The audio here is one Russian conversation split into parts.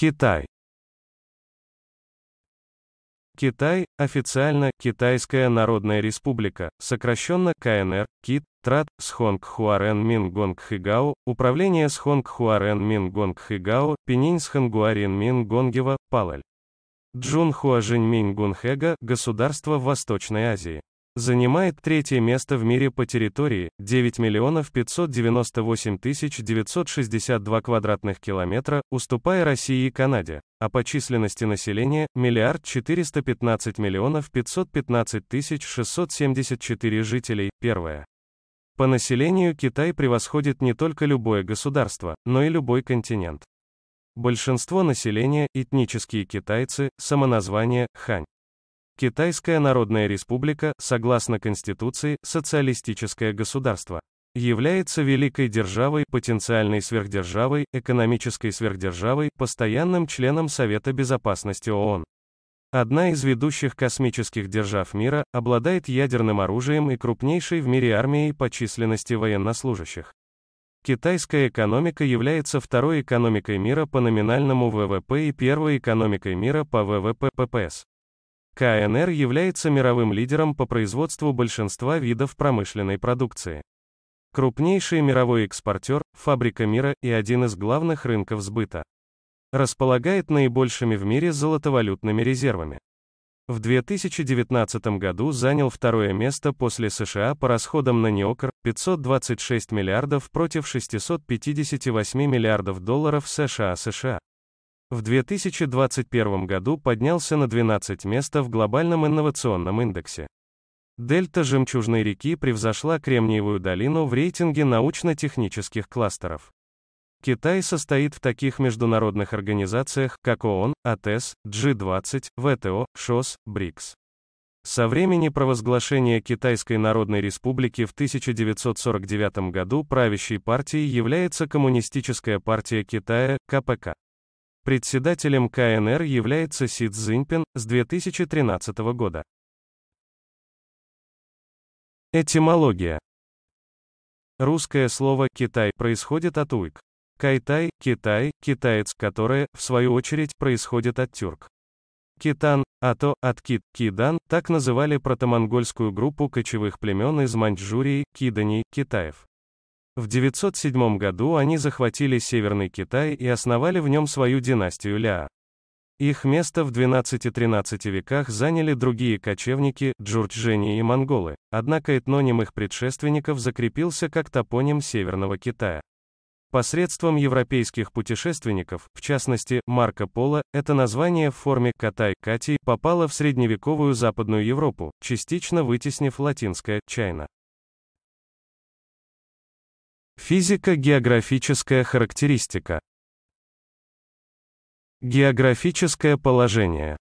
Китай. Китай, официально Китайская Народная Республика, сокращенно КНР, КИТ, ТРАТ, Схонг Хуарен Мин Гонг Хигао, Управление Схонг Хуарен Мин Гонг Хигао, Пенинь Схангуарин Мин Гонгева, Палаль. Джун Хуа Хуажинь Минь Гунхэга, Государство Восточной Азии занимает третье место в мире по территории, 9 миллионов 598 тысяч 962 квадратных километра, уступая России и Канаде, а по численности населения – миллиард 415 миллионов 515 тысяч 674 жителей, первое. По населению Китай превосходит не только любое государство, но и любой континент. Большинство населения – этнические китайцы, самоназвание – хань. Китайская Народная Республика, согласно Конституции, социалистическое государство. Является великой державой, потенциальной сверхдержавой, экономической сверхдержавой, постоянным членом Совета Безопасности ООН. Одна из ведущих космических держав мира, обладает ядерным оружием и крупнейшей в мире армией по численности военнослужащих. Китайская экономика является второй экономикой мира по номинальному ВВП и первой экономикой мира по ВВП ППС. КНР является мировым лидером по производству большинства видов промышленной продукции. Крупнейший мировой экспортер, фабрика мира и один из главных рынков сбыта. Располагает наибольшими в мире золотовалютными резервами. В 2019 году занял второе место после США по расходам на неокр 526 миллиардов против 658 миллиардов долларов США США в 2021 году поднялся на 12 место в глобальном инновационном индексе. Дельта Жемчужной реки превзошла Кремниевую долину в рейтинге научно-технических кластеров. Китай состоит в таких международных организациях, как ООН, АТЭС, G20, ВТО, ШОС, БРИКС. Со времени провозглашения Китайской Народной Республики в 1949 году правящей партией является Коммунистическая партия Китая, КПК. Председателем КНР является Си Цзиньпин с 2013 года. Этимология. Русское слово «Китай» происходит от уйк. Кайтай, Китай, китаец, которое, в свою очередь, происходит от тюрк. Китан, а то от Кит, Кидан, так называли протомонгольскую группу кочевых племен из Маньчжурии, Киданий, Китаев. В 907 году они захватили Северный Китай и основали в нем свою династию Ля. Их место в 12-13 веках заняли другие кочевники, джурчжени и монголы, однако этноним их предшественников закрепился как топоним Северного Китая. Посредством европейских путешественников, в частности, Марко Поло, это название в форме «катай» «катий» попало в средневековую Западную Европу, частично вытеснив латинское «чайна». Физико-географическая характеристика. Географическое положение.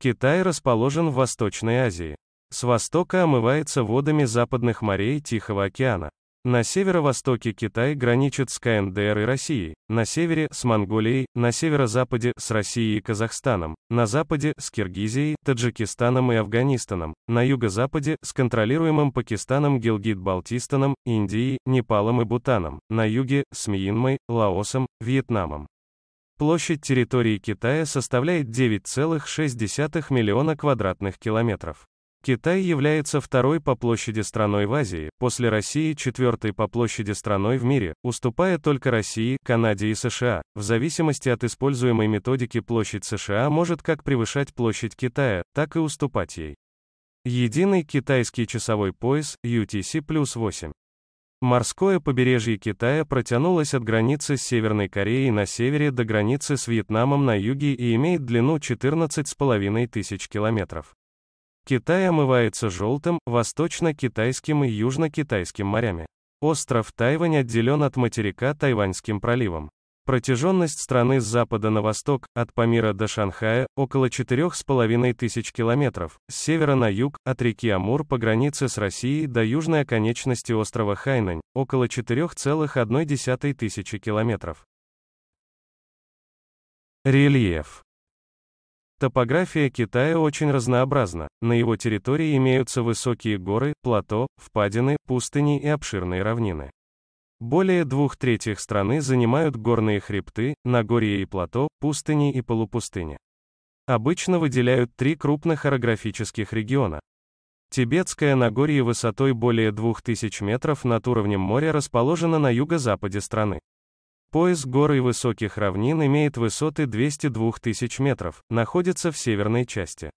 Китай расположен в Восточной Азии. С востока омывается водами западных морей Тихого океана. На северо-востоке Китай граничит с КНДР и Россией, на севере – с Монголией, на северо-западе – с Россией и Казахстаном, на западе – с Киргизией, Таджикистаном и Афганистаном, на юго-западе – с контролируемым Пакистаном Гилгит-Балтистаном, Индией, Непалом и Бутаном, на юге – с Мьянмой, Лаосом, Вьетнамом. Площадь территории Китая составляет 9,6 миллиона квадратных километров. Китай является второй по площади страной в Азии, после России четвертой по площади страной в мире, уступая только России, Канаде и США. В зависимости от используемой методики площадь США может как превышать площадь Китая, так и уступать ей. Единый китайский часовой пояс, UTC плюс 8. Морское побережье Китая протянулось от границы с Северной Кореей на севере до границы с Вьетнамом на юге и имеет длину 14,5 тысяч километров. Китай омывается желтым, восточно-китайским и южно-китайским морями. Остров Тайвань отделен от материка Тайваньским проливом. Протяженность страны с запада на восток, от Памира до Шанхая, около 4,5 тысяч километров, с севера на юг, от реки Амур по границе с Россией до южной оконечности острова Хайнань, около 4,1 тысячи километров. Рельеф. Топография Китая очень разнообразна. На его территории имеются высокие горы, плато, впадины, пустыни и обширные равнины. Более двух третьих страны занимают горные хребты, Нагорье и плато, пустыни и полупустыни. Обычно выделяют три крупных орографических региона. Тибетское Нагорье высотой более 2000 метров над уровнем моря расположено на юго-западе страны. Пояс горы и высоких равнин имеет высоты 202 тысяч метров, находится в северной части.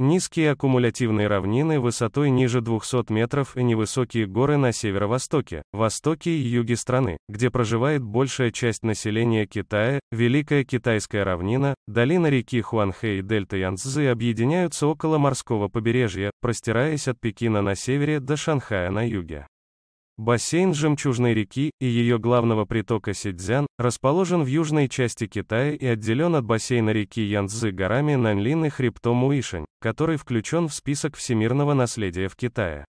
Низкие аккумулятивные равнины высотой ниже 200 метров и невысокие горы на северо-востоке, востоке и юге страны, где проживает большая часть населения Китая, Великая Китайская равнина, долина реки Хуанхэ и дельта Янцзы объединяются около морского побережья, простираясь от Пекина на севере до Шанхая на юге. Бассейн Жемчужной реки и ее главного притока Сидзян расположен в южной части Китая и отделен от бассейна реки Янцзы горами Нанлин и хребтом Уишень, который включен в список всемирного наследия в Китае.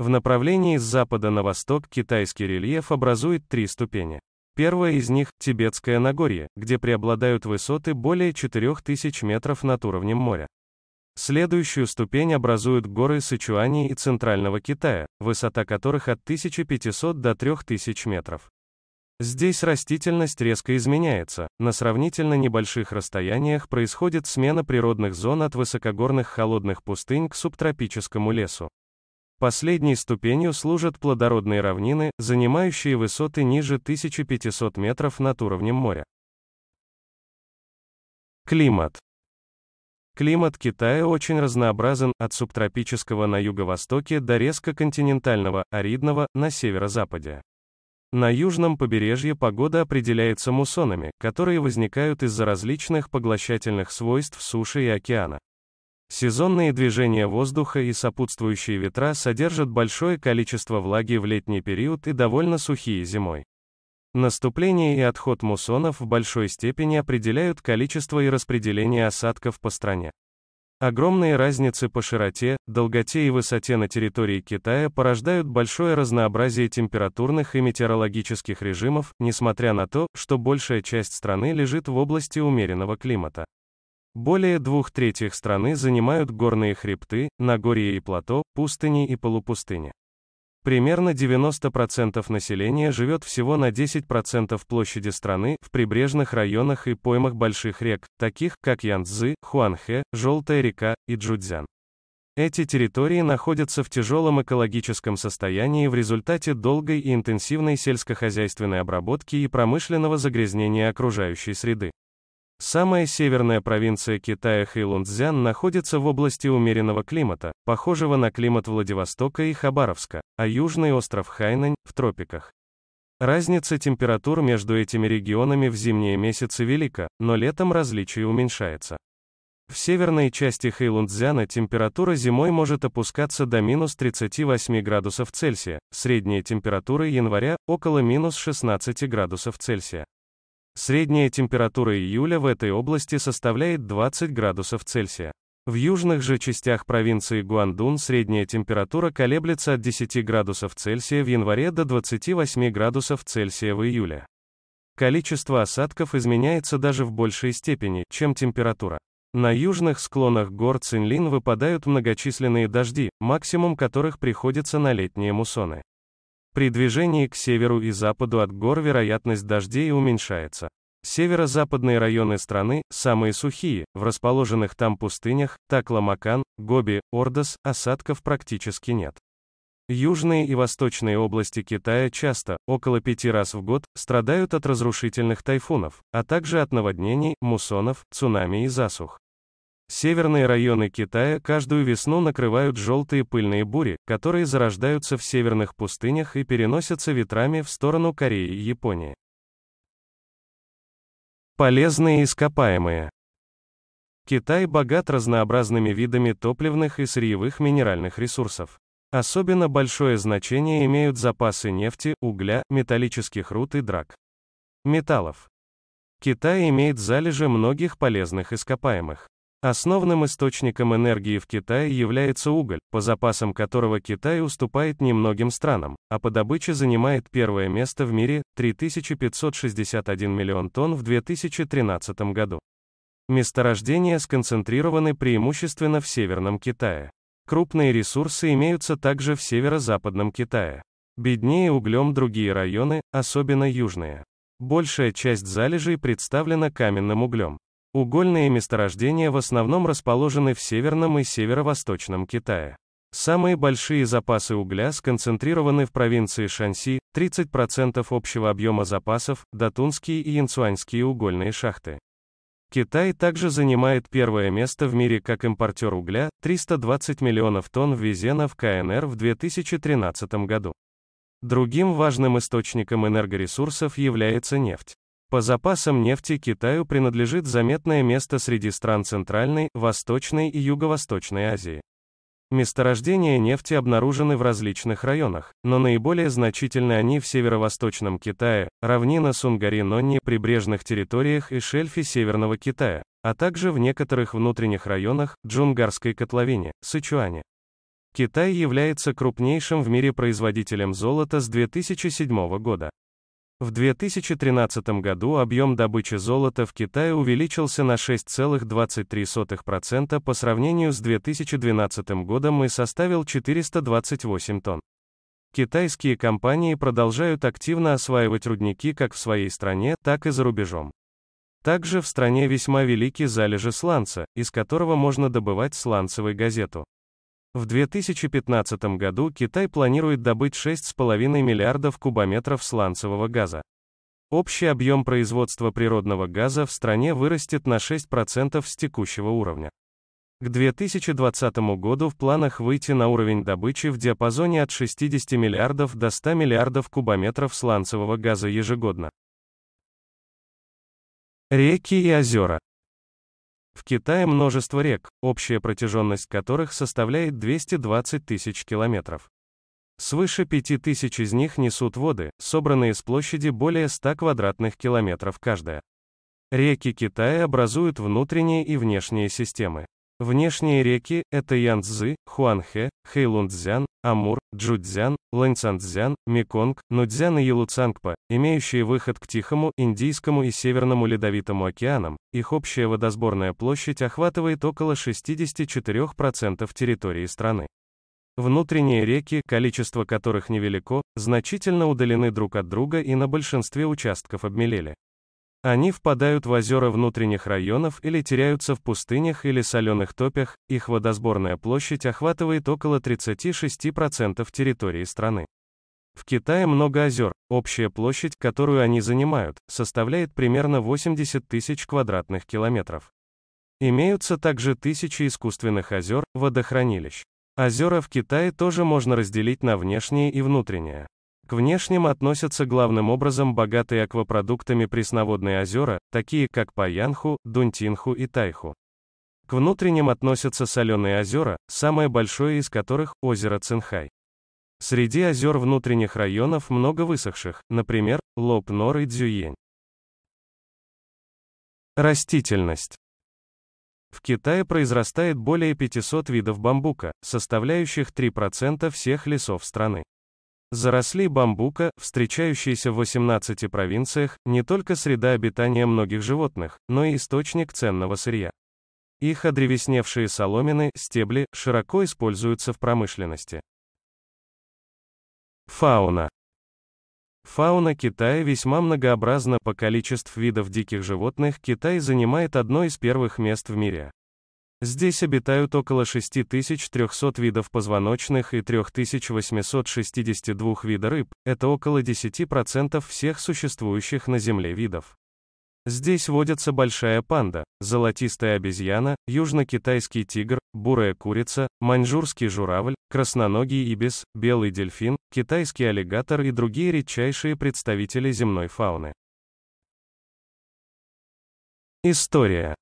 В направлении с запада на восток китайский рельеф образует три ступени. Первая из них – Тибетское Нагорье, где преобладают высоты более 4000 метров над уровнем моря. Следующую ступень образуют горы Сычуани и Центрального Китая, высота которых от 1500 до 3000 метров. Здесь растительность резко изменяется, на сравнительно небольших расстояниях происходит смена природных зон от высокогорных холодных пустынь к субтропическому лесу. Последней ступенью служат плодородные равнины, занимающие высоты ниже 1500 метров над уровнем моря. Климат. Климат Китая очень разнообразен, от субтропического на юго-востоке до резко континентального, аридного, на северо-западе. На южном побережье погода определяется муссонами, которые возникают из-за различных поглощательных свойств суши и океана. Сезонные движения воздуха и сопутствующие ветра содержат большое количество влаги в летний период и довольно сухие зимой. Наступление и отход муссонов в большой степени определяют количество и распределение осадков по стране. Огромные разницы по широте, долготе и высоте на территории Китая порождают большое разнообразие температурных и метеорологических режимов, несмотря на то, что большая часть страны лежит в области умеренного климата. Более двух третьих страны занимают горные хребты, Нагорье и плато, пустыни и полупустыни. Примерно 90% населения живет всего на 10% площади страны, в прибрежных районах и поймах больших рек, таких, как Янцзы, Хуанхэ, Желтая река и Джудзян. Эти территории находятся в тяжелом экологическом состоянии в результате долгой и интенсивной сельскохозяйственной обработки и промышленного загрязнения окружающей среды. Самая северная провинция Китая Хэйлунцзян находится в области умеренного климата, похожего на климат Владивостока и Хабаровска, а южный остров Хайнань – в тропиках. Разница температур между этими регионами в зимние месяцы велика, но летом различие уменьшается. В северной части Хэйлунцзяна температура зимой может опускаться до минус 38 градусов Цельсия, средняя температура января – около минус 16 градусов Цельсия. Средняя температура июля в этой области составляет 20 градусов Цельсия. В южных же частях провинции Гуандун средняя температура колеблется от 10 градусов Цельсия в январе до 28 градусов Цельсия в июле. Количество осадков изменяется даже в большей степени, чем температура. На южных склонах гор Цинлин выпадают многочисленные дожди, максимум которых приходится на летние муссоны. При движении к северу и западу от гор вероятность дождей уменьшается. Северо-западные районы страны, самые сухие, в расположенных там пустынях, Такламакан, Гоби, Ордос, осадков практически нет. Южные и восточные области Китая часто, около пяти раз в год, страдают от разрушительных тайфунов, а также от наводнений, муссонов, цунами и засух. Северные районы Китая каждую весну накрывают желтые пыльные бури, которые зарождаются в северных пустынях и переносятся ветрами в сторону Кореи и Японии. Полезные ископаемые. Китай богат разнообразными видами топливных и сырьевых минеральных ресурсов. Особенно большое значение имеют запасы нефти, угля, металлических руд и драк. Металлов. Китай имеет залежи многих полезных ископаемых. Основным источником энергии в Китае является уголь, по запасам которого Китай уступает немногим странам, а по добыче занимает первое место в мире 3561 миллион тонн в 2013 году. Месторождения сконцентрированы преимущественно в Северном Китае. Крупные ресурсы имеются также в северо-западном Китае. Беднее углем другие районы, особенно южные. Большая часть залежей представлена каменным углем. Угольные месторождения в основном расположены в северном и северо-восточном Китае. Самые большие запасы угля сконцентрированы в провинции Шанси, 30% общего объема запасов, датунские и янцуаньские угольные шахты. Китай также занимает первое место в мире как импортер угля, 320 миллионов тонн ввезено в КНР в 2013 году. Другим важным источником энергоресурсов является нефть. По запасам нефти Китаю принадлежит заметное место среди стран Центральной, Восточной и Юго-Восточной Азии. Месторождения нефти обнаружены в различных районах, но наиболее значительны они в северо-восточном Китае, равнина Сунгари-Нонни, прибрежных территориях и шельфе Северного Китая, а также в некоторых внутренних районах Джунгарской котловине, Сычуане. Китай является крупнейшим в мире производителем золота с 2007 года. В 2013 году объем добычи золота в Китае увеличился на 6,23% по сравнению с 2012 годом и составил 428 тонн. Китайские компании продолжают активно осваивать рудники как в своей стране, так и за рубежом. Также в стране весьма велики залежи сланца, из которого можно добывать сланцевую газету. В 2015 году Китай планирует добыть 6,5 миллиардов кубометров сланцевого газа. Общий объем производства природного газа в стране вырастет на 6% с текущего уровня. К 2020 году в планах выйти на уровень добычи в диапазоне от 60 миллиардов до 100 миллиардов кубометров сланцевого газа ежегодно. Реки и озера. В Китае множество рек, общая протяженность которых составляет 220 тысяч километров. Свыше тысяч из них несут воды, собранные с площади более 100 квадратных километров каждая. Реки Китая образуют внутренние и внешние системы. Внешние реки – это Янцзы, Хуанхэ, Хэйлунцзян, Амур, Джудзян, Ланьцанцзян, Меконг, Нудзян и Елуцангпа, имеющие выход к Тихому, Индийскому и Северному Ледовитому океанам, их общая водосборная площадь охватывает около 64% территории страны. Внутренние реки, количество которых невелико, значительно удалены друг от друга и на большинстве участков обмелели. Они впадают в озера внутренних районов или теряются в пустынях или соленых топях, их водосборная площадь охватывает около 36% территории страны. В Китае много озер, общая площадь, которую они занимают, составляет примерно 80 тысяч квадратных километров. Имеются также тысячи искусственных озер, водохранилищ. Озера в Китае тоже можно разделить на внешние и внутренние. К внешним относятся главным образом богатые аквапродуктами пресноводные озера, такие как Паянху, Дунтинху и Тайху. К внутренним относятся соленые озера, самое большое из которых – озеро Цинхай. Среди озер внутренних районов много высохших, например, Лоб-Нор и Дзюень. Растительность. В Китае произрастает более 500 видов бамбука, составляющих 3% всех лесов страны. Заросли бамбука, встречающиеся в 18 провинциях, не только среда обитания многих животных, но и источник ценного сырья. Их одревесневшие соломины, стебли, широко используются в промышленности. Фауна. Фауна Китая весьма многообразна по количеству видов диких животных. Китай занимает одно из первых мест в мире. Здесь обитают около 6300 видов позвоночных и 3862 вида рыб, это около 10% всех существующих на Земле видов. Здесь водятся большая панда, золотистая обезьяна, южно-китайский тигр, бурая курица, маньчжурский журавль, красноногий ибис, белый дельфин, китайский аллигатор и другие редчайшие представители земной фауны. История.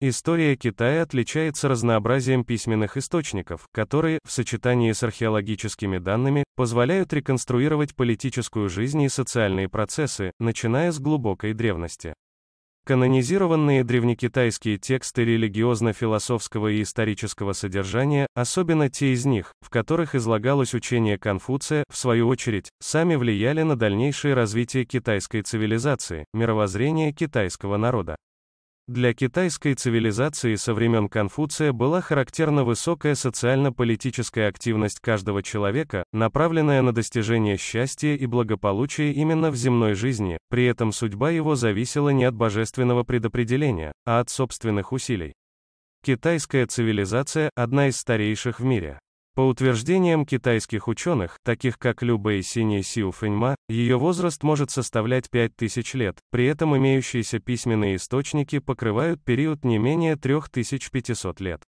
История Китая отличается разнообразием письменных источников, которые, в сочетании с археологическими данными, позволяют реконструировать политическую жизнь и социальные процессы, начиная с глубокой древности. Канонизированные древнекитайские тексты религиозно-философского и исторического содержания, особенно те из них, в которых излагалось учение Конфуция, в свою очередь, сами влияли на дальнейшее развитие китайской цивилизации, мировоззрение китайского народа. Для китайской цивилизации со времен Конфуция была характерна высокая социально-политическая активность каждого человека, направленная на достижение счастья и благополучия именно в земной жизни, при этом судьба его зависела не от божественного предопределения, а от собственных усилий. Китайская цивилизация – одна из старейших в мире. По утверждениям китайских ученых, таких как Лю Бэй Синей Сиу Фэньма, ее возраст может составлять 5000 лет, при этом имеющиеся письменные источники покрывают период не менее 3500 лет.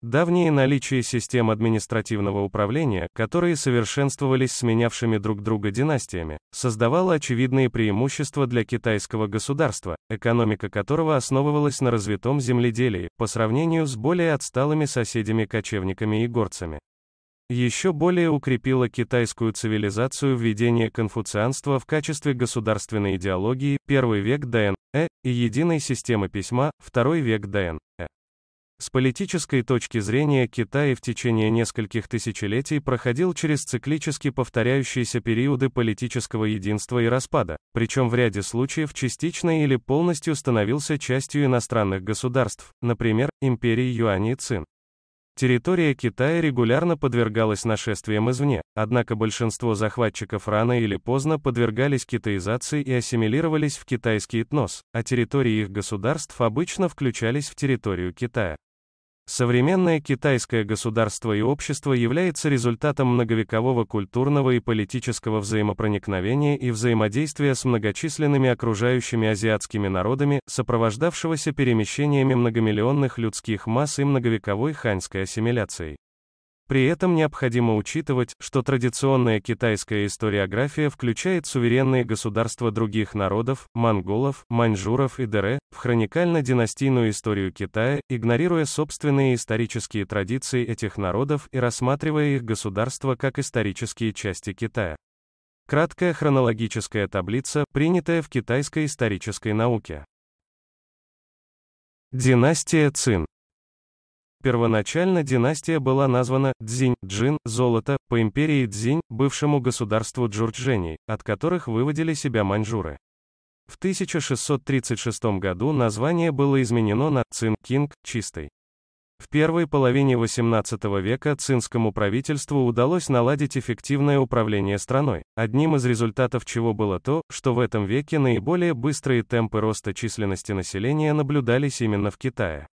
Давнее наличие систем административного управления, которые совершенствовались сменявшими друг друга династиями, создавало очевидные преимущества для китайского государства, экономика которого основывалась на развитом земледелии, по сравнению с более отсталыми соседями-кочевниками и горцами еще более укрепило китайскую цивилизацию введение конфуцианства в качестве государственной идеологии, первый век ДНЭ, и единой системы письма, второй век ДНЭ. С политической точки зрения Китай в течение нескольких тысячелетий проходил через циклически повторяющиеся периоды политического единства и распада, причем в ряде случаев частично или полностью становился частью иностранных государств, например, империи Юани и Цин. Территория Китая регулярно подвергалась нашествиям извне, однако большинство захватчиков рано или поздно подвергались китаизации и ассимилировались в китайский этнос, а территории их государств обычно включались в территорию Китая. Современное китайское государство и общество является результатом многовекового культурного и политического взаимопроникновения и взаимодействия с многочисленными окружающими азиатскими народами, сопровождавшегося перемещениями многомиллионных людских масс и многовековой ханьской ассимиляцией. При этом необходимо учитывать, что традиционная китайская историография включает суверенные государства других народов, монголов, маньчжуров и дыре, в хроникально-династийную историю Китая, игнорируя собственные исторические традиции этих народов и рассматривая их государства как исторические части Китая. Краткая хронологическая таблица, принятая в китайской исторической науке. Династия Цин Первоначально династия была названа Дзинь, Джин, Золото, по империи Дзинь, бывшему государству Джурджений, от которых выводили себя маньчжуры. В 1636 году название было изменено на Цин Кинг, Чистый. В первой половине 18 века цинскому правительству удалось наладить эффективное управление страной, одним из результатов чего было то, что в этом веке наиболее быстрые темпы роста численности населения наблюдались именно в Китае.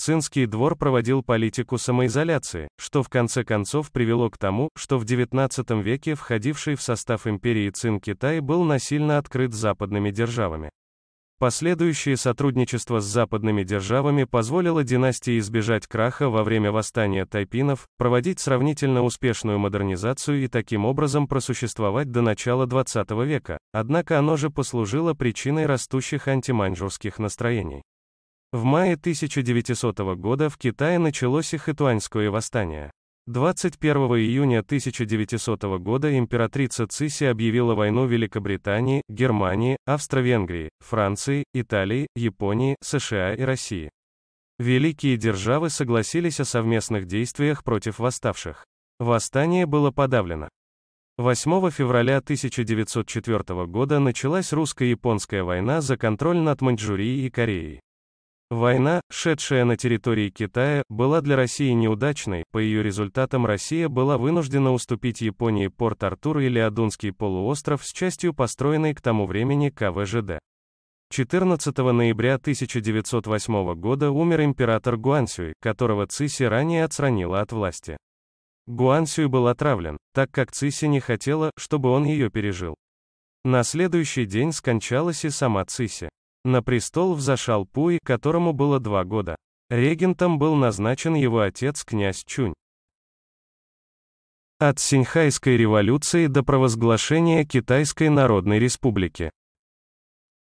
Цинский двор проводил политику самоизоляции, что в конце концов привело к тому, что в XIX веке входивший в состав империи Цин Китай был насильно открыт западными державами. Последующее сотрудничество с западными державами позволило династии избежать краха во время восстания тайпинов, проводить сравнительно успешную модернизацию и таким образом просуществовать до начала XX века, однако оно же послужило причиной растущих антиманьчжурских настроений. В мае 1900 года в Китае началось и Хэтуаньское восстание. 21 июня 1900 года императрица Циси объявила войну Великобритании, Германии, Австро-Венгрии, Франции, Италии, Японии, США и России. Великие державы согласились о совместных действиях против восставших. Восстание было подавлено. 8 февраля 1904 года началась русско-японская война за контроль над Маньчжурией и Кореей. Война, шедшая на территории Китая, была для России неудачной, по ее результатам Россия была вынуждена уступить Японии Порт-Артур или Адунский полуостров с частью построенной к тому времени КВЖД. 14 ноября 1908 года умер император Гуансюй, которого Циси ранее отстранила от власти. Гуансюй был отравлен, так как Циси не хотела, чтобы он ее пережил. На следующий день скончалась и сама Циси. На престол взошел Пуи, которому было два года. Регентом был назначен его отец князь Чунь. От Синьхайской революции до провозглашения Китайской Народной Республики.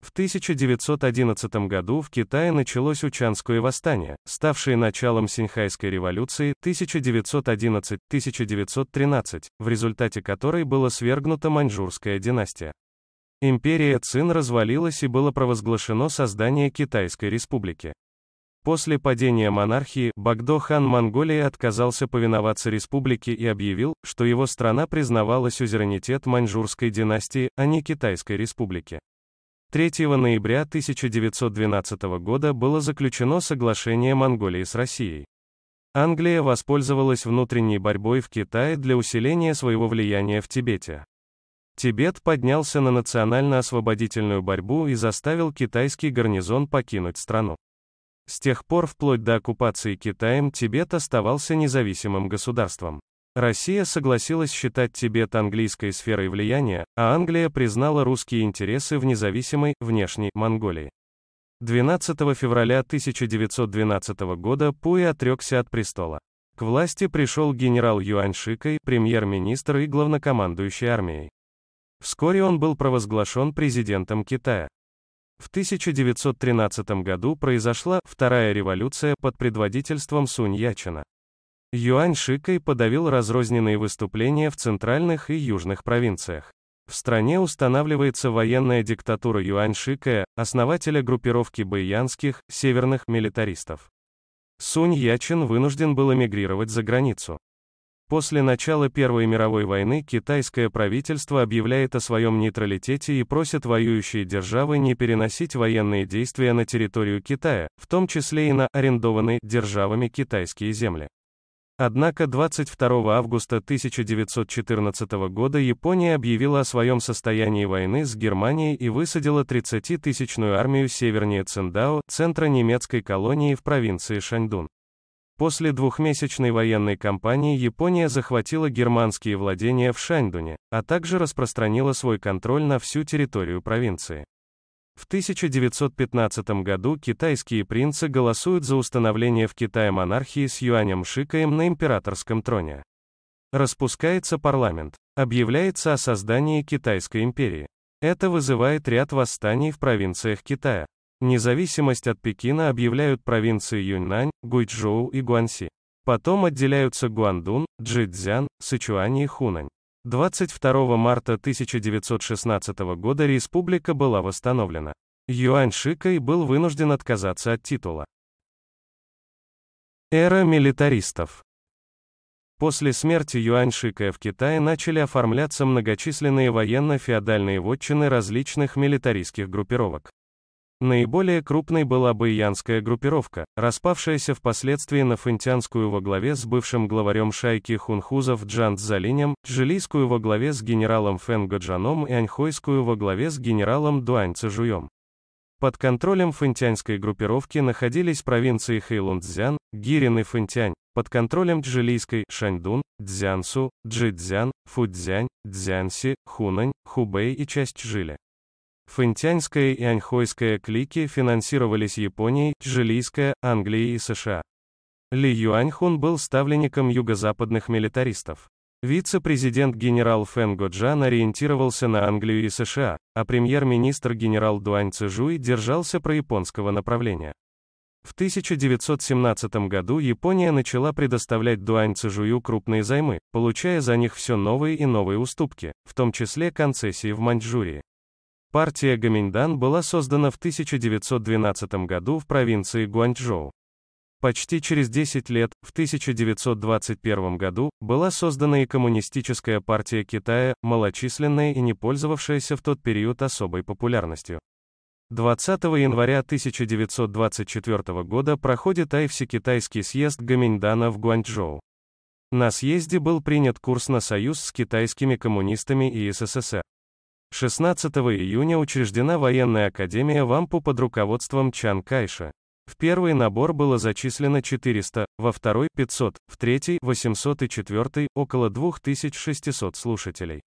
В 1911 году в Китае началось Учанское восстание, ставшее началом Синьхайской революции 1911-1913, в результате которой было свергнута маньчжурская династия. Империя Цин развалилась и было провозглашено создание Китайской республики. После падения монархии, Багдо хан Монголии отказался повиноваться республике и объявил, что его страна признавала сюзеренитет маньчжурской династии, а не Китайской республики. 3 ноября 1912 года было заключено соглашение Монголии с Россией. Англия воспользовалась внутренней борьбой в Китае для усиления своего влияния в Тибете. Тибет поднялся на национально-освободительную борьбу и заставил китайский гарнизон покинуть страну. С тех пор вплоть до оккупации Китаем Тибет оставался независимым государством. Россия согласилась считать Тибет английской сферой влияния, а Англия признала русские интересы в независимой, внешней, Монголии. 12 февраля 1912 года Пуи отрекся от престола. К власти пришел генерал Юань Шикой, премьер-министр и главнокомандующий армией. Вскоре он был провозглашен президентом Китая. В 1913 году произошла Вторая революция под предводительством Сунь Ячина. Юань Шикой подавил разрозненные выступления в центральных и южных провинциях. В стране устанавливается военная диктатура Юань Шикая, основателя группировки баянских, северных милитаристов. Сунь Ячин вынужден был эмигрировать за границу. После начала Первой мировой войны китайское правительство объявляет о своем нейтралитете и просит воюющие державы не переносить военные действия на территорию Китая, в том числе и на арендованные державами китайские земли. Однако 22 августа 1914 года Япония объявила о своем состоянии войны с Германией и высадила 30-тысячную армию севернее Циндао, центра немецкой колонии в провинции Шаньдун. После двухмесячной военной кампании Япония захватила германские владения в Шаньдуне, а также распространила свой контроль на всю территорию провинции. В 1915 году китайские принцы голосуют за установление в Китае монархии с Юанем Шикаем на императорском троне. Распускается парламент. Объявляется о создании Китайской империи. Это вызывает ряд восстаний в провинциях Китая. Независимость от Пекина объявляют провинции Юньнань, Гуйчжоу и Гуанси. Потом отделяются Гуандун, Джидзян, Сычуань и Хунань. 22 марта 1916 года республика была восстановлена. Юань Шикай был вынужден отказаться от титула. Эра милитаристов. После смерти Юань Шикая в Китае начали оформляться многочисленные военно-феодальные вотчины различных милитаристских группировок. Наиболее крупной была баянская группировка, распавшаяся впоследствии на Фонтянскую во главе с бывшим главарем шайки хунхузов Джан Цзалинем, Джилийскую во главе с генералом Фэн Гаджаном и Аньхойскую во главе с генералом Дуань Цзжуем. Под контролем фэнтянской группировки находились провинции Хэйлунцзян, Гирин и Фэнтянь, под контролем Джилийской, Шаньдун, Цзянсу, Джидзян, Фудзянь, Цзянси, Хунань, Хубэй и часть Жили. Фэнтяньская и Аньхойская клики финансировались Японией, Жилийская, Англией и США. Ли Юаньхун был ставленником юго-западных милитаристов. Вице-президент генерал Фэн Годжан ориентировался на Англию и США, а премьер-министр генерал Дуань Цзюй держался прояпонского направления. В 1917 году Япония начала предоставлять Дуань Цзюю крупные займы, получая за них все новые и новые уступки, в том числе концессии в Маньчжурии. Партия Гаминьдан была создана в 1912 году в провинции Гуанчжоу. Почти через 10 лет, в 1921 году, была создана и Коммунистическая партия Китая, малочисленная и не пользовавшаяся в тот период особой популярностью. 20 января 1924 года проходит Айвси-Китайский съезд Гаминьдана в Гуанчжоу. На съезде был принят курс на союз с китайскими коммунистами и СССР. 16 июня учреждена военная академия Вампу под руководством Чан Кайша. В первый набор было зачислено 400, во второй – 500, в третий – 800 и четвертый – около 2600 слушателей.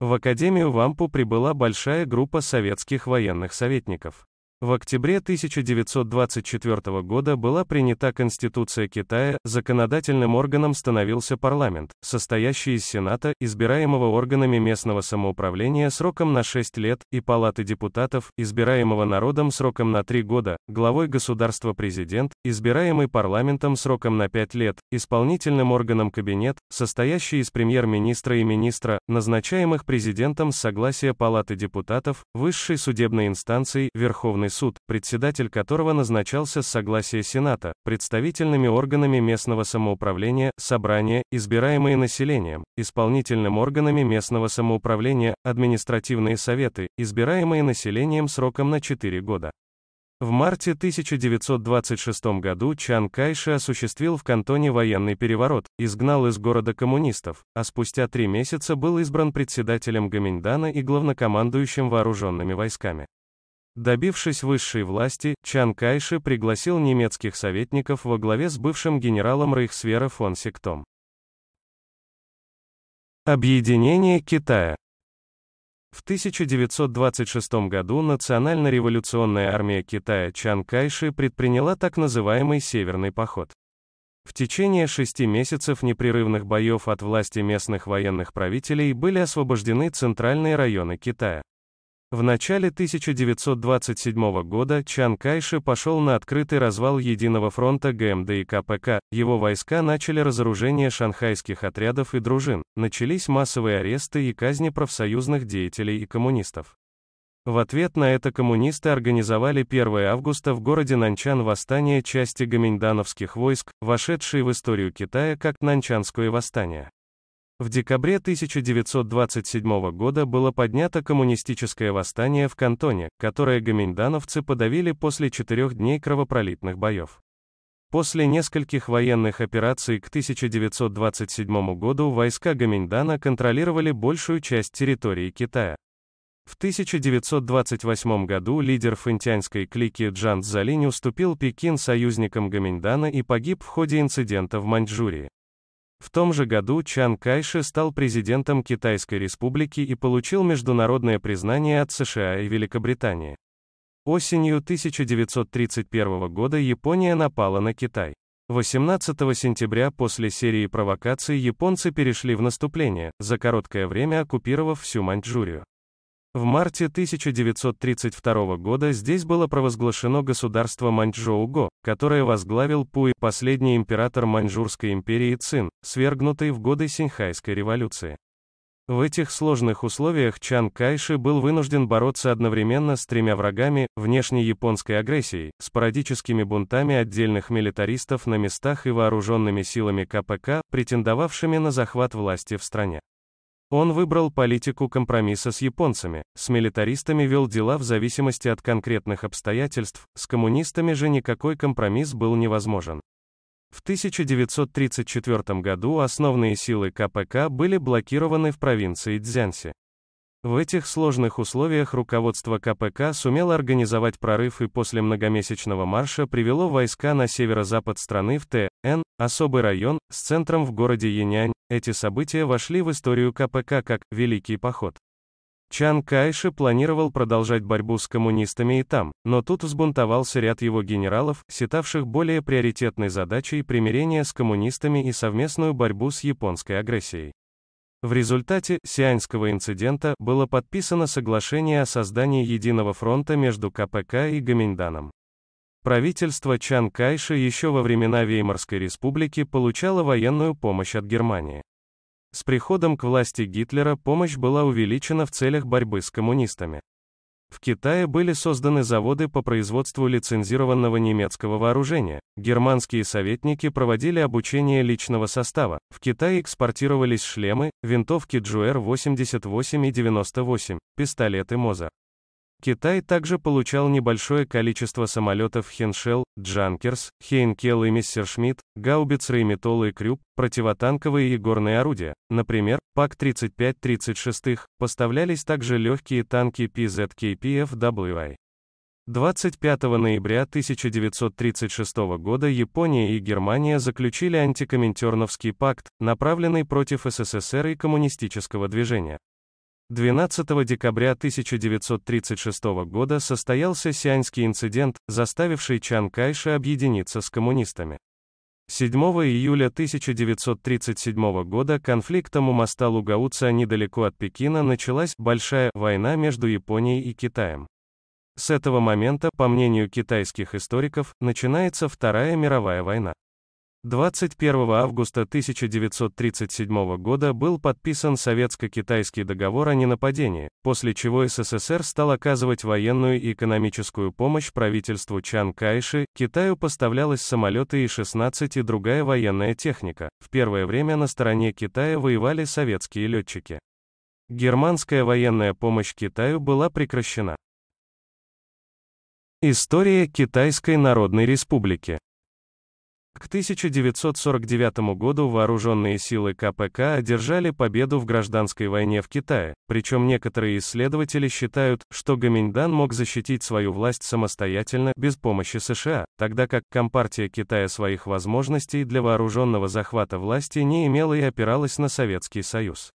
В Академию Вампу прибыла большая группа советских военных советников. В октябре 1924 года была принята Конституция Китая, законодательным органом становился парламент, состоящий из Сената, избираемого органами местного самоуправления сроком на 6 лет, и Палаты депутатов, избираемого народом сроком на 3 года, главой государства президент, избираемый парламентом сроком на 5 лет, исполнительным органом кабинет, состоящий из премьер-министра и министра, назначаемых президентом с согласия Палаты депутатов, высшей судебной инстанцией Верховной Верховный суд, председатель которого назначался с согласия Сената, представительными органами местного самоуправления, собрания, избираемые населением, исполнительными органами местного самоуправления, административные советы, избираемые населением сроком на 4 года. В марте 1926 году Чан Кайши осуществил в кантоне военный переворот, изгнал из города коммунистов, а спустя три месяца был избран председателем Гаминьдана и главнокомандующим вооруженными войсками. Добившись высшей власти, Чан Кайши пригласил немецких советников во главе с бывшим генералом Рейхсвера фон Сектом. Объединение Китая в 1926 году Национально-революционная армия Китая Чан Кайши предприняла так называемый «Северный поход». В течение шести месяцев непрерывных боев от власти местных военных правителей были освобождены центральные районы Китая. В начале 1927 года Чан Кайши пошел на открытый развал Единого фронта ГМД и КПК, его войска начали разоружение шанхайских отрядов и дружин, начались массовые аресты и казни профсоюзных деятелей и коммунистов. В ответ на это коммунисты организовали 1 августа в городе Нанчан восстание части гоминдановских войск, вошедшие в историю Китая как Нанчанское восстание. В декабре 1927 года было поднято коммунистическое восстание в Кантоне, которое гоминдановцы подавили после четырех дней кровопролитных боев. После нескольких военных операций к 1927 году войска Гоминдана контролировали большую часть территории Китая. В 1928 году лидер фэнтянской клики Джан Залинь уступил Пекин союзникам Гоминдана и погиб в ходе инцидента в Маньчжурии. В том же году Чан Кайши стал президентом Китайской республики и получил международное признание от США и Великобритании. Осенью 1931 года Япония напала на Китай. 18 сентября после серии провокаций японцы перешли в наступление, за короткое время оккупировав всю Маньчжурию. В марте 1932 года здесь было провозглашено государство Маньчжоуго, которое возглавил Пуи, последний император Маньчжурской империи Цин, свергнутый в годы Синьхайской революции. В этих сложных условиях Чан Кайши был вынужден бороться одновременно с тремя врагами, внешней японской агрессией, спорадическими бунтами отдельных милитаристов на местах и вооруженными силами КПК, претендовавшими на захват власти в стране. Он выбрал политику компромисса с японцами, с милитаристами вел дела в зависимости от конкретных обстоятельств, с коммунистами же никакой компромисс был невозможен. В 1934 году основные силы КПК были блокированы в провинции Дзянси. В этих сложных условиях руководство КПК сумело организовать прорыв и после многомесячного марша привело войска на северо-запад страны в Т.Н., особый район, с центром в городе Янянь. Эти события вошли в историю КПК как «Великий поход». Чан Кайши планировал продолжать борьбу с коммунистами и там, но тут взбунтовался ряд его генералов, считавших более приоритетной задачей примирение с коммунистами и совместную борьбу с японской агрессией. В результате Сианьского инцидента было подписано соглашение о создании единого фронта между КПК и Гаминьданом. Правительство Чан Кайши еще во времена Веймарской республики получало военную помощь от Германии. С приходом к власти Гитлера помощь была увеличена в целях борьбы с коммунистами. В Китае были созданы заводы по производству лицензированного немецкого вооружения. Германские советники проводили обучение личного состава. В Китае экспортировались шлемы, винтовки Джуэр 88 и 98, пистолеты Моза. Китай также получал небольшое количество самолетов Хеншел, Джанкерс, Хейнкел и Мессершмитт, гаубиц Рейметол и Крюп, противотанковые и горные орудия. Например, ПАК-35-36 поставлялись также легкие танки PZKPFWI. 25 ноября 1936 года Япония и Германия заключили антикоминтерновский пакт, направленный против СССР и коммунистического движения. 12 декабря 1936 года состоялся сианский инцидент, заставивший Чан Кайша объединиться с коммунистами. 7 июля 1937 года конфликтом у моста Лугауца недалеко от Пекина началась большая война между Японией и Китаем. С этого момента, по мнению китайских историков, начинается Вторая мировая война. 21 августа 1937 года был подписан Советско-Китайский договор о ненападении, после чего СССР стал оказывать военную и экономическую помощь правительству Чан Кайши, Китаю поставлялось самолеты И-16 и другая военная техника. В первое время на стороне Китая воевали советские летчики. Германская военная помощь Китаю была прекращена. История Китайской Народной Республики к 1949 году вооруженные силы КПК одержали победу в гражданской войне в Китае, причем некоторые исследователи считают, что Гаминьдан мог защитить свою власть самостоятельно, без помощи США, тогда как Компартия Китая своих возможностей для вооруженного захвата власти не имела и опиралась на Советский Союз.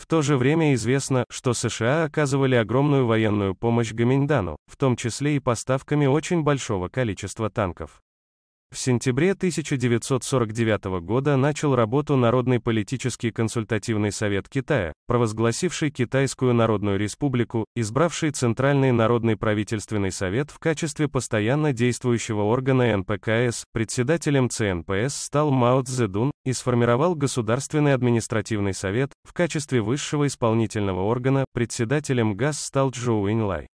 В то же время известно, что США оказывали огромную военную помощь Гаминьдану, в том числе и поставками очень большого количества танков. В сентябре 1949 года начал работу Народный политический консультативный совет Китая, провозгласивший Китайскую Народную Республику, избравший Центральный Народный правительственный совет в качестве постоянно действующего органа НПКС, председателем ЦНПС стал Мао Цзэдун и сформировал Государственный административный совет, в качестве высшего исполнительного органа, председателем ГАС стал Чжоу Инлай.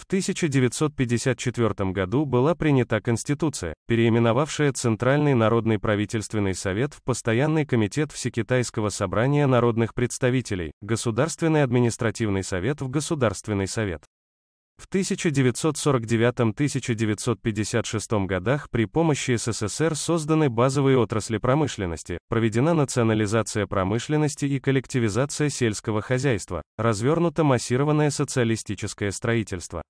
В 1954 году была принята Конституция, переименовавшая Центральный народный правительственный совет в Постоянный комитет Всекитайского собрания народных представителей, Государственный административный совет в Государственный совет. В 1949-1956 годах при помощи СССР созданы базовые отрасли промышленности, проведена национализация промышленности и коллективизация сельского хозяйства, развернуто массированное социалистическое строительство.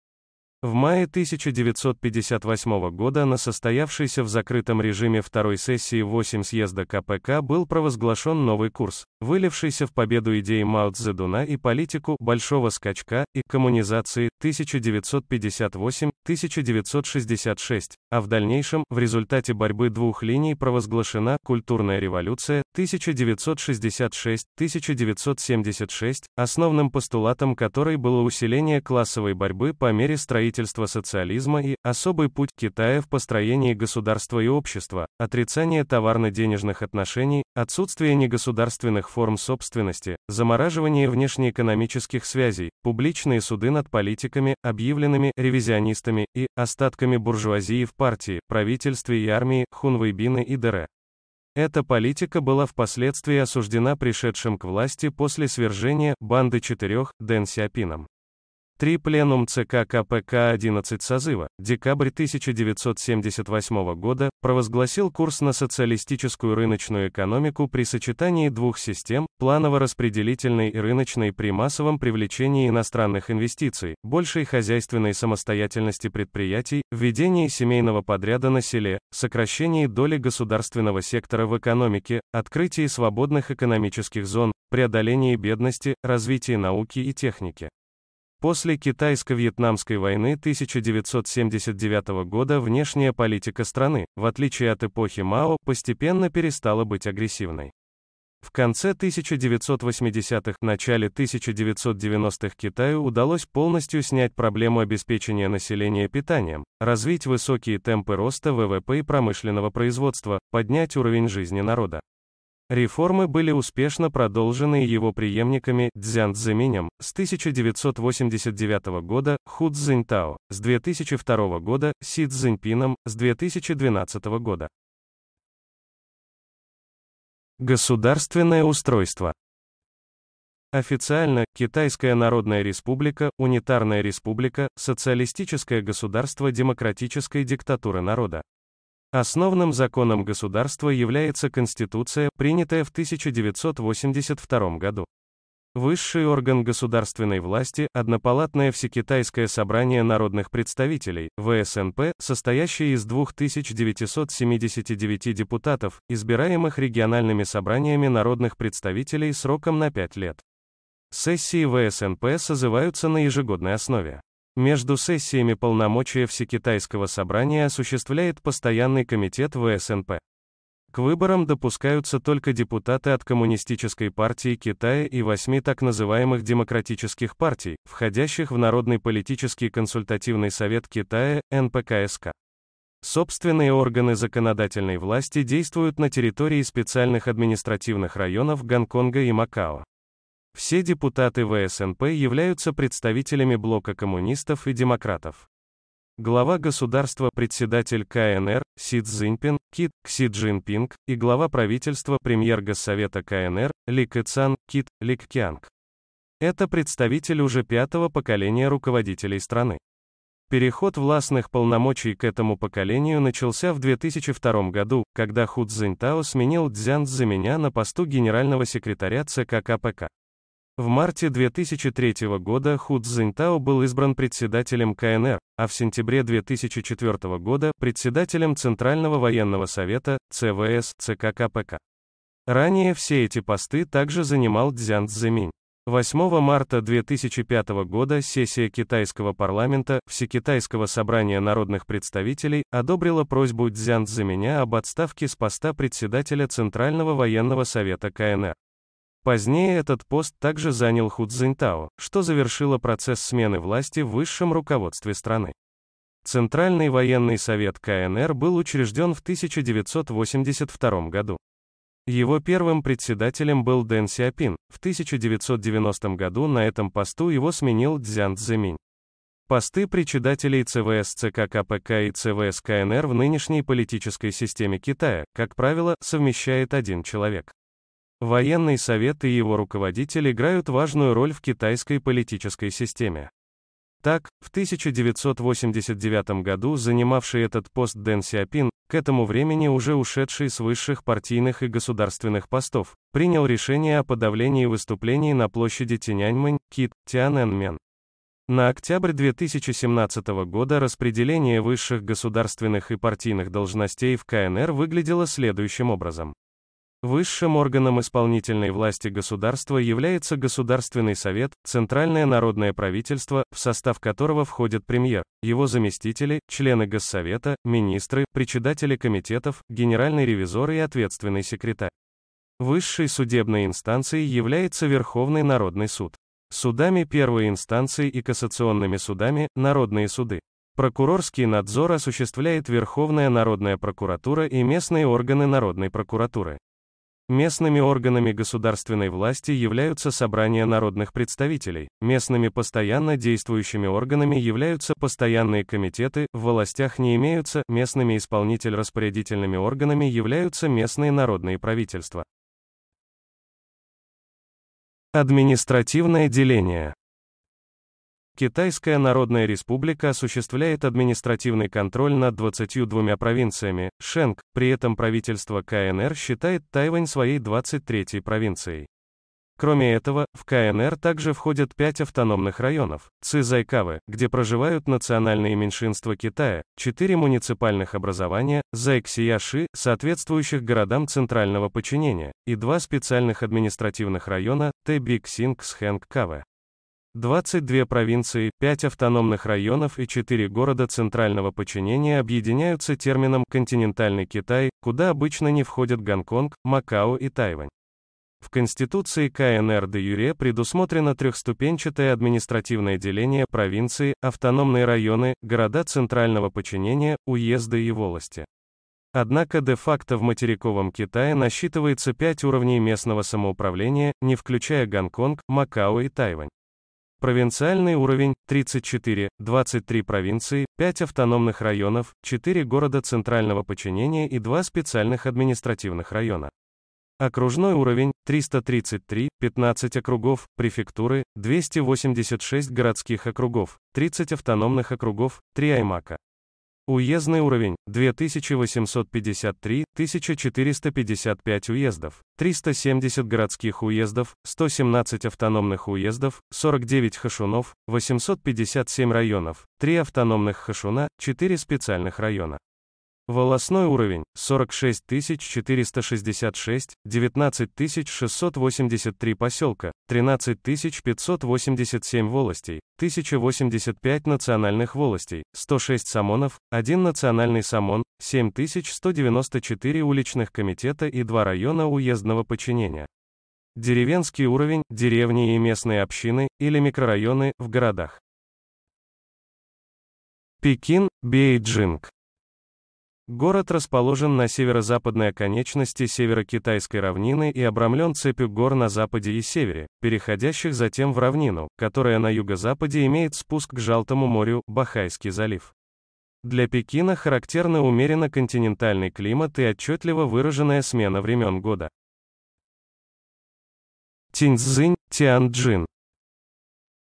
В мае 1958 года на состоявшейся в закрытом режиме второй сессии 8 съезда КПК был провозглашен новый курс, вылившийся в победу идей Мао Цзэдуна и политику «большого скачка» и «коммунизации» 1958-1966, а в дальнейшем, в результате борьбы двух линий провозглашена «культурная революция» 1966-1976, основным постулатом которой было усиление классовой борьбы по мере строительства строительство социализма и особый путь Китая в построении государства и общества, отрицание товарно-денежных отношений, отсутствие негосударственных форм собственности, замораживание внешнеэкономических связей, публичные суды над политиками, объявленными ревизионистами и остатками буржуазии в партии, правительстве и армии, Хунвейбины и Дере. Эта политика была впоследствии осуждена пришедшим к власти после свержения банды четырех Дэн Сяпином. 3. Пленум ЦК КПК 11 созыва, декабрь 1978 года, провозгласил курс на социалистическую рыночную экономику при сочетании двух систем, планово-распределительной и рыночной при массовом привлечении иностранных инвестиций, большей хозяйственной самостоятельности предприятий, введении семейного подряда на селе, сокращении доли государственного сектора в экономике, открытии свободных экономических зон, преодолении бедности, развитии науки и техники. После Китайско-Вьетнамской войны 1979 года внешняя политика страны, в отличие от эпохи Мао, постепенно перестала быть агрессивной. В конце 1980-х, начале 1990-х Китаю удалось полностью снять проблему обеспечения населения питанием, развить высокие темпы роста ВВП и промышленного производства, поднять уровень жизни народа. Реформы были успешно продолжены его преемниками Цзян Цзэминем с 1989 года, Ху Цзиньтао с 2002 года, Си Цзиньпином с 2012 года. Государственное устройство Официально, Китайская Народная Республика, Унитарная Республика, Социалистическое государство демократической диктатуры народа. Основным законом государства является Конституция, принятая в 1982 году. Высший орган государственной власти – Однопалатное Всекитайское собрание народных представителей, ВСНП, состоящее из 2979 депутатов, избираемых региональными собраниями народных представителей сроком на 5 лет. Сессии ВСНП созываются на ежегодной основе. Между сессиями полномочия Всекитайского собрания осуществляет постоянный комитет ВСНП. К выборам допускаются только депутаты от Коммунистической партии Китая и восьми так называемых демократических партий, входящих в Народный политический консультативный совет Китая, НПКСК. Собственные органы законодательной власти действуют на территории специальных административных районов Гонконга и Макао. Все депутаты ВСНП являются представителями блока коммунистов и демократов. Глава государства, председатель КНР, Си Цзиньпин, Кит, Кси Джинпинг, и глава правительства, премьер Госсовета КНР, Ли Кэцан, Кит, Ли Кянг. Это представитель уже пятого поколения руководителей страны. Переход властных полномочий к этому поколению начался в 2002 году, когда Ху Цзиньтао сменил Цзян Цзэменя на посту генерального секретаря ЦК КПК. В марте 2003 года Ху Цзиньтао был избран председателем КНР, а в сентябре 2004 года – председателем Центрального военного совета, ЦВС, ЦК КПК. Ранее все эти посты также занимал Цзян Цзэминь. 8 марта 2005 года сессия китайского парламента, Всекитайского собрания народных представителей, одобрила просьбу Цзян Цзэменя об отставке с поста председателя Центрального военного совета КНР. Позднее этот пост также занял Ху Цзиньтао, что завершило процесс смены власти в высшем руководстве страны. Центральный военный совет КНР был учрежден в 1982 году. Его первым председателем был Дэн Сяопин. В 1990 году на этом посту его сменил Цзян Цзэминь. Посты председателей ЦВС ЦК КПК и ЦВС КНР в нынешней политической системе Китая, как правило, совмещает один человек. Военный совет и его руководитель играют важную роль в китайской политической системе. Так, в 1989 году занимавший этот пост Дэн Сиапин, к этому времени уже ушедший с высших партийных и государственных постов, принял решение о подавлении выступлений на площади Тяньаньмэнь, Кит, Тяньаньмен. На октябрь 2017 года распределение высших государственных и партийных должностей в КНР выглядело следующим образом. Высшим органом исполнительной власти государства является Государственный совет, Центральное народное правительство, в состав которого входит премьер, его заместители, члены Госсовета, министры, председатели комитетов, генеральный ревизор и ответственный секретарь. Высшей судебной инстанцией является Верховный народный суд. Судами первой инстанции и кассационными судами – народные суды. Прокурорский надзор осуществляет Верховная народная прокуратура и местные органы народной прокуратуры. Местными органами государственной власти являются собрания народных представителей. Местными постоянно действующими органами являются постоянные комитеты, в властях не имеются, местными исполнитель-распорядительными органами являются местные народные правительства. Административное деление Китайская Народная Республика осуществляет административный контроль над 22 провинциями, Шенг, при этом правительство КНР считает Тайвань своей 23-й провинцией. Кроме этого, в КНР также входят пять автономных районов, ци где проживают национальные меньшинства Китая, четыре муниципальных образования, Зайксияши, соответствующих городам центрального подчинения, и два специальных административных района, Тэбиксинг-Схэнг-Кавы. 22 провинции, 5 автономных районов и 4 города центрального подчинения объединяются термином «континентальный Китай», куда обычно не входят Гонконг, Макао и Тайвань. В Конституции КНР де Юре предусмотрено трехступенчатое административное деление провинции, автономные районы, города центрального подчинения, уезды и волости. Однако де-факто в материковом Китае насчитывается пять уровней местного самоуправления, не включая Гонконг, Макао и Тайвань. Провинциальный уровень 34, 23 провинции, 5 автономных районов, 4 города центрального подчинения и 2 специальных административных района. Окружной уровень 333, 15 округов, префектуры, 286 городских округов, 30 автономных округов, 3 аймака. Уездный уровень 2853, 1455 уездов, 370 городских уездов, 117 автономных уездов, 49 хашунов, 857 районов, 3 автономных хашуна, 4 специальных района. Волосной уровень 46 466 19 683 поселка, 13 587 волостей, 1085 национальных волостей, 106 самонов, 1 национальный самон, 7194 уличных комитета и 2 района уездного подчинения. Деревенский уровень деревни и местные общины или микрорайоны в городах. Пекин, Бейджинг Город расположен на северо-западной оконечности северо-китайской равнины и обрамлен цепью гор на западе и севере, переходящих затем в равнину, которая на юго-западе имеет спуск к Жалтому морю, Бахайский залив. Для Пекина характерны умеренно континентальный климат и отчетливо выраженная смена времен года. Тиньцзинь, Тианджин.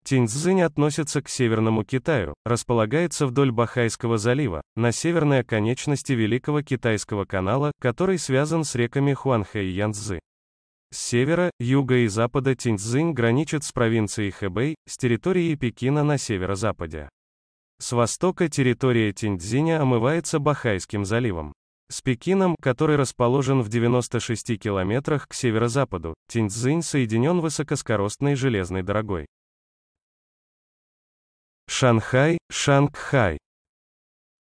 Тиньцзинь относится к Северному Китаю, располагается вдоль Бахайского залива, на северной оконечности Великого Китайского канала, который связан с реками Хуанхэ и Янцзы. С севера, юга и запада Тиньцзинь граничит с провинцией Хэбэй, с территорией Пекина на северо-западе. С востока территория Тиньцзиня омывается Бахайским заливом. С Пекином, который расположен в 96 километрах к северо-западу, Тиньцзинь соединен высокоскоростной железной дорогой. Шанхай, Шангхай.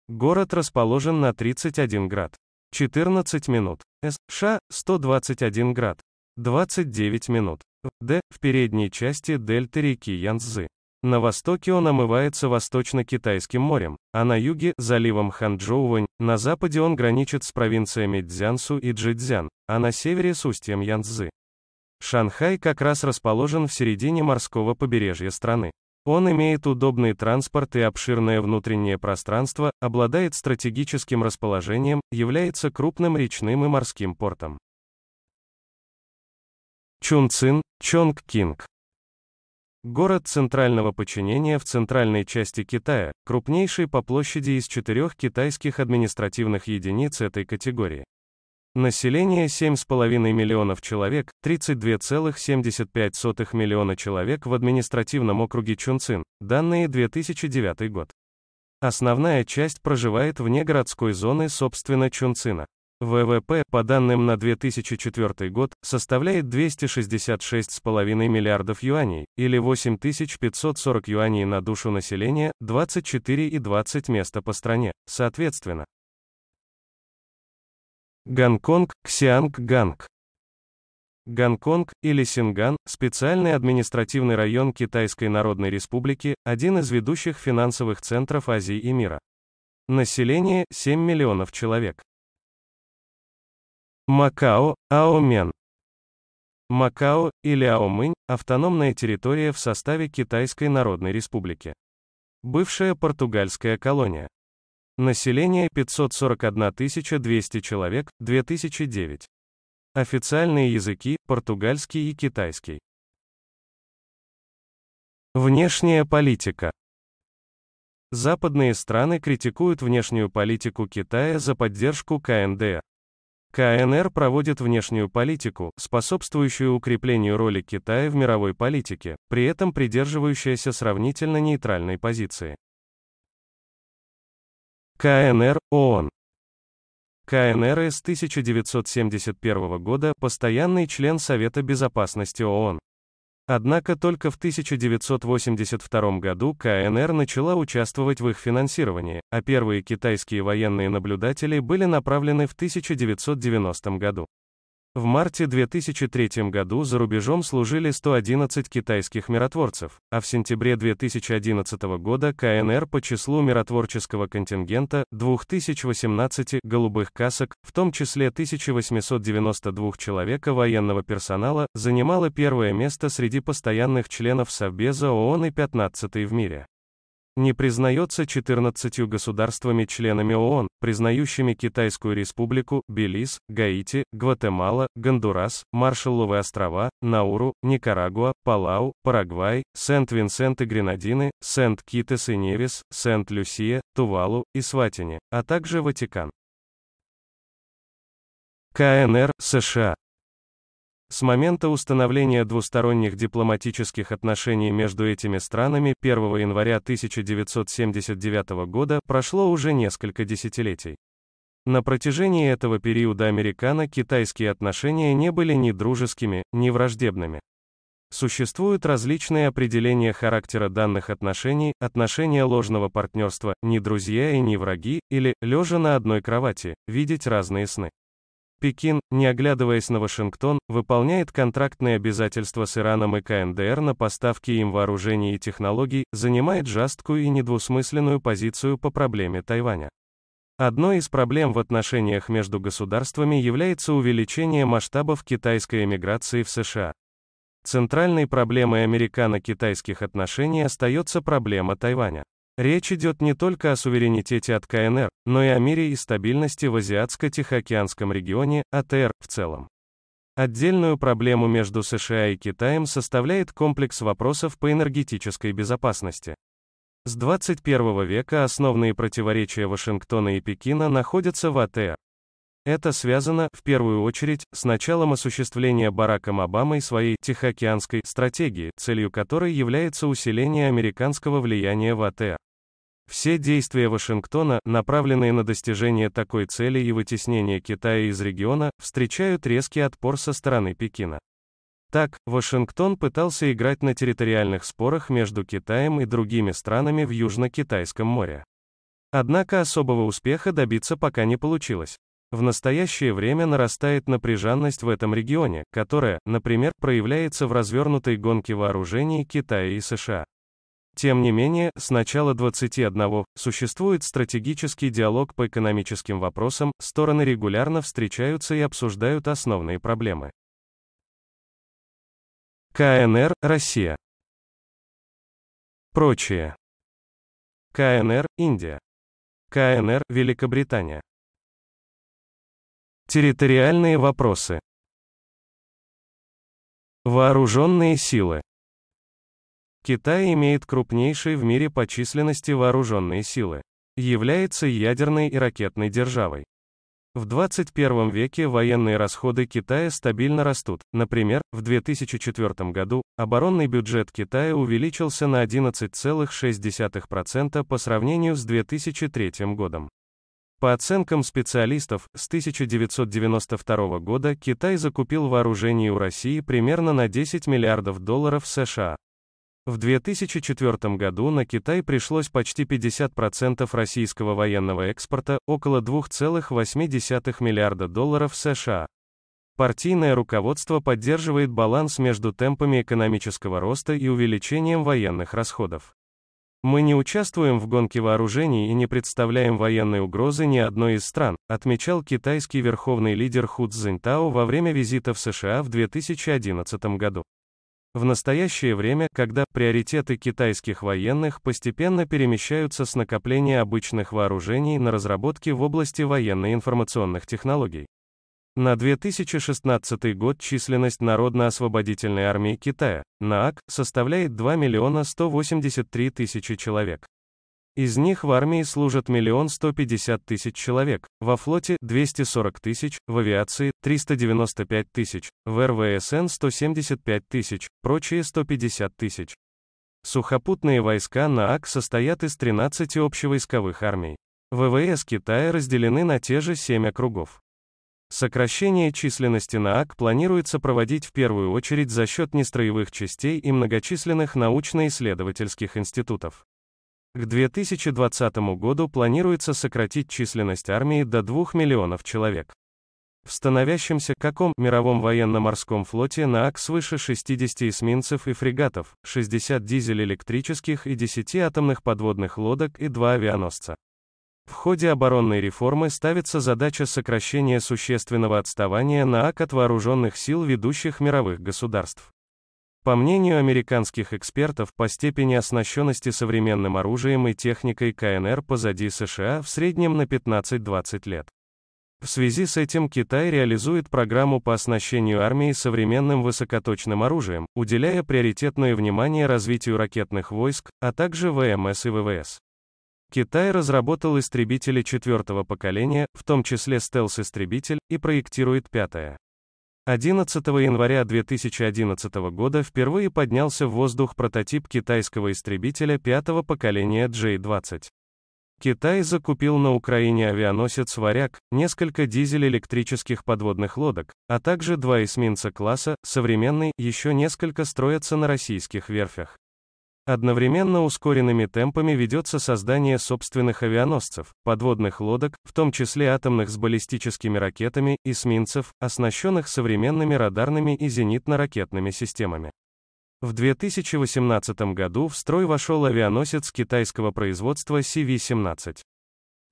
Город расположен на 31 град. 14 минут. США 121 град. 29 минут. Д. В передней части дельты реки Янцзы. На востоке он омывается Восточно-Китайским морем, а на юге – заливом Ханчжоуань, на западе он граничит с провинциями Цзянсу и Джидзян, а на севере – с устьем Янцзы. Шанхай как раз расположен в середине морского побережья страны. Он имеет удобный транспорт и обширное внутреннее пространство, обладает стратегическим расположением, является крупным речным и морским портом. Чунцин, Чонгкинг. Город центрального подчинения в центральной части Китая, крупнейший по площади из четырех китайских административных единиц этой категории. Население 7,5 миллионов человек, 32,75 миллиона человек в административном округе Чунцин, данные 2009 год. Основная часть проживает вне городской зоны собственно Чунцина. ВВП, по данным на 2004 год, составляет 266,5 миллиардов юаней, или 8540 юаней на душу населения, 24 и 20 места по стране, соответственно. Гонконг, Ксианг-Ганг. Гонконг, или Синган, специальный административный район Китайской Народной Республики, один из ведущих финансовых центров Азии и мира. Население – 7 миллионов человек. Макао, Аомен. Макао, или Аомынь, автономная территория в составе Китайской Народной Республики. Бывшая португальская колония. Население 541 200 человек, 2009. Официальные языки – португальский и китайский. Внешняя политика. Западные страны критикуют внешнюю политику Китая за поддержку КНДР. А. КНР проводит внешнюю политику, способствующую укреплению роли Китая в мировой политике, при этом придерживающаяся сравнительно нейтральной позиции. КНР, ООН. КНР с 1971 года постоянный член Совета Безопасности ООН. Однако только в 1982 году КНР начала участвовать в их финансировании, а первые китайские военные наблюдатели были направлены в 1990 году. В марте 2003 году за рубежом служили 111 китайских миротворцев, а в сентябре 2011 года КНР по числу миротворческого контингента 2018 голубых касок, в том числе 1892 человека военного персонала, занимала первое место среди постоянных членов Совбеза ООН и 15 в мире не признается 14 государствами-членами ООН, признающими Китайскую республику, Белиз, Гаити, Гватемала, Гондурас, Маршалловы острова, Науру, Никарагуа, Палау, Парагвай, Сент-Винсент и Гренадины, Сент-Китес и Невис, Сент-Люсия, Тувалу и Сватини, а также Ватикан. КНР, США. С момента установления двусторонних дипломатических отношений между этими странами 1 января 1979 года прошло уже несколько десятилетий. На протяжении этого периода американо-китайские отношения не были ни дружескими, ни враждебными. Существуют различные определения характера данных отношений, отношения ложного партнерства, не друзья и не враги, или, лежа на одной кровати, видеть разные сны. Пекин, не оглядываясь на Вашингтон, выполняет контрактные обязательства с Ираном и КНДР на поставки им вооружений и технологий, занимает жесткую и недвусмысленную позицию по проблеме Тайваня. Одной из проблем в отношениях между государствами является увеличение масштабов китайской эмиграции в США. Центральной проблемой американо-китайских отношений остается проблема Тайваня. Речь идет не только о суверенитете от КНР, но и о мире и стабильности в Азиатско-Тихоокеанском регионе, АТР, в целом. Отдельную проблему между США и Китаем составляет комплекс вопросов по энергетической безопасности. С 21 века основные противоречия Вашингтона и Пекина находятся в АТР. Это связано, в первую очередь, с началом осуществления Бараком Обамой своей «Тихоокеанской» стратегии, целью которой является усиление американского влияния в АТР. Все действия Вашингтона, направленные на достижение такой цели и вытеснение Китая из региона, встречают резкий отпор со стороны Пекина. Так, Вашингтон пытался играть на территориальных спорах между Китаем и другими странами в Южно-Китайском море. Однако особого успеха добиться пока не получилось. В настоящее время нарастает напряженность в этом регионе, которая, например, проявляется в развернутой гонке вооружений Китая и США. Тем не менее, с начала 21 существует стратегический диалог по экономическим вопросам, стороны регулярно встречаются и обсуждают основные проблемы. КНР, Россия. прочие, КНР, Индия. КНР, Великобритания. Территориальные вопросы. Вооруженные силы. Китай имеет крупнейшие в мире по численности вооруженные силы. Является ядерной и ракетной державой. В 21 веке военные расходы Китая стабильно растут. Например, в 2004 году оборонный бюджет Китая увеличился на 11,6% по сравнению с 2003 годом. По оценкам специалистов, с 1992 года Китай закупил вооружение у России примерно на 10 миллиардов долларов США. В 2004 году на Китай пришлось почти 50% российского военного экспорта, около 2,8 миллиарда долларов США. Партийное руководство поддерживает баланс между темпами экономического роста и увеличением военных расходов. Мы не участвуем в гонке вооружений и не представляем военной угрозы ни одной из стран, отмечал китайский верховный лидер Ху Цзиньтао во время визита в США в 2011 году. В настоящее время, когда приоритеты китайских военных постепенно перемещаются с накопления обычных вооружений на разработки в области военно-информационных технологий. На 2016 год численность Народно-освободительной армии Китая, НААК, составляет 2 миллиона 183 тысячи человек. Из них в армии служат 1 150 тысяч человек, во флоте – 240 тысяч, в авиации – 395 тысяч, в РВСН – 175 тысяч, прочие – 150 тысяч. Сухопутные войска НААК состоят из 13 общевойсковых армий. ВВС Китая разделены на те же 7 округов. Сокращение численности НААК планируется проводить в первую очередь за счет нестроевых частей и многочисленных научно-исследовательских институтов. К 2020 году планируется сократить численность армии до 2 миллионов человек. В становящемся каком мировом военно-морском флоте на НААК свыше 60 эсминцев и фрегатов, 60 дизель-электрических и 10 атомных подводных лодок и 2 авианосца. В ходе оборонной реформы ставится задача сокращения существенного отставания на Ак от вооруженных сил ведущих мировых государств. По мнению американских экспертов, по степени оснащенности современным оружием и техникой КНР позади США в среднем на 15-20 лет. В связи с этим Китай реализует программу по оснащению армии современным высокоточным оружием, уделяя приоритетное внимание развитию ракетных войск, а также ВМС и ВВС. Китай разработал истребители четвертого поколения, в том числе стелс-истребитель, и проектирует пятое. 11 января 2011 года впервые поднялся в воздух прототип китайского истребителя пятого поколения J-20. Китай закупил на Украине авианосец «Варяг», несколько дизель-электрических подводных лодок, а также два эсминца класса «Современный», еще несколько строятся на российских верфях. Одновременно ускоренными темпами ведется создание собственных авианосцев, подводных лодок, в том числе атомных с баллистическими ракетами, эсминцев, оснащенных современными радарными и зенитно-ракетными системами. В 2018 году в строй вошел авианосец китайского производства CV-17.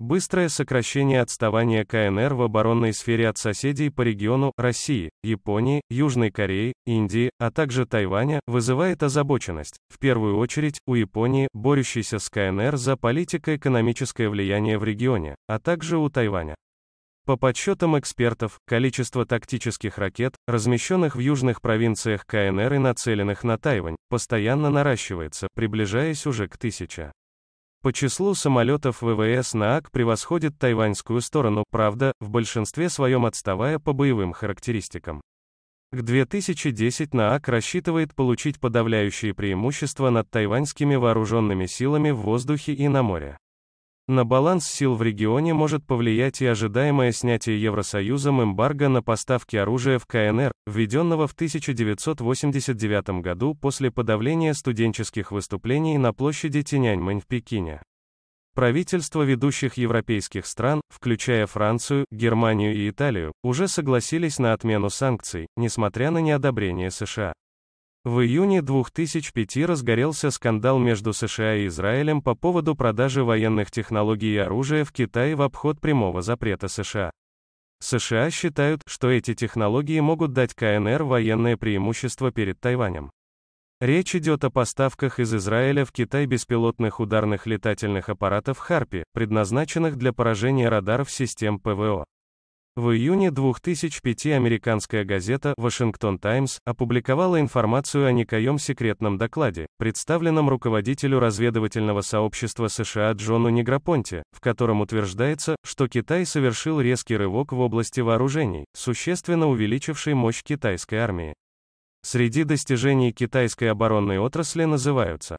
Быстрое сокращение отставания КНР в оборонной сфере от соседей по региону России, Японии, Южной Кореи, Индии, а также Тайваня вызывает озабоченность, в первую очередь, у Японии, борющейся с КНР за политико-экономическое влияние в регионе, а также у Тайваня. По подсчетам экспертов, количество тактических ракет, размещенных в южных провинциях КНР и нацеленных на Тайвань, постоянно наращивается, приближаясь уже к тысяче. По числу самолетов ВВС НААК превосходит тайваньскую сторону, правда, в большинстве своем отставая по боевым характеристикам. К 2010 НААК рассчитывает получить подавляющие преимущества над тайваньскими вооруженными силами в воздухе и на море. На баланс сил в регионе может повлиять и ожидаемое снятие Евросоюзом эмбарго на поставки оружия в КНР, введенного в 1989 году после подавления студенческих выступлений на площади Тяньаньмэнь в Пекине. Правительства ведущих европейских стран, включая Францию, Германию и Италию, уже согласились на отмену санкций, несмотря на неодобрение США. В июне 2005 разгорелся скандал между США и Израилем по поводу продажи военных технологий и оружия в Китае в обход прямого запрета США. США считают, что эти технологии могут дать КНР военное преимущество перед Тайванем. Речь идет о поставках из Израиля в Китай беспилотных ударных летательных аппаратов «Харпи», предназначенных для поражения радаров систем ПВО. В июне 2005 американская газета Washington Times опубликовала информацию о некоем секретном докладе, представленном руководителю разведывательного сообщества США Джону Неграпонте, в котором утверждается, что Китай совершил резкий рывок в области вооружений, существенно увеличивший мощь китайской армии. Среди достижений китайской оборонной отрасли называются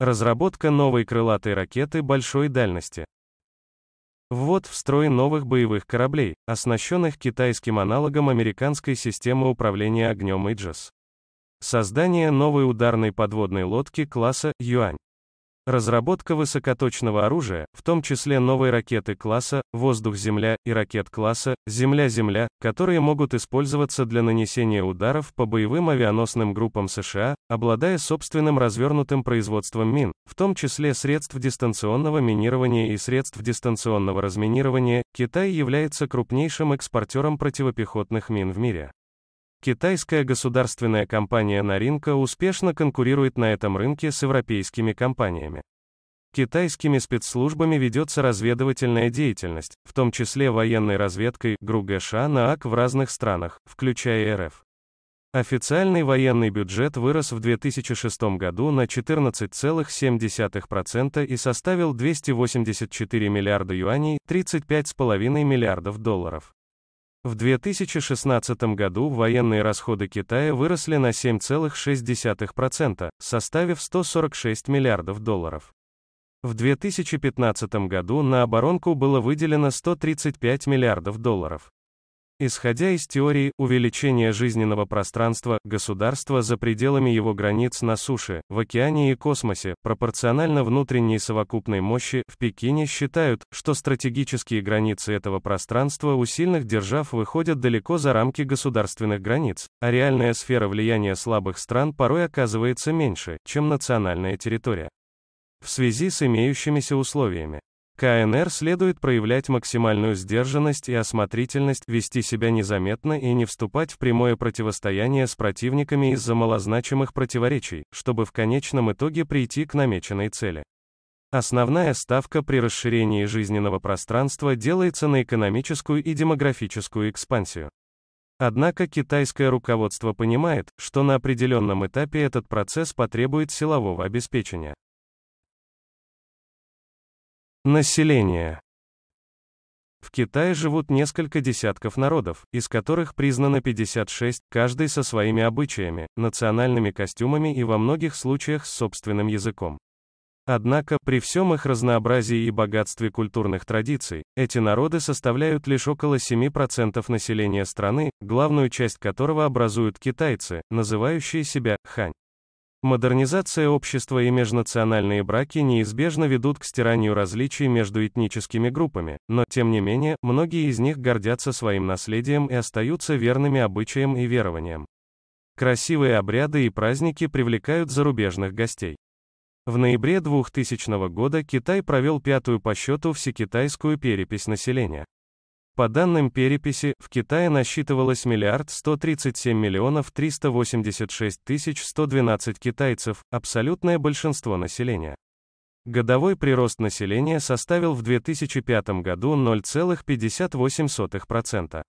разработка новой крылатой ракеты большой дальности, Ввод в строй новых боевых кораблей, оснащенных китайским аналогом американской системы управления огнем «Иджис». Создание новой ударной подводной лодки класса «Юань». Разработка высокоточного оружия, в том числе новой ракеты класса «Воздух-Земля» и ракет класса «Земля-Земля», которые могут использоваться для нанесения ударов по боевым авианосным группам США, обладая собственным развернутым производством мин, в том числе средств дистанционного минирования и средств дистанционного разминирования, Китай является крупнейшим экспортером противопехотных мин в мире. Китайская государственная компания Наринка успешно конкурирует на этом рынке с европейскими компаниями. Китайскими спецслужбами ведется разведывательная деятельность, в том числе военной разведкой ГРУГШ на АК в разных странах, включая РФ. Официальный военный бюджет вырос в 2006 году на 14,7% и составил 284 миллиарда юаней, 35,5 миллиардов долларов. В 2016 году военные расходы Китая выросли на 7,6%, составив 146 миллиардов долларов. В 2015 году на оборонку было выделено 135 миллиардов долларов. Исходя из теории увеличения жизненного пространства, государства за пределами его границ на суше, в океане и космосе, пропорционально внутренней совокупной мощи, в Пекине считают, что стратегические границы этого пространства у сильных держав выходят далеко за рамки государственных границ, а реальная сфера влияния слабых стран порой оказывается меньше, чем национальная территория. В связи с имеющимися условиями. КНР следует проявлять максимальную сдержанность и осмотрительность, вести себя незаметно и не вступать в прямое противостояние с противниками из-за малозначимых противоречий, чтобы в конечном итоге прийти к намеченной цели. Основная ставка при расширении жизненного пространства делается на экономическую и демографическую экспансию. Однако китайское руководство понимает, что на определенном этапе этот процесс потребует силового обеспечения. Население. В Китае живут несколько десятков народов, из которых признано 56, каждый со своими обычаями, национальными костюмами и во многих случаях с собственным языком. Однако, при всем их разнообразии и богатстве культурных традиций, эти народы составляют лишь около 7% населения страны, главную часть которого образуют китайцы, называющие себя хань. Модернизация общества и межнациональные браки неизбежно ведут к стиранию различий между этническими группами, но, тем не менее, многие из них гордятся своим наследием и остаются верными обычаям и верованиям. Красивые обряды и праздники привлекают зарубежных гостей. В ноябре 2000 года Китай провел пятую по счету всекитайскую перепись населения. По данным переписи, в Китае насчитывалось миллиард 137 миллионов 386 тысяч 112 китайцев, абсолютное большинство населения. Годовой прирост населения составил в 2005 году 0,58%.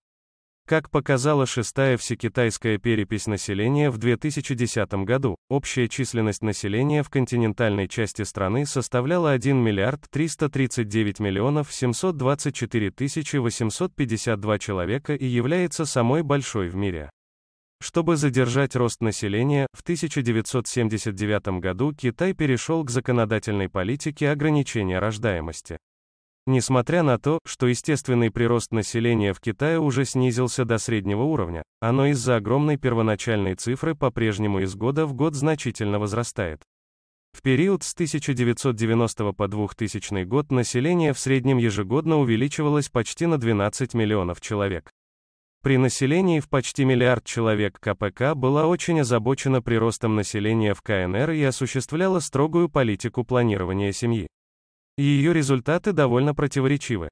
Как показала шестая всекитайская перепись населения в 2010 году, общая численность населения в континентальной части страны составляла 1 миллиард 339 миллионов 724 тысячи 852 человека и является самой большой в мире. Чтобы задержать рост населения, в 1979 году Китай перешел к законодательной политике ограничения рождаемости. Несмотря на то, что естественный прирост населения в Китае уже снизился до среднего уровня, оно из-за огромной первоначальной цифры по-прежнему из года в год значительно возрастает. В период с 1990 по 2000 год население в среднем ежегодно увеличивалось почти на 12 миллионов человек. При населении в почти миллиард человек КПК была очень озабочена приростом населения в КНР и осуществляла строгую политику планирования семьи. Ее результаты довольно противоречивы.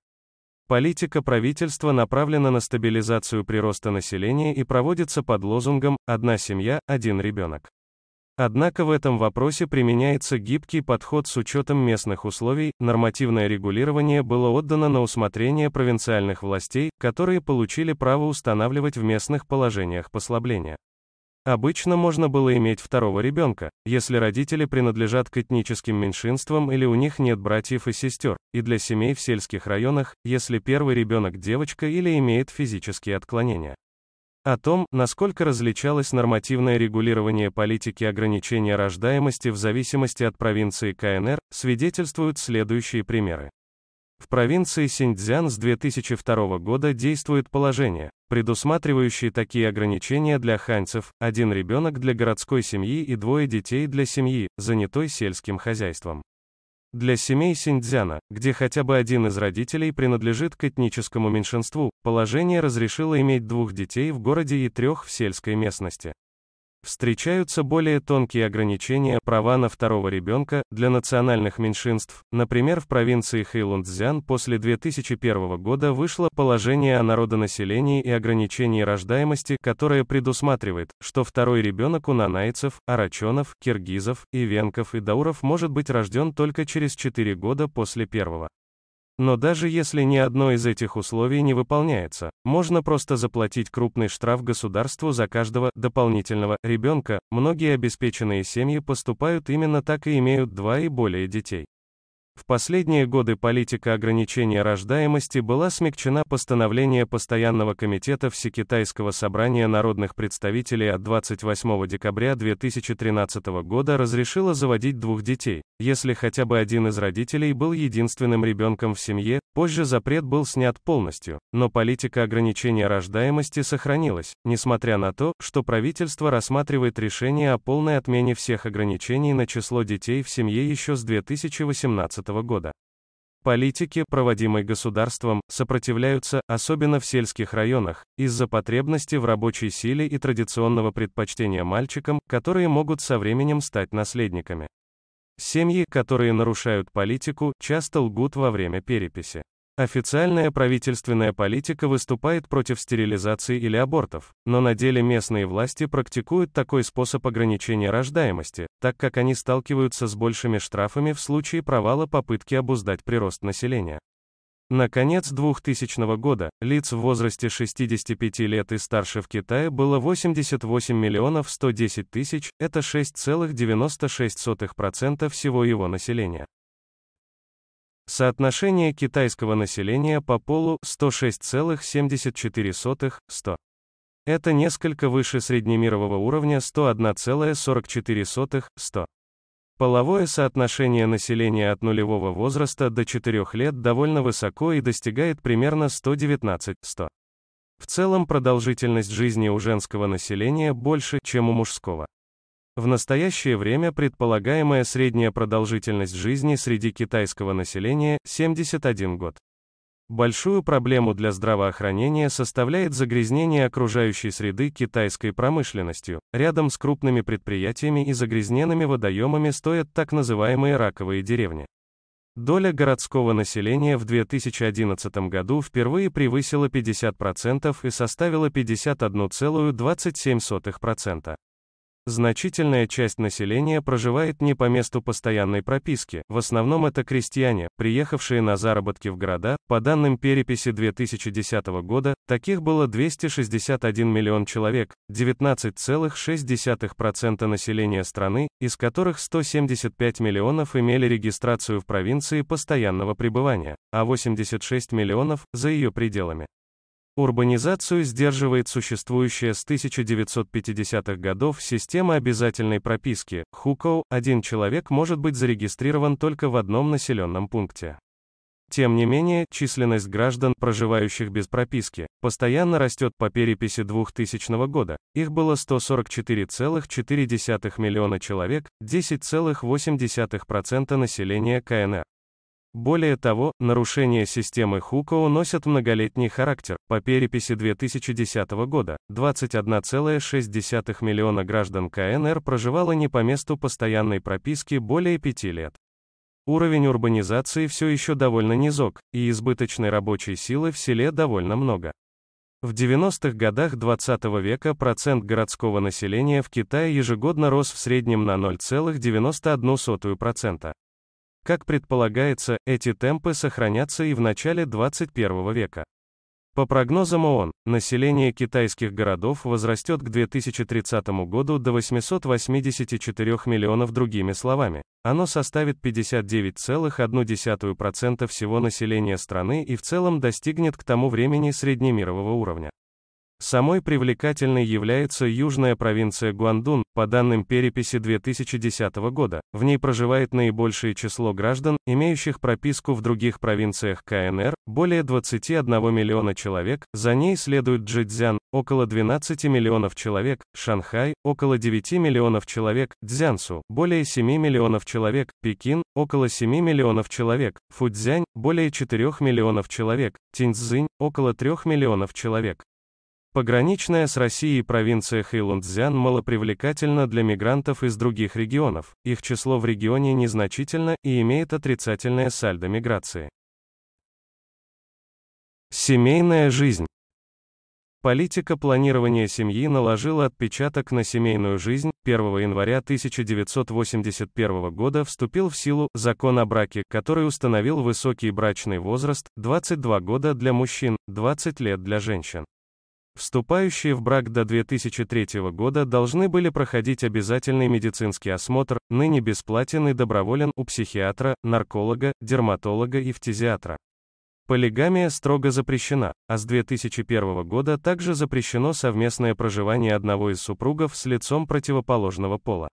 Политика правительства направлена на стабилизацию прироста населения и проводится под лозунгом «одна семья, один ребенок». Однако в этом вопросе применяется гибкий подход с учетом местных условий, нормативное регулирование было отдано на усмотрение провинциальных властей, которые получили право устанавливать в местных положениях послабления. Обычно можно было иметь второго ребенка, если родители принадлежат к этническим меньшинствам или у них нет братьев и сестер, и для семей в сельских районах, если первый ребенок девочка или имеет физические отклонения. О том, насколько различалось нормативное регулирование политики ограничения рождаемости в зависимости от провинции КНР, свидетельствуют следующие примеры. В провинции Синьцзян с 2002 года действует положение, предусматривающее такие ограничения для ханьцев, один ребенок для городской семьи и двое детей для семьи, занятой сельским хозяйством. Для семей Синдзяна, где хотя бы один из родителей принадлежит к этническому меньшинству, положение разрешило иметь двух детей в городе и трех в сельской местности. Встречаются более тонкие ограничения права на второго ребенка для национальных меньшинств. Например, в провинции Хэйлундзян после 2001 года вышло положение о народонаселении и ограничении рождаемости, которое предусматривает, что второй ребенок у нанайцев, арачонов, киргизов, ивенков и дауров может быть рожден только через 4 года после первого. Но даже если ни одно из этих условий не выполняется, можно просто заплатить крупный штраф государству за каждого дополнительного ребенка. Многие обеспеченные семьи поступают именно так и имеют два и более детей. В последние годы политика ограничения рождаемости была смягчена постановление Постоянного комитета Всекитайского собрания народных представителей от 28 декабря 2013 года разрешило заводить двух детей, если хотя бы один из родителей был единственным ребенком в семье, позже запрет был снят полностью, но политика ограничения рождаемости сохранилась, несмотря на то, что правительство рассматривает решение о полной отмене всех ограничений на число детей в семье еще с 2018 года. 2015 года. Политики, проводимые государством, сопротивляются, особенно в сельских районах, из-за потребности в рабочей силе и традиционного предпочтения мальчикам, которые могут со временем стать наследниками. Семьи, которые нарушают политику, часто лгут во время переписи. Официальная правительственная политика выступает против стерилизации или абортов, но на деле местные власти практикуют такой способ ограничения рождаемости, так как они сталкиваются с большими штрафами в случае провала попытки обуздать прирост населения. На конец 2000 года лиц в возрасте 65 лет и старше в Китае было 88 миллионов 110 тысяч, это 6,96% всего его населения. Соотношение китайского населения по полу 106,74, 100. Это несколько выше среднемирового уровня 101,44, 100. Половое соотношение населения от нулевого возраста до 4 лет довольно высоко и достигает примерно 119-100. В целом продолжительность жизни у женского населения больше, чем у мужского. В настоящее время предполагаемая средняя продолжительность жизни среди китайского населения – 71 год. Большую проблему для здравоохранения составляет загрязнение окружающей среды китайской промышленностью. Рядом с крупными предприятиями и загрязненными водоемами стоят так называемые раковые деревни. Доля городского населения в 2011 году впервые превысила 50% и составила 51,27%. Значительная часть населения проживает не по месту постоянной прописки, в основном это крестьяне, приехавшие на заработки в города, по данным переписи 2010 года, таких было 261 миллион человек, 19,6% населения страны, из которых 175 миллионов имели регистрацию в провинции постоянного пребывания, а 86 миллионов – за ее пределами. Урбанизацию сдерживает существующая с 1950-х годов система обязательной прописки, ХУКО, один человек может быть зарегистрирован только в одном населенном пункте. Тем не менее, численность граждан, проживающих без прописки, постоянно растет по переписи 2000 года. Их было 144,4 миллиона человек, 10,8% населения КНР. Более того, нарушения системы Хукоу носят многолетний характер. По переписи 2010 года, 21,6 миллиона граждан КНР проживало не по месту постоянной прописки более пяти лет. Уровень урбанизации все еще довольно низок, и избыточной рабочей силы в селе довольно много. В 90-х годах 20 века процент городского населения в Китае ежегодно рос в среднем на 0,91%. Как предполагается, эти темпы сохранятся и в начале 21 века. По прогнозам ООН, население китайских городов возрастет к 2030 году до 884 миллионов другими словами. Оно составит 59,1% всего населения страны и в целом достигнет к тому времени среднемирового уровня. Самой привлекательной является южная провинция Гуандун, по данным переписи 2010 года. В ней проживает наибольшее число граждан, имеющих прописку в других провинциях КНР, более 21 миллиона человек, за ней следует Джидзян, около 12 миллионов человек, Шанхай, около 9 миллионов человек, Дзянсу, более 7 миллионов человек, Пекин, около 7 миллионов человек, Фудзянь, более 4 миллионов человек, Тиньцзинь, около 3 миллионов человек. Пограничная с Россией провинция Хэйлундзян малопривлекательна для мигрантов из других регионов, их число в регионе незначительно и имеет отрицательное сальдо миграции. Семейная жизнь. Политика планирования семьи наложила отпечаток на семейную жизнь. 1 января 1981 года вступил в силу закон о браке, который установил высокий брачный возраст 22 года для мужчин, 20 лет для женщин. Вступающие в брак до 2003 года должны были проходить обязательный медицинский осмотр, ныне бесплатен и доброволен у психиатра, нарколога, дерматолога и фтизиатра. Полигамия строго запрещена, а с 2001 года также запрещено совместное проживание одного из супругов с лицом противоположного пола.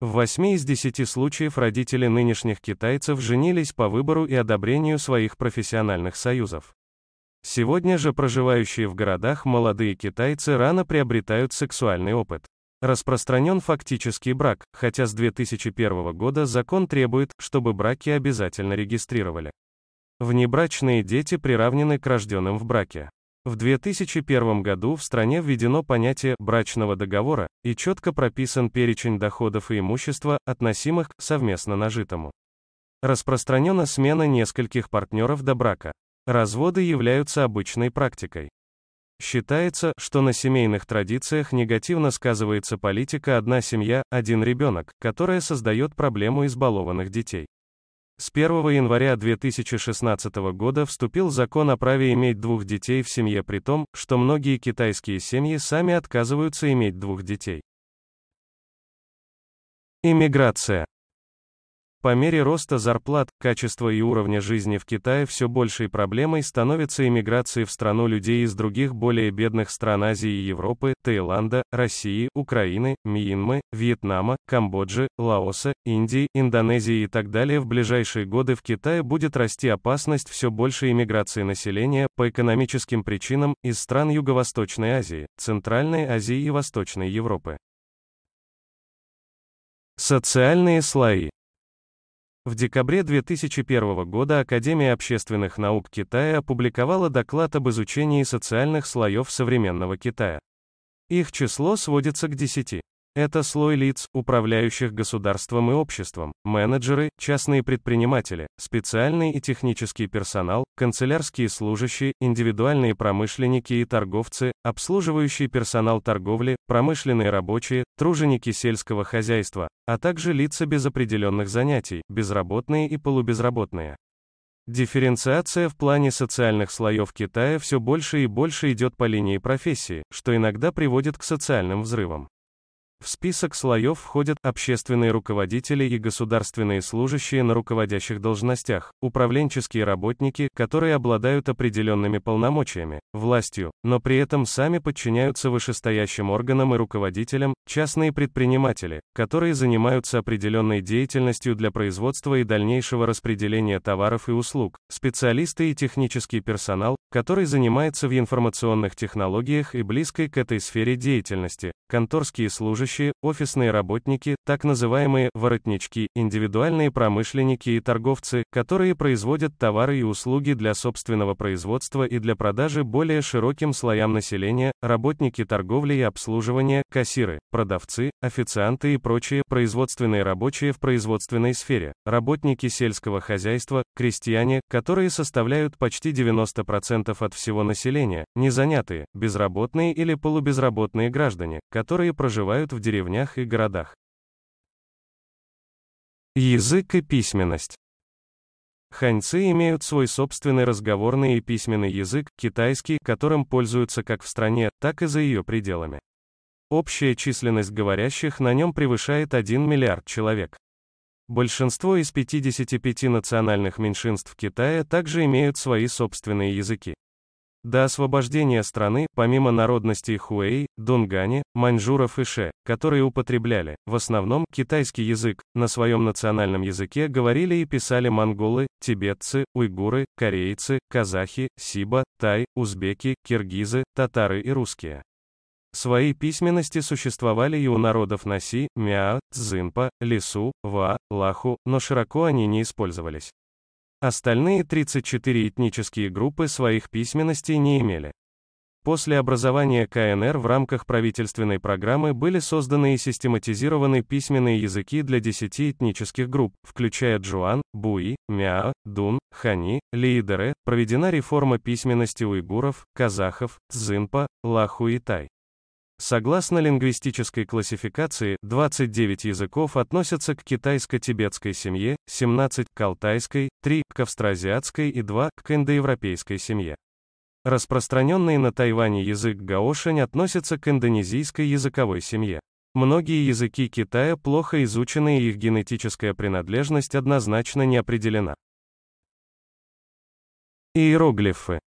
В 8 из 10 случаев родители нынешних китайцев женились по выбору и одобрению своих профессиональных союзов. Сегодня же проживающие в городах молодые китайцы рано приобретают сексуальный опыт. Распространен фактический брак, хотя с 2001 года закон требует, чтобы браки обязательно регистрировали. Внебрачные дети приравнены к рожденным в браке. В 2001 году в стране введено понятие брачного договора и четко прописан перечень доходов и имущества, относимых к совместно нажитому. Распространена смена нескольких партнеров до брака. Разводы являются обычной практикой. Считается, что на семейных традициях негативно сказывается политика «одна семья, один ребенок», которая создает проблему избалованных детей. С 1 января 2016 года вступил закон о праве иметь двух детей в семье при том, что многие китайские семьи сами отказываются иметь двух детей. Иммиграция. По мере роста зарплат, качества и уровня жизни в Китае все большей проблемой становится иммиграция в страну людей из других более бедных стран Азии и Европы, Таиланда, России, Украины, Мьянмы, Вьетнама, Камбоджи, Лаоса, Индии, Индонезии и так далее. В ближайшие годы в Китае будет расти опасность все большей иммиграции населения по экономическим причинам из стран Юго-Восточной Азии, Центральной Азии и Восточной Европы. Социальные слои в декабре 2001 года Академия общественных наук Китая опубликовала доклад об изучении социальных слоев современного Китая. Их число сводится к 10. Это слой лиц, управляющих государством и обществом, менеджеры, частные предприниматели, специальный и технический персонал, канцелярские служащие, индивидуальные промышленники и торговцы, обслуживающий персонал торговли, промышленные рабочие, труженики сельского хозяйства, а также лица без определенных занятий, безработные и полубезработные. Дифференциация в плане социальных слоев Китая все больше и больше идет по линии профессии, что иногда приводит к социальным взрывам. В список слоев входят общественные руководители и государственные служащие на руководящих должностях, управленческие работники, которые обладают определенными полномочиями, властью, но при этом сами подчиняются вышестоящим органам и руководителям, частные предприниматели, которые занимаются определенной деятельностью для производства и дальнейшего распределения товаров и услуг, специалисты и технический персонал, который занимается в информационных технологиях и близкой к этой сфере деятельности, конторские служащие, офисные работники, так называемые «воротнички», индивидуальные промышленники и торговцы, которые производят товары и услуги для собственного производства и для продажи более широким слоям населения, работники торговли и обслуживания, кассиры, продавцы, официанты и прочие производственные рабочие в производственной сфере, работники сельского хозяйства, крестьяне, которые составляют почти 90% 10% от всего населения, незанятые, безработные или полубезработные граждане, которые проживают в деревнях и городах. Язык и письменность. Ханьцы имеют свой собственный разговорный и письменный язык, китайский, которым пользуются как в стране, так и за ее пределами. Общая численность говорящих на нем превышает 1 миллиард человек. Большинство из 55 национальных меньшинств Китая также имеют свои собственные языки. До освобождения страны, помимо народностей хуэй, дунгани, маньчжуров и ше, которые употребляли, в основном, китайский язык, на своем национальном языке говорили и писали монголы, тибетцы, уйгуры, корейцы, казахи, сиба, тай, узбеки, киргизы, татары и русские. Свои письменности существовали и у народов Наси, Мяа, Цзинпа, Лису, Ва, Лаху, но широко они не использовались. Остальные 34 этнические группы своих письменностей не имели. После образования КНР в рамках правительственной программы были созданы и систематизированы письменные языки для 10 этнических групп, включая Джуан, Буи, Мяо, Дун, Хани, Лиидере, проведена реформа письменности уйгуров, казахов, Цзинпа, Лаху и Тай. Согласно лингвистической классификации, 29 языков относятся к китайско-тибетской семье, 17 – к алтайской, 3 – к австразиатской и 2 – к индоевропейской семье. Распространенный на Тайване язык гаошень относится к индонезийской языковой семье. Многие языки Китая плохо изучены и их генетическая принадлежность однозначно не определена. Иероглифы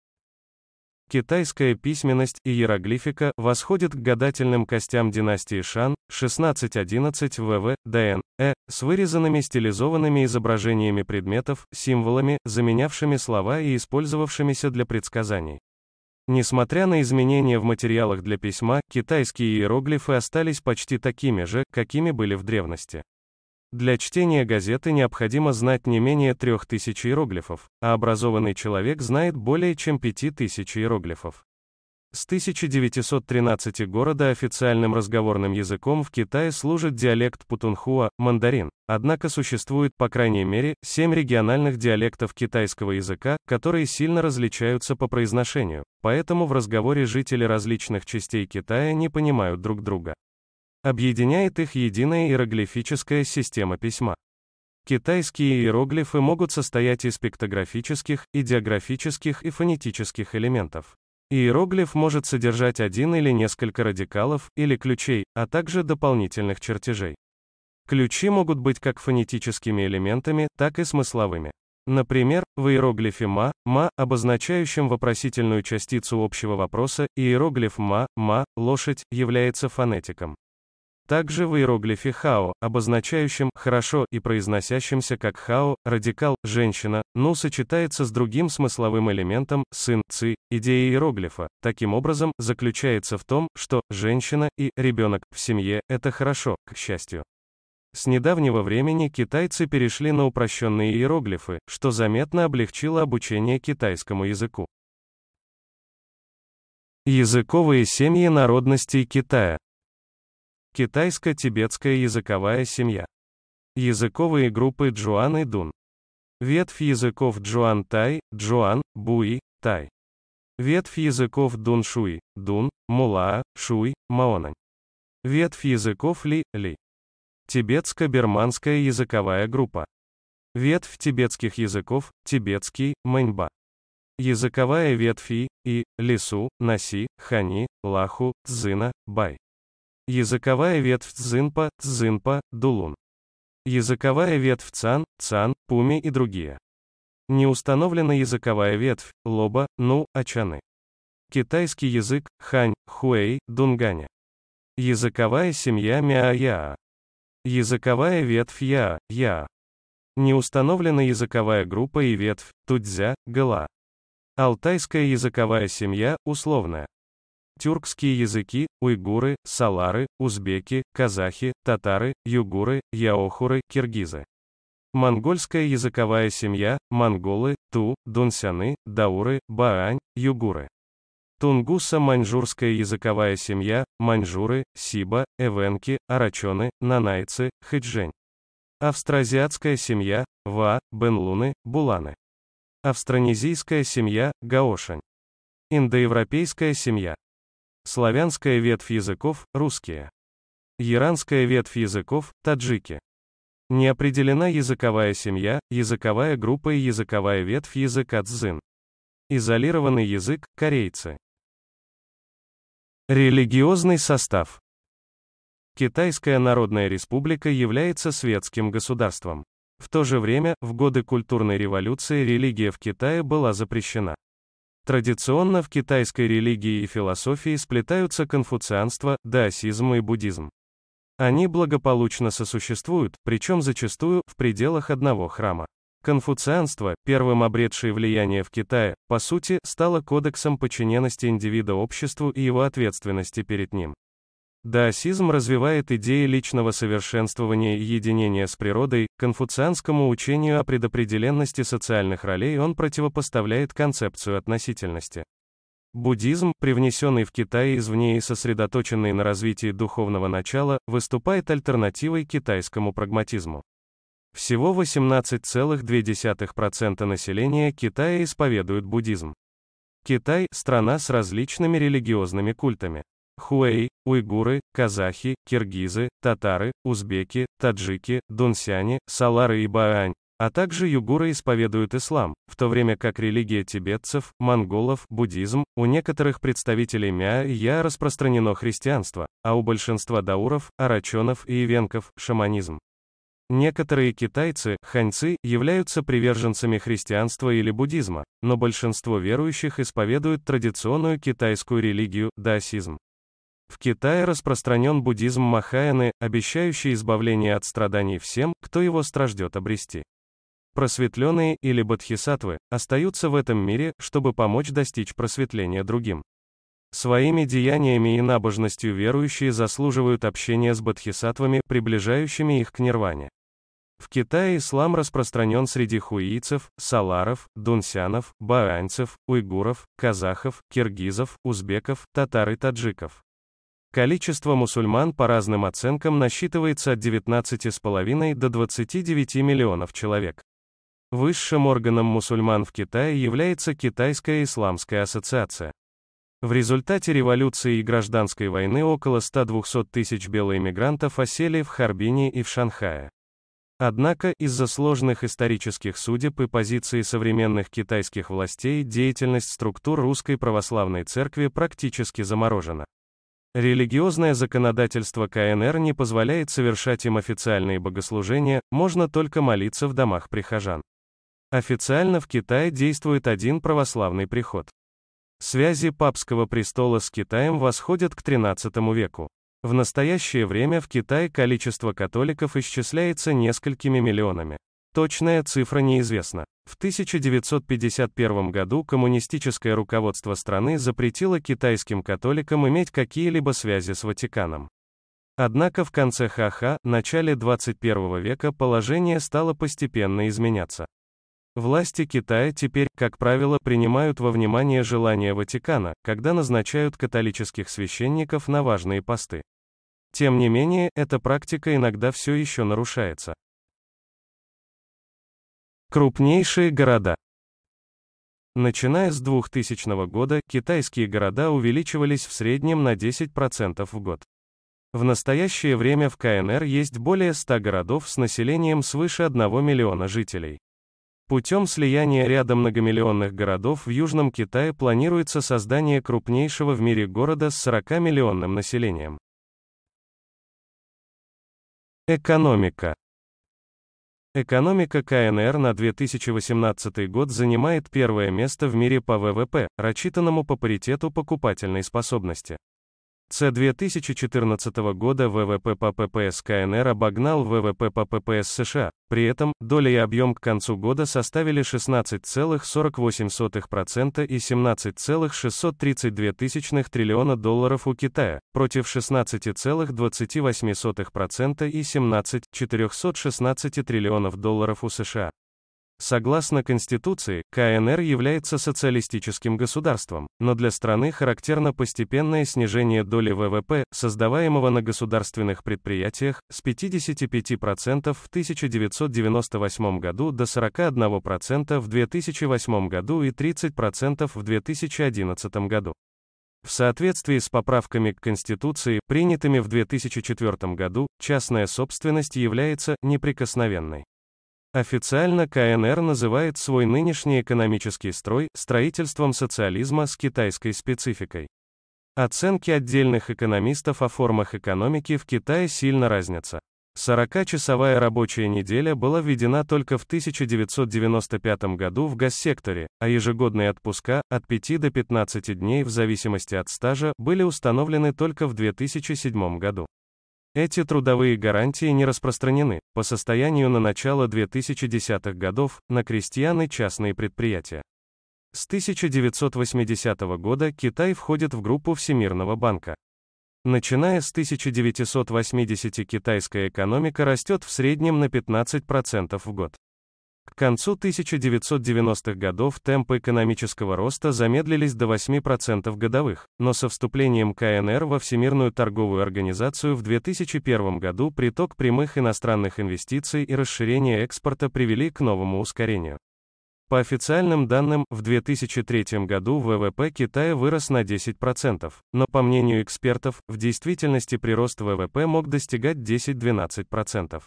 Китайская письменность и иероглифика восходят к гадательным костям династии Шан, 1611 ВВ, ДН, Э, с вырезанными стилизованными изображениями предметов, символами, заменявшими слова и использовавшимися для предсказаний. Несмотря на изменения в материалах для письма, китайские иероглифы остались почти такими же, какими были в древности. Для чтения газеты необходимо знать не менее 3000 иероглифов, а образованный человек знает более чем 5000 иероглифов. С 1913 года официальным разговорным языком в Китае служит диалект путунхуа, мандарин. Однако существует, по крайней мере, семь региональных диалектов китайского языка, которые сильно различаются по произношению. Поэтому в разговоре жители различных частей Китая не понимают друг друга. Объединяет их единая иероглифическая система письма. Китайские иероглифы могут состоять из пиктографических, идеографических и фонетических элементов. Иероглиф может содержать один или несколько радикалов или ключей, а также дополнительных чертежей. Ключи могут быть как фонетическими элементами, так и смысловыми. Например, в иероглифе «ма», «ма», обозначающем вопросительную частицу общего вопроса, иероглиф «ма», «ма», «лошадь», является фонетиком. Также в иероглифе «хао», обозначающем «хорошо» и произносящемся как «хао», «радикал», «женщина», «ну» сочетается с другим смысловым элементом «сын», «ци», идея иероглифа. Таким образом, заключается в том, что «женщина» и «ребенок» в семье – это хорошо, к счастью. С недавнего времени китайцы перешли на упрощенные иероглифы, что заметно облегчило обучение китайскому языку. Языковые семьи народностей Китая Китайско-тибетская языковая семья. Языковые группы Джуан и Дун. Ветвь языков Джуан-Тай, Джуан, Буи, Тай. Ветвь языков Дун-Шуи, Дун, Мулаа, Шуй, Маонань. Ветвь языков Ли, Ли. тибетско берманская языковая группа. Ветвь тибетских языков, тибетский, Мэньба. Языковая ветвь И, и Лису, Наси, Хани, Лаху, Цзина, Бай. Языковая ветвь Цзинпа, Цзинпа, Дулун. Языковая ветвь Цан, Цан, Пуми и другие. Не установлена языковая ветвь, лоба, ну, ачаны. Китайский язык, хань, хуэй, дунганя. Языковая семья мяа Языковая ветвь Я, Я. Не установлена языковая группа и ветвь, тудзя, гала. Алтайская языковая семья, условная. Тюркские языки, уйгуры, салары, узбеки, казахи, татары, югуры, яохуры, киргизы. Монгольская языковая семья, монголы, ту, дунсяны, дауры, баань, югуры. Тунгуса-маньчжурская языковая семья, маньчжуры, сиба, эвенки, арачоны, нанайцы, хэджень. Австразиатская семья, ва, бенлуны, буланы. Австронезийская семья, гаошань. Индоевропейская семья. Славянская ветвь языков – русские. Иранская ветвь языков – таджики. Не определена языковая семья, языковая группа и языковая ветвь языка цзин. Изолированный язык – корейцы. Религиозный состав. Китайская Народная Республика является светским государством. В то же время, в годы культурной революции религия в Китае была запрещена. Традиционно в китайской религии и философии сплетаются конфуцианство, даосизм и буддизм. Они благополучно сосуществуют, причем зачастую, в пределах одного храма. Конфуцианство, первым обретшее влияние в Китае, по сути, стало кодексом подчиненности индивида обществу и его ответственности перед ним. Даосизм развивает идеи личного совершенствования и единения с природой, конфуцианскому учению о предопределенности социальных ролей он противопоставляет концепцию относительности. Буддизм, привнесенный в Китай извне и сосредоточенный на развитии духовного начала, выступает альтернативой китайскому прагматизму. Всего 18,2% населения Китая исповедуют буддизм. Китай – страна с различными религиозными культами. Хуэй, уйгуры, казахи, киргизы, татары, узбеки, таджики, дунсяне, салары и баань. А также югуры исповедуют ислам, в то время как религия тибетцев, монголов, буддизм, у некоторых представителей Мя и Я распространено христианство, а у большинства дауров, арачонов и ивенков – шаманизм. Некоторые китайцы, ханьцы, являются приверженцами христианства или буддизма, но большинство верующих исповедуют традиционную китайскую религию, даосизм. В Китае распространен буддизм Махаяны, обещающий избавление от страданий всем, кто его страждет обрести. Просветленные или бодхисаттвы остаются в этом мире, чтобы помочь достичь просветления другим. Своими деяниями и набожностью верующие заслуживают общения с бодхисаттвами, приближающими их к нирване. В Китае ислам распространен среди хуийцев, саларов, дунсянов, бааньцев, уйгуров, казахов, киргизов, узбеков, татар и таджиков. Количество мусульман по разным оценкам насчитывается от 19,5 до 29 миллионов человек. Высшим органом мусульман в Китае является Китайская исламская ассоциация. В результате революции и гражданской войны около 100-200 тысяч белоиммигрантов осели в Харбине и в Шанхае. Однако, из-за сложных исторических судеб и позиции современных китайских властей деятельность структур Русской Православной Церкви практически заморожена. Религиозное законодательство КНР не позволяет совершать им официальные богослужения, можно только молиться в домах прихожан. Официально в Китае действует один православный приход. Связи папского престола с Китаем восходят к XIII веку. В настоящее время в Китае количество католиков исчисляется несколькими миллионами. Точная цифра неизвестна. В 1951 году коммунистическое руководство страны запретило китайским католикам иметь какие-либо связи с Ватиканом. Однако в конце ХХ, начале 21 века положение стало постепенно изменяться. Власти Китая теперь, как правило, принимают во внимание желания Ватикана, когда назначают католических священников на важные посты. Тем не менее, эта практика иногда все еще нарушается. Крупнейшие города. Начиная с 2000 года, китайские города увеличивались в среднем на 10% в год. В настоящее время в КНР есть более 100 городов с населением свыше 1 миллиона жителей. Путем слияния ряда многомиллионных городов в Южном Китае планируется создание крупнейшего в мире города с 40-миллионным населением. Экономика. Экономика КНР на 2018 год занимает первое место в мире по ВВП, рассчитанному по паритету покупательной способности. С 2014 года ВВП по ППС КНР обогнал ВВП по ППС США, при этом доля и объем к концу года составили 16,48% и 17,632 триллиона долларов у Китая, против 16,28% и 17,416 триллионов долларов у США. Согласно Конституции, КНР является социалистическим государством, но для страны характерно постепенное снижение доли ВВП, создаваемого на государственных предприятиях, с 55% в 1998 году до 41% в 2008 году и 30% в 2011 году. В соответствии с поправками к Конституции, принятыми в 2004 году, частная собственность является неприкосновенной. Официально КНР называет свой нынешний экономический строй строительством социализма с китайской спецификой. Оценки отдельных экономистов о формах экономики в Китае сильно разнятся. 40-часовая рабочая неделя была введена только в 1995 году в госсекторе, а ежегодные отпуска, от 5 до 15 дней в зависимости от стажа, были установлены только в 2007 году. Эти трудовые гарантии не распространены, по состоянию на начало 2010-х годов, на крестьян и частные предприятия. С 1980 года Китай входит в группу Всемирного банка. Начиная с 1980 китайская экономика растет в среднем на 15% в год. К концу 1990-х годов темпы экономического роста замедлились до 8% годовых, но со вступлением КНР во Всемирную торговую организацию в 2001 году приток прямых иностранных инвестиций и расширение экспорта привели к новому ускорению. По официальным данным, в 2003 году ВВП Китая вырос на 10%, но по мнению экспертов, в действительности прирост ВВП мог достигать 10-12%.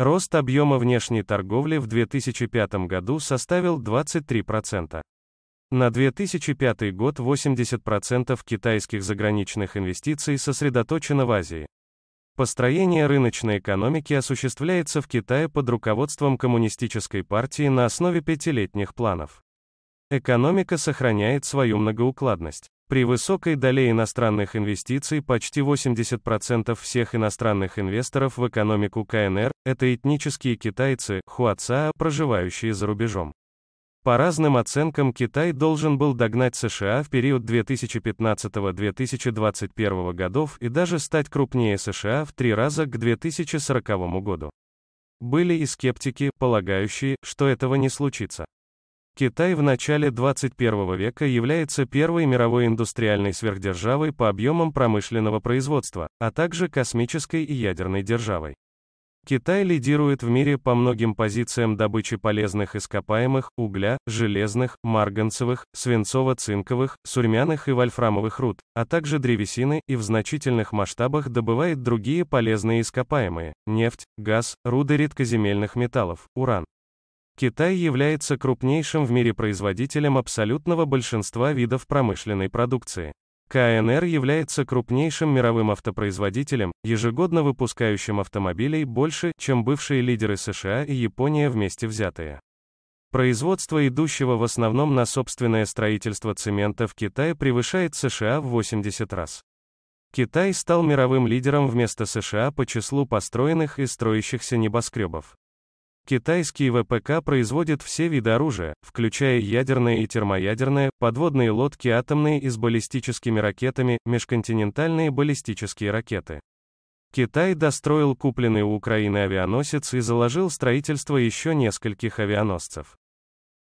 Рост объема внешней торговли в 2005 году составил 23%. На 2005 год 80% китайских заграничных инвестиций сосредоточено в Азии. Построение рыночной экономики осуществляется в Китае под руководством Коммунистической партии на основе пятилетних планов. Экономика сохраняет свою многоукладность. При высокой доле иностранных инвестиций почти 80% всех иностранных инвесторов в экономику КНР – это этнические китайцы, хуацаа, проживающие за рубежом. По разным оценкам, Китай должен был догнать США в период 2015-2021 годов и даже стать крупнее США в три раза к 2040 году. Были и скептики, полагающие, что этого не случится. Китай в начале 21 века является первой мировой индустриальной сверхдержавой по объемам промышленного производства, а также космической и ядерной державой. Китай лидирует в мире по многим позициям добычи полезных ископаемых, угля, железных, марганцевых, свинцово-цинковых, сурьмяных и вольфрамовых руд, а также древесины и в значительных масштабах добывает другие полезные ископаемые – нефть, газ, руды редкоземельных металлов, уран. Китай является крупнейшим в мире производителем абсолютного большинства видов промышленной продукции. КНР является крупнейшим мировым автопроизводителем, ежегодно выпускающим автомобилей больше, чем бывшие лидеры США и Япония вместе взятые. Производство идущего в основном на собственное строительство цемента в Китае превышает США в 80 раз. Китай стал мировым лидером вместо США по числу построенных и строящихся небоскребов. Китайский ВПК производит все виды оружия, включая ядерное и термоядерное, подводные лодки атомные и с баллистическими ракетами, межконтинентальные баллистические ракеты. Китай достроил купленный у Украины авианосец и заложил строительство еще нескольких авианосцев.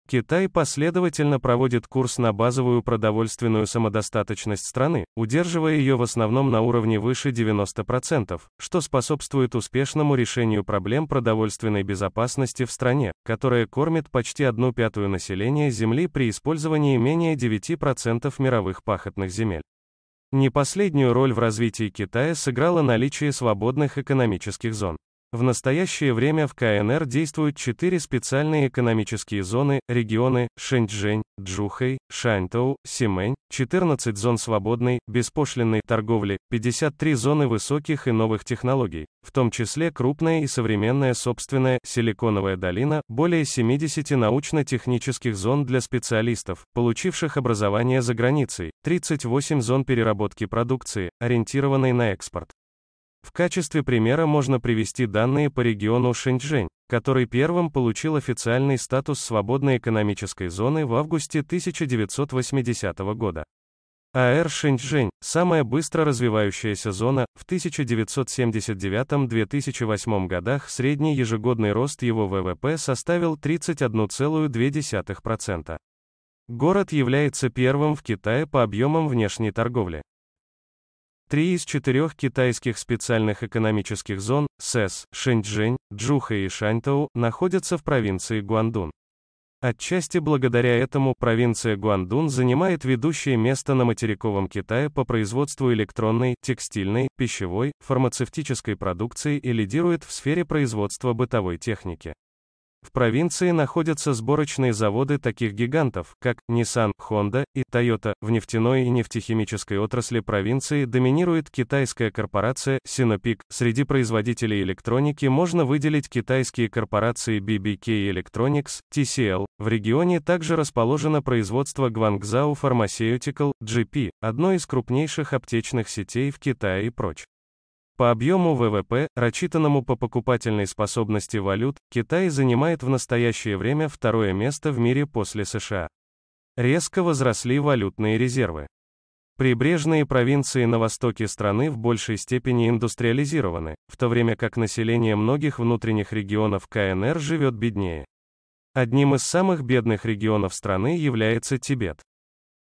Китай последовательно проводит курс на базовую продовольственную самодостаточность страны, удерживая ее в основном на уровне выше 90%, что способствует успешному решению проблем продовольственной безопасности в стране, которая кормит почти одну пятую населения Земли при использовании менее 9% мировых пахотных земель. Не последнюю роль в развитии Китая сыграло наличие свободных экономических зон. В настоящее время в КНР действуют четыре специальные экономические зоны, регионы, Шэньчжэнь, Джухэй, Шаньтоу, Симэнь, 14 зон свободной, беспошлинной торговли, 53 зоны высоких и новых технологий, в том числе крупная и современная собственная Силиконовая долина, более 70 научно-технических зон для специалистов, получивших образование за границей, 38 зон переработки продукции, ориентированной на экспорт. В качестве примера можно привести данные по региону Шэньчжэнь, который первым получил официальный статус свободной экономической зоны в августе 1980 года. АР Шэньчжэнь – самая быстро развивающаяся зона, в 1979-2008 годах средний ежегодный рост его ВВП составил 31,2%. Город является первым в Китае по объемам внешней торговли. Три из четырех китайских специальных экономических зон, СЭС, Шэньчжэнь, Джуха и Шаньтоу, находятся в провинции Гуандун. Отчасти благодаря этому провинция Гуандун занимает ведущее место на материковом Китае по производству электронной, текстильной, пищевой, фармацевтической продукции и лидирует в сфере производства бытовой техники. В провинции находятся сборочные заводы таких гигантов, как Nissan, Honda и Toyota. В нефтяной и нефтехимической отрасли провинции доминирует китайская корпорация Sinopec. Среди производителей электроники можно выделить китайские корпорации BBK Electronics, TCL. В регионе также расположено производство Guangzhou Pharmaceutical, GP, одной из крупнейших аптечных сетей в Китае и прочь. По объему ВВП, рассчитанному по покупательной способности валют, Китай занимает в настоящее время второе место в мире после США. Резко возросли валютные резервы. Прибрежные провинции на востоке страны в большей степени индустриализированы, в то время как население многих внутренних регионов КНР живет беднее. Одним из самых бедных регионов страны является Тибет.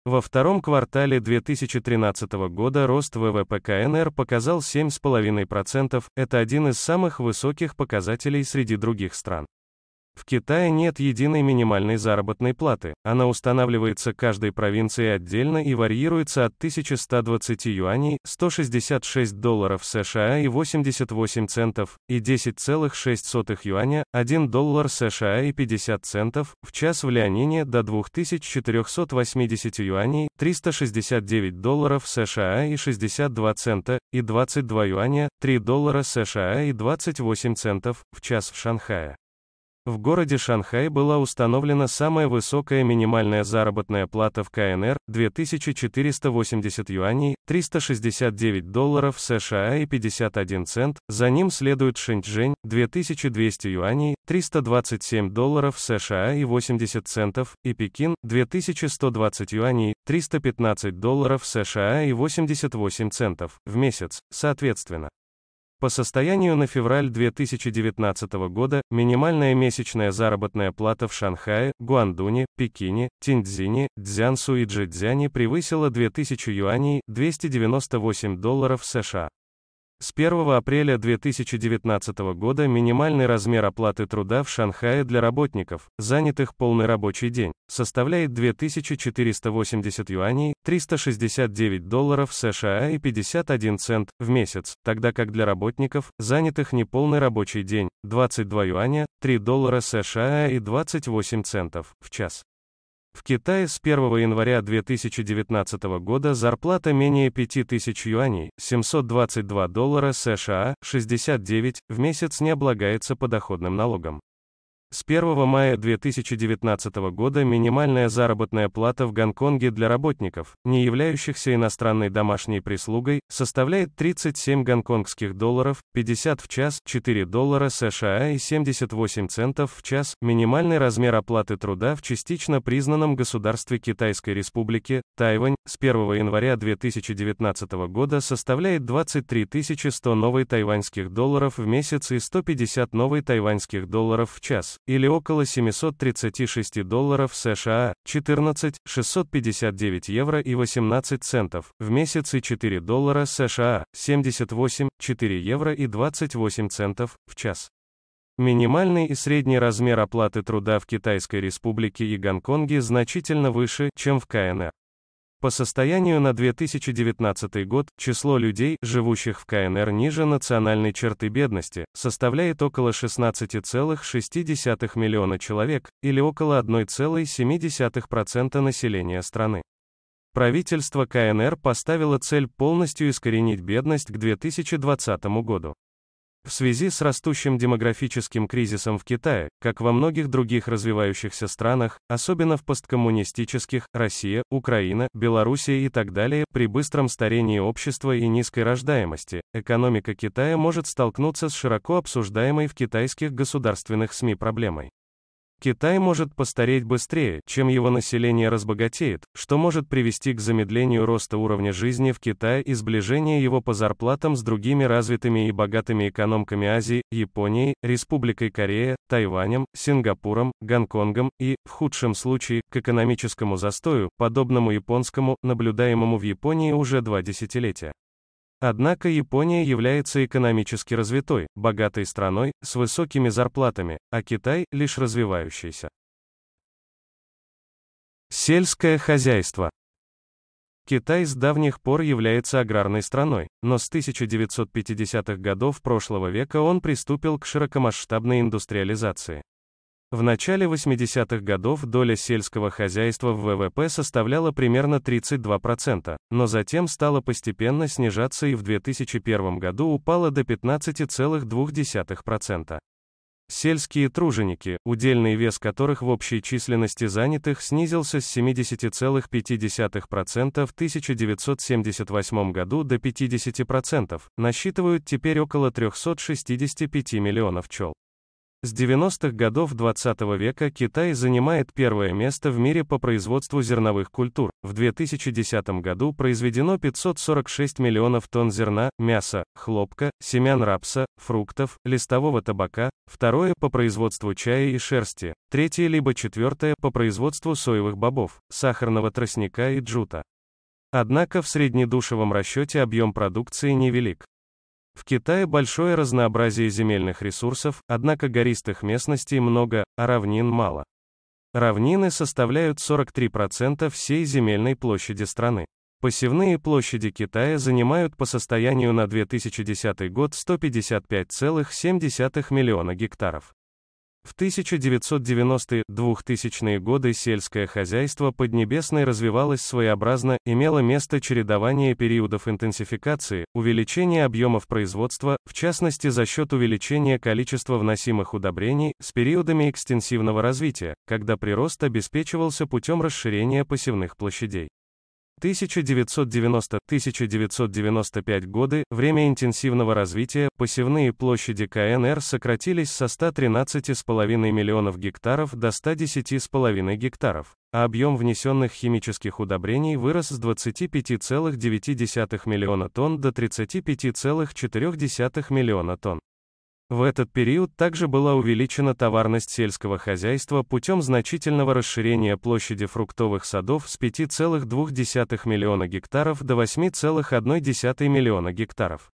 Во втором квартале 2013 года рост ВВП КНР показал 7,5%, это один из самых высоких показателей среди других стран. В Китае нет единой минимальной заработной платы, она устанавливается каждой провинции отдельно и варьируется от 1120 юаней, 166 долларов США и 88 центов, и 10,6 юаня, 1 доллар США и 50 центов, в час в Леонине до 2480 юаней, 369 долларов США и 62 цента, и 22 юаня, 3 доллара США и 28 центов, в час в Шанхае. В городе Шанхай была установлена самая высокая минимальная заработная плата в КНР – 2480 юаней, 369 долларов США и 51 цент, за ним следует Шэньчжэнь – 2200 юаней, 327 долларов США и 80 центов, и Пекин – 2120 юаней, 315 долларов США и 88 центов в месяц, соответственно. По состоянию на февраль 2019 года, минимальная месячная заработная плата в Шанхае, Гуандуне, Пекине, Тиньцзине, Цзянсу и Джидзяне превысила 2000 юаней, 298 долларов США. С 1 апреля 2019 года минимальный размер оплаты труда в Шанхае для работников, занятых полный рабочий день, составляет 2480 юаней, 369 долларов США и 51 цент в месяц, тогда как для работников, занятых неполный рабочий день, 22 юаня, 3 доллара США и 28 центов в час. В Китае с 1 января 2019 года зарплата менее 5000 юаней, 722 доллара США, 69, в месяц не облагается подоходным налогом. С 1 мая 2019 года минимальная заработная плата в Гонконге для работников, не являющихся иностранной домашней прислугой, составляет 37 гонконгских долларов, 50 в час, 4 доллара США и 78 центов в час. Минимальный размер оплаты труда в частично признанном государстве Китайской Республики, Тайвань, с 1 января 2019 года составляет 23 100 новых тайваньских долларов в месяц и 150 новых тайваньских долларов в час или около 736 долларов США, 14, 659 евро и 18 центов, в месяц и 4 доллара США, 78, 4 евро и 28 центов, в час. Минимальный и средний размер оплаты труда в Китайской Республике и Гонконге значительно выше, чем в КНР. По состоянию на 2019 год, число людей, живущих в КНР ниже национальной черты бедности, составляет около 16,6 миллиона человек, или около 1,7% населения страны. Правительство КНР поставило цель полностью искоренить бедность к 2020 году. В связи с растущим демографическим кризисом в Китае, как во многих других развивающихся странах, особенно в посткоммунистических, Россия, Украина, Белоруссия и так далее, при быстром старении общества и низкой рождаемости, экономика Китая может столкнуться с широко обсуждаемой в китайских государственных СМИ проблемой. Китай может постареть быстрее, чем его население разбогатеет, что может привести к замедлению роста уровня жизни в Китае и сближению его по зарплатам с другими развитыми и богатыми экономками Азии, Японией, Республикой Корея, Тайванем, Сингапуром, Гонконгом и, в худшем случае, к экономическому застою, подобному японскому, наблюдаемому в Японии уже два десятилетия. Однако Япония является экономически развитой, богатой страной, с высокими зарплатами, а Китай – лишь развивающийся. Сельское хозяйство. Китай с давних пор является аграрной страной, но с 1950-х годов прошлого века он приступил к широкомасштабной индустриализации. В начале 80-х годов доля сельского хозяйства в ВВП составляла примерно 32%, но затем стала постепенно снижаться и в 2001 году упала до 15,2%. Сельские труженики, удельный вес которых в общей численности занятых снизился с 70,5% в 1978 году до 50%, насчитывают теперь около 365 миллионов чел. С 90-х годов 20 -го века Китай занимает первое место в мире по производству зерновых культур. В 2010 году произведено 546 миллионов тонн зерна, мяса, хлопка, семян рапса, фруктов, листового табака, второе по производству чая и шерсти, третье либо четвертое по производству соевых бобов, сахарного тростника и джута. Однако в среднедушевом расчете объем продукции невелик. В Китае большое разнообразие земельных ресурсов, однако гористых местностей много, а равнин мало. Равнины составляют 43% всей земельной площади страны. Посевные площади Китая занимают по состоянию на 2010 год 155,7 миллиона гектаров. В 1990 2000-е годы сельское хозяйство Поднебесной развивалось своеобразно, имело место чередование периодов интенсификации, увеличение объемов производства, в частности за счет увеличения количества вносимых удобрений, с периодами экстенсивного развития, когда прирост обеспечивался путем расширения посевных площадей. 1990-1995 годы, время интенсивного развития, посевные площади КНР сократились со 113,5 миллионов гектаров до 110,5 гектаров, а объем внесенных химических удобрений вырос с 25,9 миллиона тонн до 35,4 миллиона тонн. В этот период также была увеличена товарность сельского хозяйства путем значительного расширения площади фруктовых садов с 5,2 миллиона гектаров до 8,1 миллиона гектаров.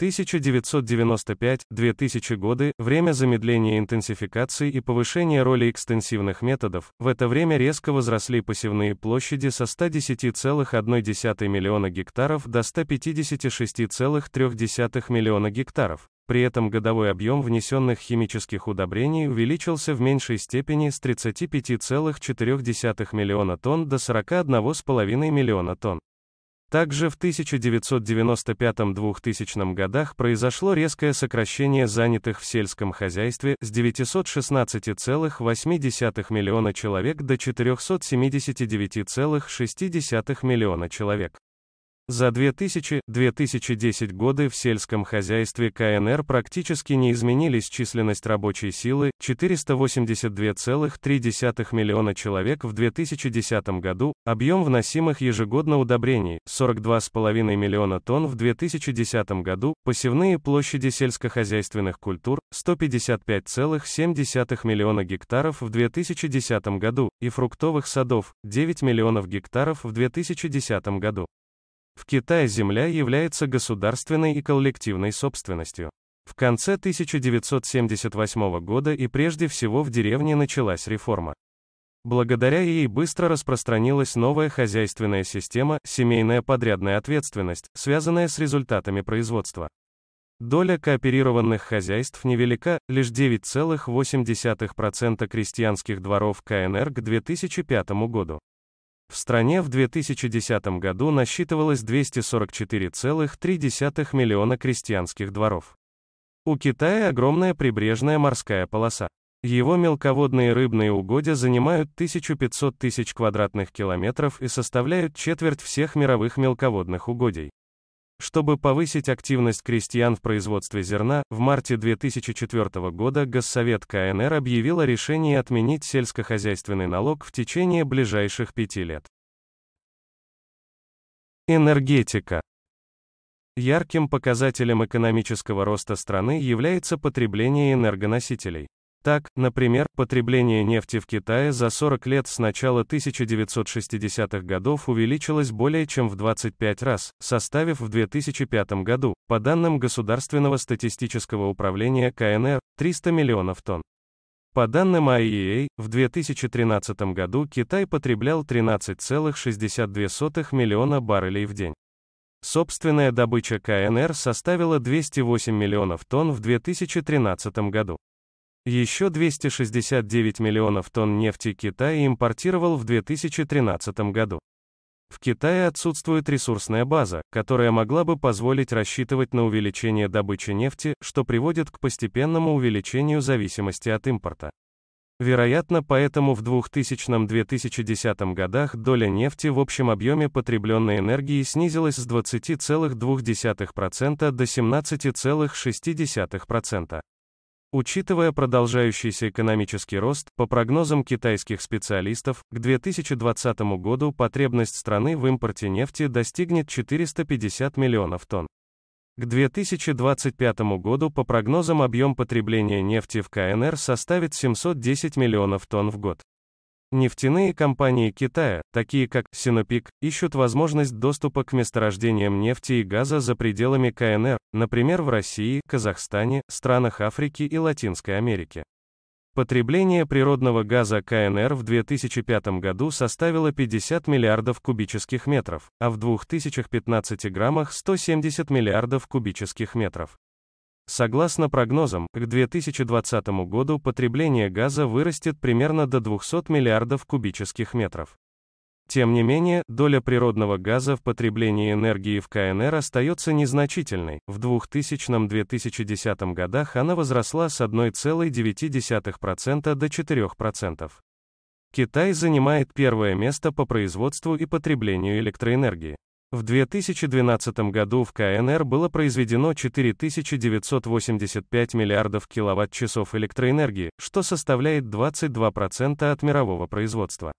1995-2000 годы, время замедления интенсификации и повышения роли экстенсивных методов, в это время резко возросли посевные площади со 110,1 миллиона гектаров до 156,3 миллиона гектаров. При этом годовой объем внесенных химических удобрений увеличился в меньшей степени с 35,4 миллиона тонн до 41,5 миллиона тонн. Также в 1995-2000 годах произошло резкое сокращение занятых в сельском хозяйстве с 916,8 миллиона человек до 479,6 миллиона человек. За 2000-2010 годы в сельском хозяйстве КНР практически не изменились численность рабочей силы, 482,3 миллиона человек в 2010 году, объем вносимых ежегодно удобрений, 42,5 миллиона тонн в 2010 году, посевные площади сельскохозяйственных культур, 155,7 миллиона гектаров в 2010 году, и фруктовых садов, 9 миллионов гектаров в 2010 году. В Китае земля является государственной и коллективной собственностью. В конце 1978 года и прежде всего в деревне началась реформа. Благодаря ей быстро распространилась новая хозяйственная система, семейная подрядная ответственность, связанная с результатами производства. Доля кооперированных хозяйств невелика, лишь 9,8% крестьянских дворов КНР к 2005 году. В стране в 2010 году насчитывалось 244,3 миллиона крестьянских дворов. У Китая огромная прибрежная морская полоса. Его мелководные рыбные угодья занимают 1500 тысяч квадратных километров и составляют четверть всех мировых мелководных угодий. Чтобы повысить активность крестьян в производстве зерна, в марте 2004 года Госсовет КНР объявил о решении отменить сельскохозяйственный налог в течение ближайших пяти лет. Энергетика. Ярким показателем экономического роста страны является потребление энергоносителей. Так, например, потребление нефти в Китае за 40 лет с начала 1960-х годов увеличилось более чем в 25 раз, составив в 2005 году, по данным Государственного статистического управления КНР, 300 миллионов тонн. По данным IEA, в 2013 году Китай потреблял 13,62 миллиона баррелей в день. Собственная добыча КНР составила 208 миллионов тонн в 2013 году. Еще 269 миллионов тонн нефти Китай импортировал в 2013 году. В Китае отсутствует ресурсная база, которая могла бы позволить рассчитывать на увеличение добычи нефти, что приводит к постепенному увеличению зависимости от импорта. Вероятно, поэтому в 2000-2010 годах доля нефти в общем объеме потребленной энергии снизилась с 20,2% до 17,6%. Учитывая продолжающийся экономический рост, по прогнозам китайских специалистов, к 2020 году потребность страны в импорте нефти достигнет 450 миллионов тонн. К 2025 году по прогнозам объем потребления нефти в КНР составит 710 миллионов тонн в год. Нефтяные компании Китая, такие как Синопик, ищут возможность доступа к месторождениям нефти и газа за пределами КНР, например, в России, Казахстане, странах Африки и Латинской Америки. Потребление природного газа КНР в 2005 году составило 50 миллиардов кубических метров, а в 2015 граммах 170 миллиардов кубических метров. Согласно прогнозам, к 2020 году потребление газа вырастет примерно до 200 миллиардов кубических метров. Тем не менее, доля природного газа в потреблении энергии в КНР остается незначительной. В 2000-2010 годах она возросла с 1,9% до 4%. Китай занимает первое место по производству и потреблению электроэнергии. В 2012 году в КНР было произведено 4985 миллиардов киловатт-часов электроэнергии, что составляет 22% от мирового производства.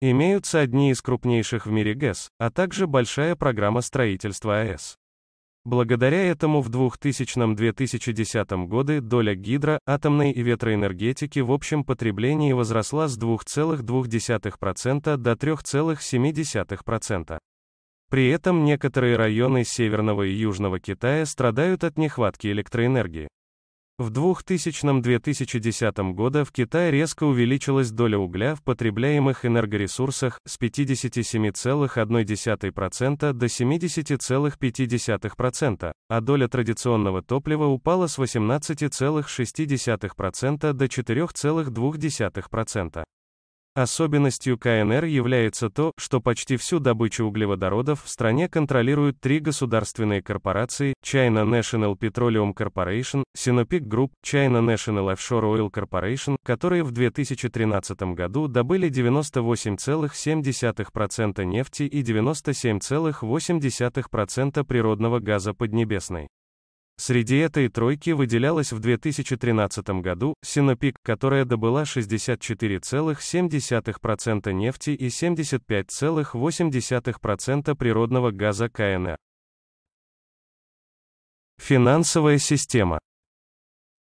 Имеются одни из крупнейших в мире ГЭС, а также большая программа строительства АЭС. Благодаря этому в 2000-2010 годы доля гидро, атомной и ветроэнергетики в общем потреблении возросла с 2,2% до 3,7%. При этом некоторые районы Северного и Южного Китая страдают от нехватки электроэнергии. В 2000-2010 года в Китае резко увеличилась доля угля в потребляемых энергоресурсах с 57,1% до 70,5%, а доля традиционного топлива упала с 18,6% до 4,2%. Особенностью КНР является то, что почти всю добычу углеводородов в стране контролируют три государственные корпорации China National Petroleum Corporation, Sinopec Group, China National Offshore Oil Corporation, которые в 2013 году добыли 98,7% нефти и 97,8% природного газа Поднебесной. Среди этой тройки выделялась в 2013 году Синопик, которая добыла 64,7% нефти и 75,8% природного газа КНР. Финансовая система.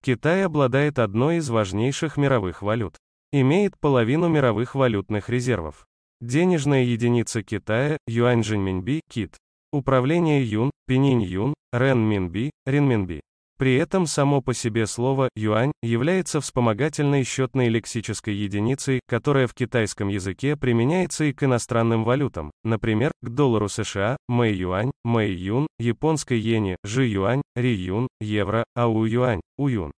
Китай обладает одной из важнейших мировых валют. Имеет половину мировых валютных резервов. Денежная единица Китая, юань-женьминьби, кит, Управление юн, пенинь юн, рен минби, рин минби. При этом само по себе слово «юань» является вспомогательной счетной лексической единицей, которая в китайском языке применяется и к иностранным валютам, например, к доллару США, мэй-юань, мэй-юн, японской иене, жи-юань, ри-юн, евро, ау-юань, у юн.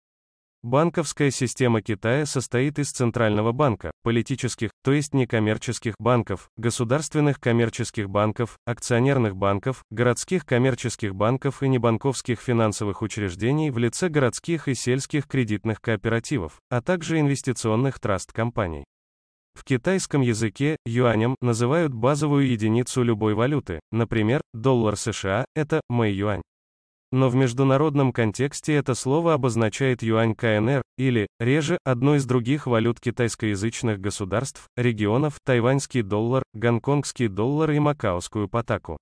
Банковская система Китая состоит из Центрального банка, политических, то есть некоммерческих банков, государственных коммерческих банков, акционерных банков, городских коммерческих банков и небанковских финансовых учреждений в лице городских и сельских кредитных кооперативов, а также инвестиционных траст-компаний. В китайском языке юанем называют базовую единицу любой валюты, например, доллар США – это мэй юань но в международном контексте это слово обозначает юань КНР, или, реже, одну из других валют китайскоязычных государств, регионов, тайваньский доллар, гонконгский доллар и макаоскую потаку.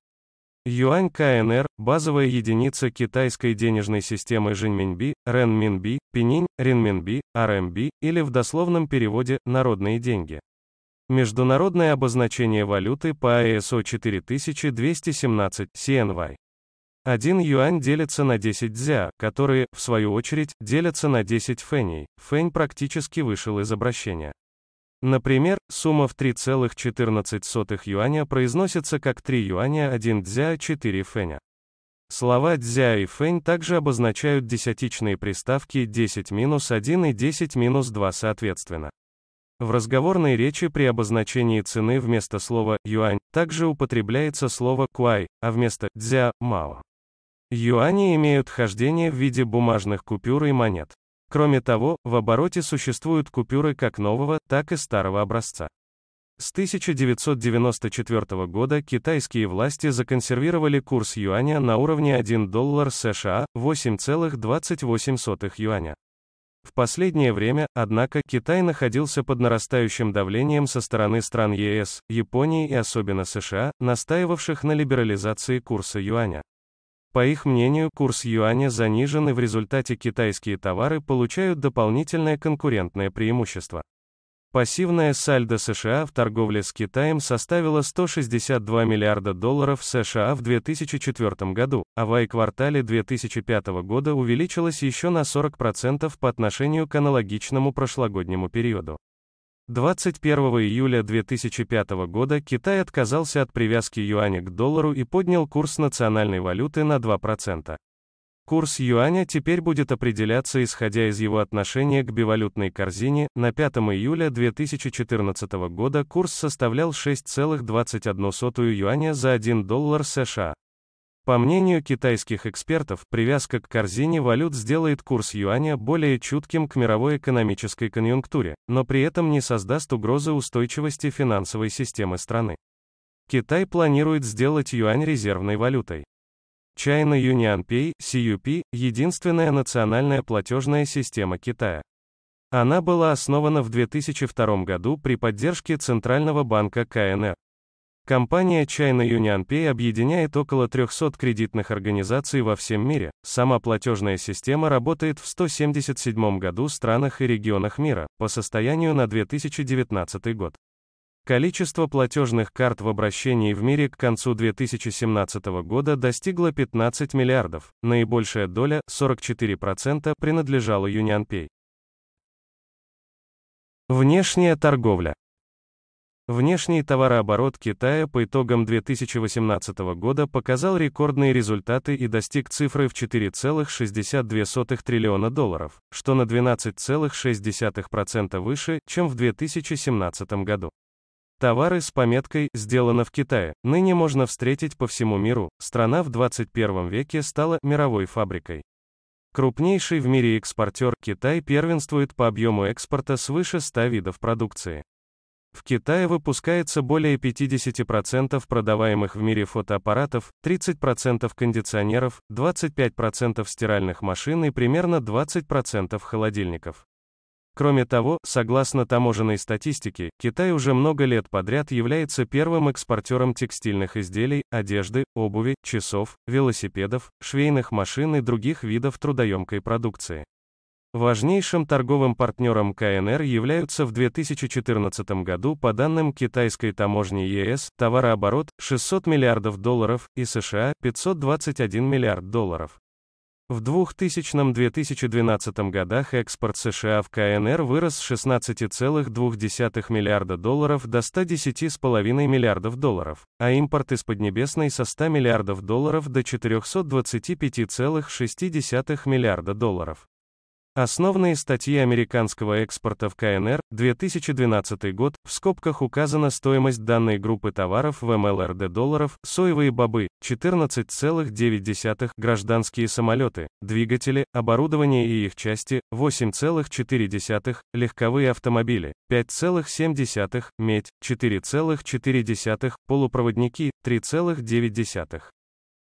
Юань КНР – базовая единица китайской денежной системы Жиньминьби, Ренминби, Пининь, Ринминби, РМБ, или в дословном переводе «народные деньги». Международное обозначение валюты по АСО 4217 CNY. Один юань делится на 10 дзя, которые, в свою очередь, делятся на 10 феней. Фень практически вышел из обращения. Например, сумма в 3,14 юаня произносится как 3 юаня 1 дзя 4 феня. Слова дзя и фэнь также обозначают десятичные приставки 10-1 и 10-2 соответственно. В разговорной речи при обозначении цены вместо слова «юань» также употребляется слово «куай», а вместо «дзя» – «мао». Юани имеют хождение в виде бумажных купюр и монет. Кроме того, в обороте существуют купюры как нового, так и старого образца. С 1994 года китайские власти законсервировали курс юаня на уровне 1 доллар США, 8,28 юаня. В последнее время, однако, Китай находился под нарастающим давлением со стороны стран ЕС, Японии и особенно США, настаивавших на либерализации курса юаня. По их мнению, курс юаня занижен и в результате китайские товары получают дополнительное конкурентное преимущество. Пассивная сальдо США в торговле с Китаем составила 162 миллиарда долларов США в 2004 году, а в квартале 2005 года увеличилась еще на 40% по отношению к аналогичному прошлогоднему периоду. 21 июля 2005 года Китай отказался от привязки юаня к доллару и поднял курс национальной валюты на 2%. Курс юаня теперь будет определяться исходя из его отношения к бивалютной корзине. На 5 июля 2014 года курс составлял 6,21 юаня за 1 доллар США. По мнению китайских экспертов, привязка к корзине валют сделает курс юаня более чутким к мировой экономической конъюнктуре, но при этом не создаст угрозы устойчивости финансовой системы страны. Китай планирует сделать юань резервной валютой. China Union Pay, CUP, единственная национальная платежная система Китая. Она была основана в 2002 году при поддержке Центрального банка КНР. Компания China Union Pay объединяет около 300 кредитных организаций во всем мире. Сама платежная система работает в 177 году странах и регионах мира по состоянию на 2019 год. Количество платежных карт в обращении в мире к концу 2017 года достигло 15 миллиардов. Наибольшая доля, 44%, принадлежала UnionPay. Внешняя торговля. Внешний товарооборот Китая по итогам 2018 года показал рекордные результаты и достиг цифры в 4,62 триллиона долларов, что на 12,6% выше, чем в 2017 году. Товары с пометкой «Сделано в Китае» ныне можно встретить по всему миру. Страна в 21 веке стала мировой фабрикой. Крупнейший в мире экспортер Китай первенствует по объему экспорта свыше 100 видов продукции. В Китае выпускается более 50% продаваемых в мире фотоаппаратов, 30% кондиционеров, 25% стиральных машин и примерно 20% холодильников. Кроме того, согласно таможенной статистике, Китай уже много лет подряд является первым экспортером текстильных изделий, одежды, обуви, часов, велосипедов, швейных машин и других видов трудоемкой продукции. Важнейшим торговым партнером КНР являются в 2014 году, по данным китайской таможни ЕС, товарооборот 600 миллиардов долларов и США 521 миллиард долларов. В 2000-2012 годах экспорт США в КНР вырос с 16,2 миллиарда долларов до 110,5 миллиардов долларов, а импорт из Поднебесной со 100 миллиардов долларов до 425,6 миллиарда долларов. Основные статьи американского экспорта в КНР, 2012 год, в скобках указана стоимость данной группы товаров в МЛРД долларов, соевые бобы, 14,9, гражданские самолеты, двигатели, оборудование и их части, 8,4, легковые автомобили, 5,7, медь, 4,4, полупроводники, 3,9.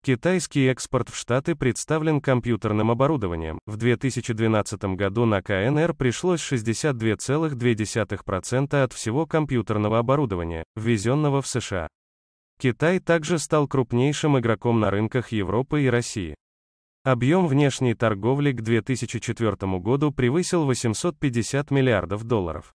Китайский экспорт в Штаты представлен компьютерным оборудованием. В 2012 году на КНР пришлось 62,2% от всего компьютерного оборудования, ввезенного в США. Китай также стал крупнейшим игроком на рынках Европы и России. Объем внешней торговли к 2004 году превысил 850 миллиардов долларов.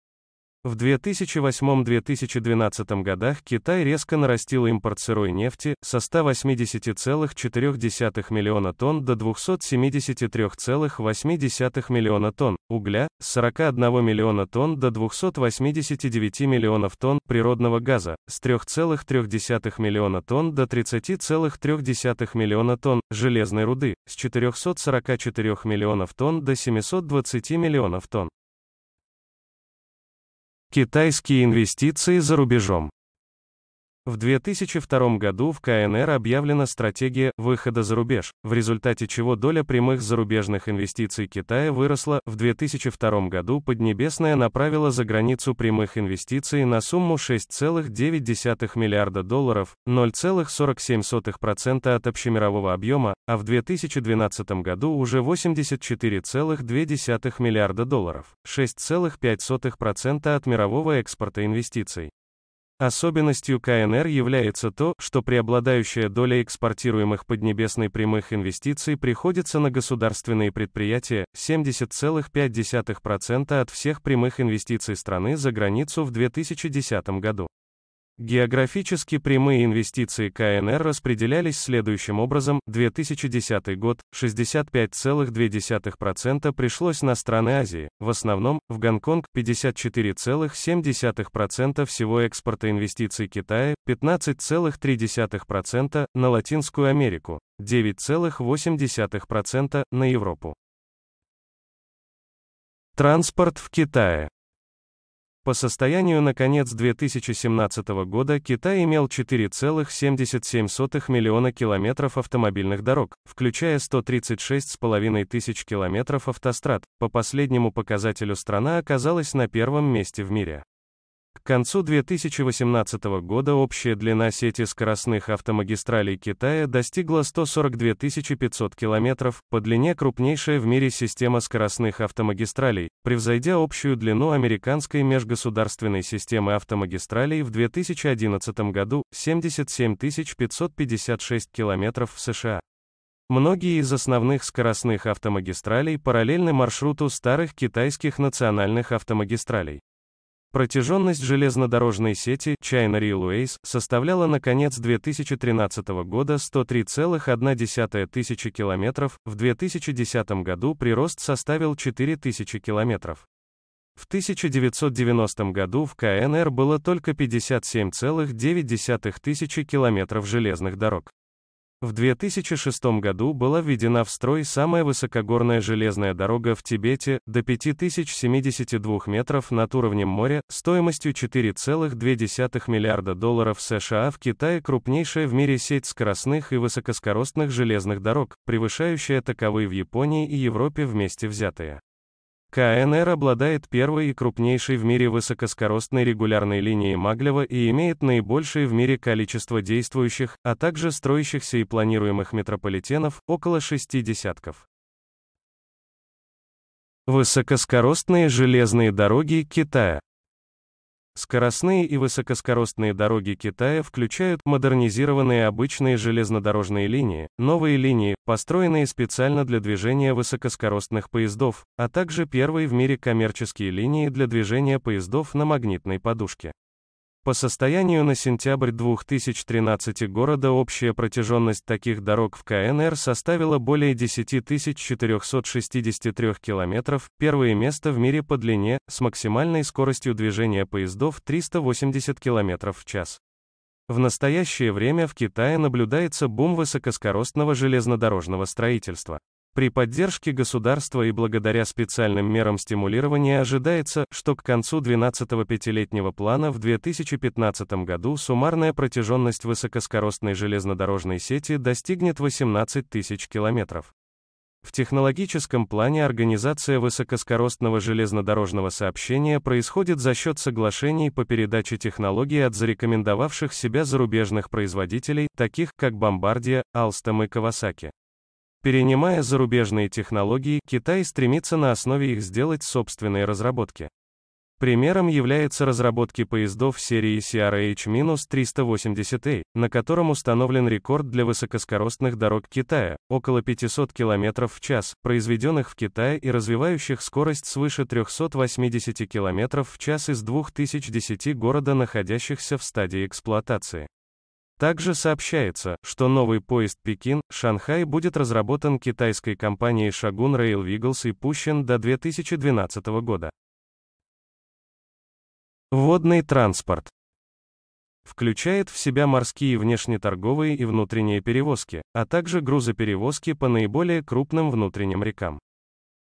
В 2008-2012 годах Китай резко нарастил импорт сырой нефти со 180,4 миллиона тонн до 273,8 миллиона тонн, угля с 41 миллиона тонн до 289 миллионов тонн, природного газа с 3,3 миллиона тонн до 30,3 миллиона тонн, железной руды с 444 миллионов тонн до 720 миллионов тонн. Китайские инвестиции за рубежом. В 2002 году в КНР объявлена стратегия выхода за рубеж, в результате чего доля прямых зарубежных инвестиций Китая выросла. В 2002 году Поднебесная направила за границу прямых инвестиций на сумму 6,9 миллиарда долларов, 0,47% от общемирового объема, а в 2012 году уже 84,2 миллиарда долларов, 6,5% от мирового экспорта инвестиций. Особенностью КНР является то, что преобладающая доля экспортируемых Поднебесной прямых инвестиций приходится на государственные предприятия, 70,5% от всех прямых инвестиций страны за границу в 2010 году. Географически прямые инвестиции КНР распределялись следующим образом. 2010 год, 65,2% пришлось на страны Азии, в основном, в Гонконг, 54,7% всего экспорта инвестиций Китая, 15,3% на Латинскую Америку, 9,8% на Европу. Транспорт в Китае. По состоянию на конец 2017 года Китай имел 4,77 миллиона километров автомобильных дорог, включая 136,5 тысяч километров автострад. По последнему показателю страна оказалась на первом месте в мире. К концу 2018 года общая длина сети скоростных автомагистралей Китая достигла 142 500 километров, по длине крупнейшая в мире система скоростных автомагистралей, превзойдя общую длину американской межгосударственной системы автомагистралей в 2011 году 77 556 километров в США. Многие из основных скоростных автомагистралей параллельны маршруту старых китайских национальных автомагистралей. Протяженность железнодорожной сети China Railways составляла на конец 2013 года 103,1 тысячи километров, в 2010 году прирост составил 4 тысячи километров. В 1990 году в КНР было только 57,9 тысячи километров железных дорог. В 2006 году была введена в строй самая высокогорная железная дорога в Тибете, до 5072 метров над уровнем моря, стоимостью 4,2 миллиарда долларов США в Китае крупнейшая в мире сеть скоростных и высокоскоростных железных дорог, превышающая таковые в Японии и Европе вместе взятые. КНР обладает первой и крупнейшей в мире высокоскоростной регулярной линией Маглева и имеет наибольшее в мире количество действующих, а также строящихся и планируемых метрополитенов, около шести десятков. Высокоскоростные железные дороги Китая Скоростные и высокоскоростные дороги Китая включают модернизированные обычные железнодорожные линии, новые линии, построенные специально для движения высокоскоростных поездов, а также первые в мире коммерческие линии для движения поездов на магнитной подушке. По состоянию на сентябрь 2013 года общая протяженность таких дорог в КНР составила более 10 463 километров, первое место в мире по длине, с максимальной скоростью движения поездов 380 км в час. В настоящее время в Китае наблюдается бум высокоскоростного железнодорожного строительства. При поддержке государства и благодаря специальным мерам стимулирования ожидается, что к концу 12-го пятилетнего плана в 2015 году суммарная протяженность высокоскоростной железнодорожной сети достигнет 18 тысяч километров. В технологическом плане организация высокоскоростного железнодорожного сообщения происходит за счет соглашений по передаче технологий от зарекомендовавших себя зарубежных производителей, таких как Бомбардия, Алстом и Кавасаки. Перенимая зарубежные технологии, Китай стремится на основе их сделать собственные разработки. Примером является разработки поездов серии CRH-380A, на котором установлен рекорд для высокоскоростных дорог Китая, около 500 км в час, произведенных в Китае и развивающих скорость свыше 380 км в час из 2010 города, находящихся в стадии эксплуатации. Также сообщается, что новый поезд Пекин-Шанхай будет разработан китайской компанией Shagun Rail Vehicles и пущен до 2012 года. Водный транспорт включает в себя морские внешнеторговые и внутренние перевозки, а также грузоперевозки по наиболее крупным внутренним рекам.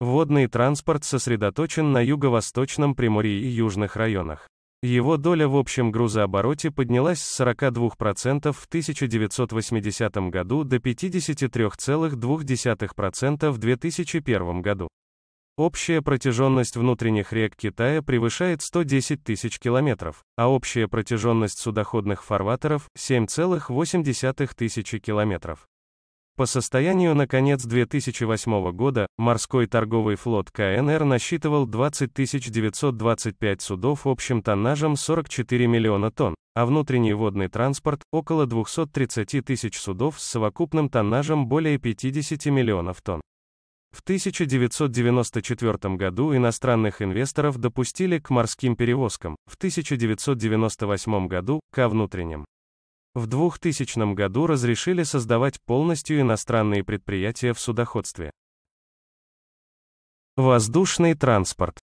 Водный транспорт сосредоточен на юго-восточном Приморье и южных районах. Его доля в общем грузообороте поднялась с 42% в 1980 году до 53,2% в 2001 году. Общая протяженность внутренних рек Китая превышает 110 тысяч километров, а общая протяженность судоходных фарватеров – 7,8 тысячи километров. По состоянию на конец 2008 года, морской торговый флот КНР насчитывал 20 925 судов общим тоннажем 44 миллиона тонн, а внутренний водный транспорт – около 230 тысяч судов с совокупным тоннажем более 50 миллионов тонн. В 1994 году иностранных инвесторов допустили к морским перевозкам, в 1998 году – ко внутренним. В 2000 году разрешили создавать полностью иностранные предприятия в судоходстве. Воздушный транспорт.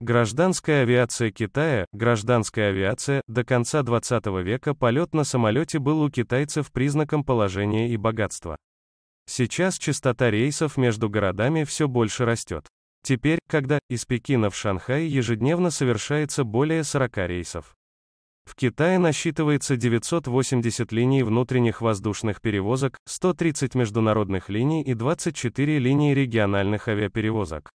Гражданская авиация Китая, гражданская авиация, до конца 20 века полет на самолете был у китайцев признаком положения и богатства. Сейчас частота рейсов между городами все больше растет. Теперь, когда из Пекина в Шанхай ежедневно совершается более 40 рейсов. В Китае насчитывается 980 линий внутренних воздушных перевозок, 130 международных линий и 24 линии региональных авиаперевозок.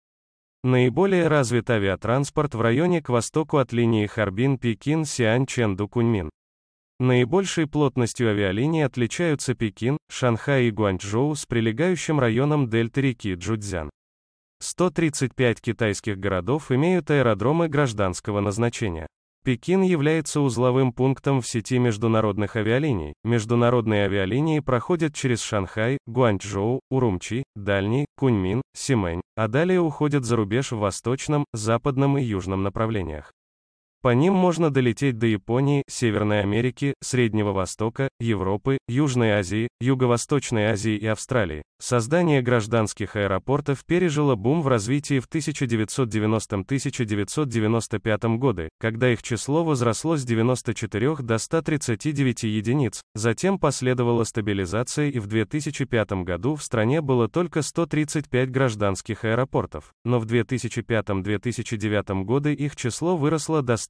Наиболее развит авиатранспорт в районе к востоку от линии Харбин-Пекин, Сиань-Чэнду-Куньмин. Наибольшей плотностью авиалиний отличаются Пекин, Шанхай и Гуанчжоу с прилегающим районом дельты реки Джудзян. 135 китайских городов имеют аэродромы гражданского назначения. Пекин является узловым пунктом в сети международных авиалиний. Международные авиалинии проходят через Шанхай, Гуанчжоу, Урумчи, Дальний, Куньмин, Симэнь, а далее уходят за рубеж в восточном, западном и южном направлениях. По ним можно долететь до Японии, Северной Америки, Среднего Востока, Европы, Южной Азии, Юго-Восточной Азии и Австралии. Создание гражданских аэропортов пережило бум в развитии в 1990-1995 годы, когда их число возросло с 94 до 139 единиц, затем последовала стабилизация и в 2005 году в стране было только 135 гражданских аэропортов, но в 2005-2009 годы их число выросло до 100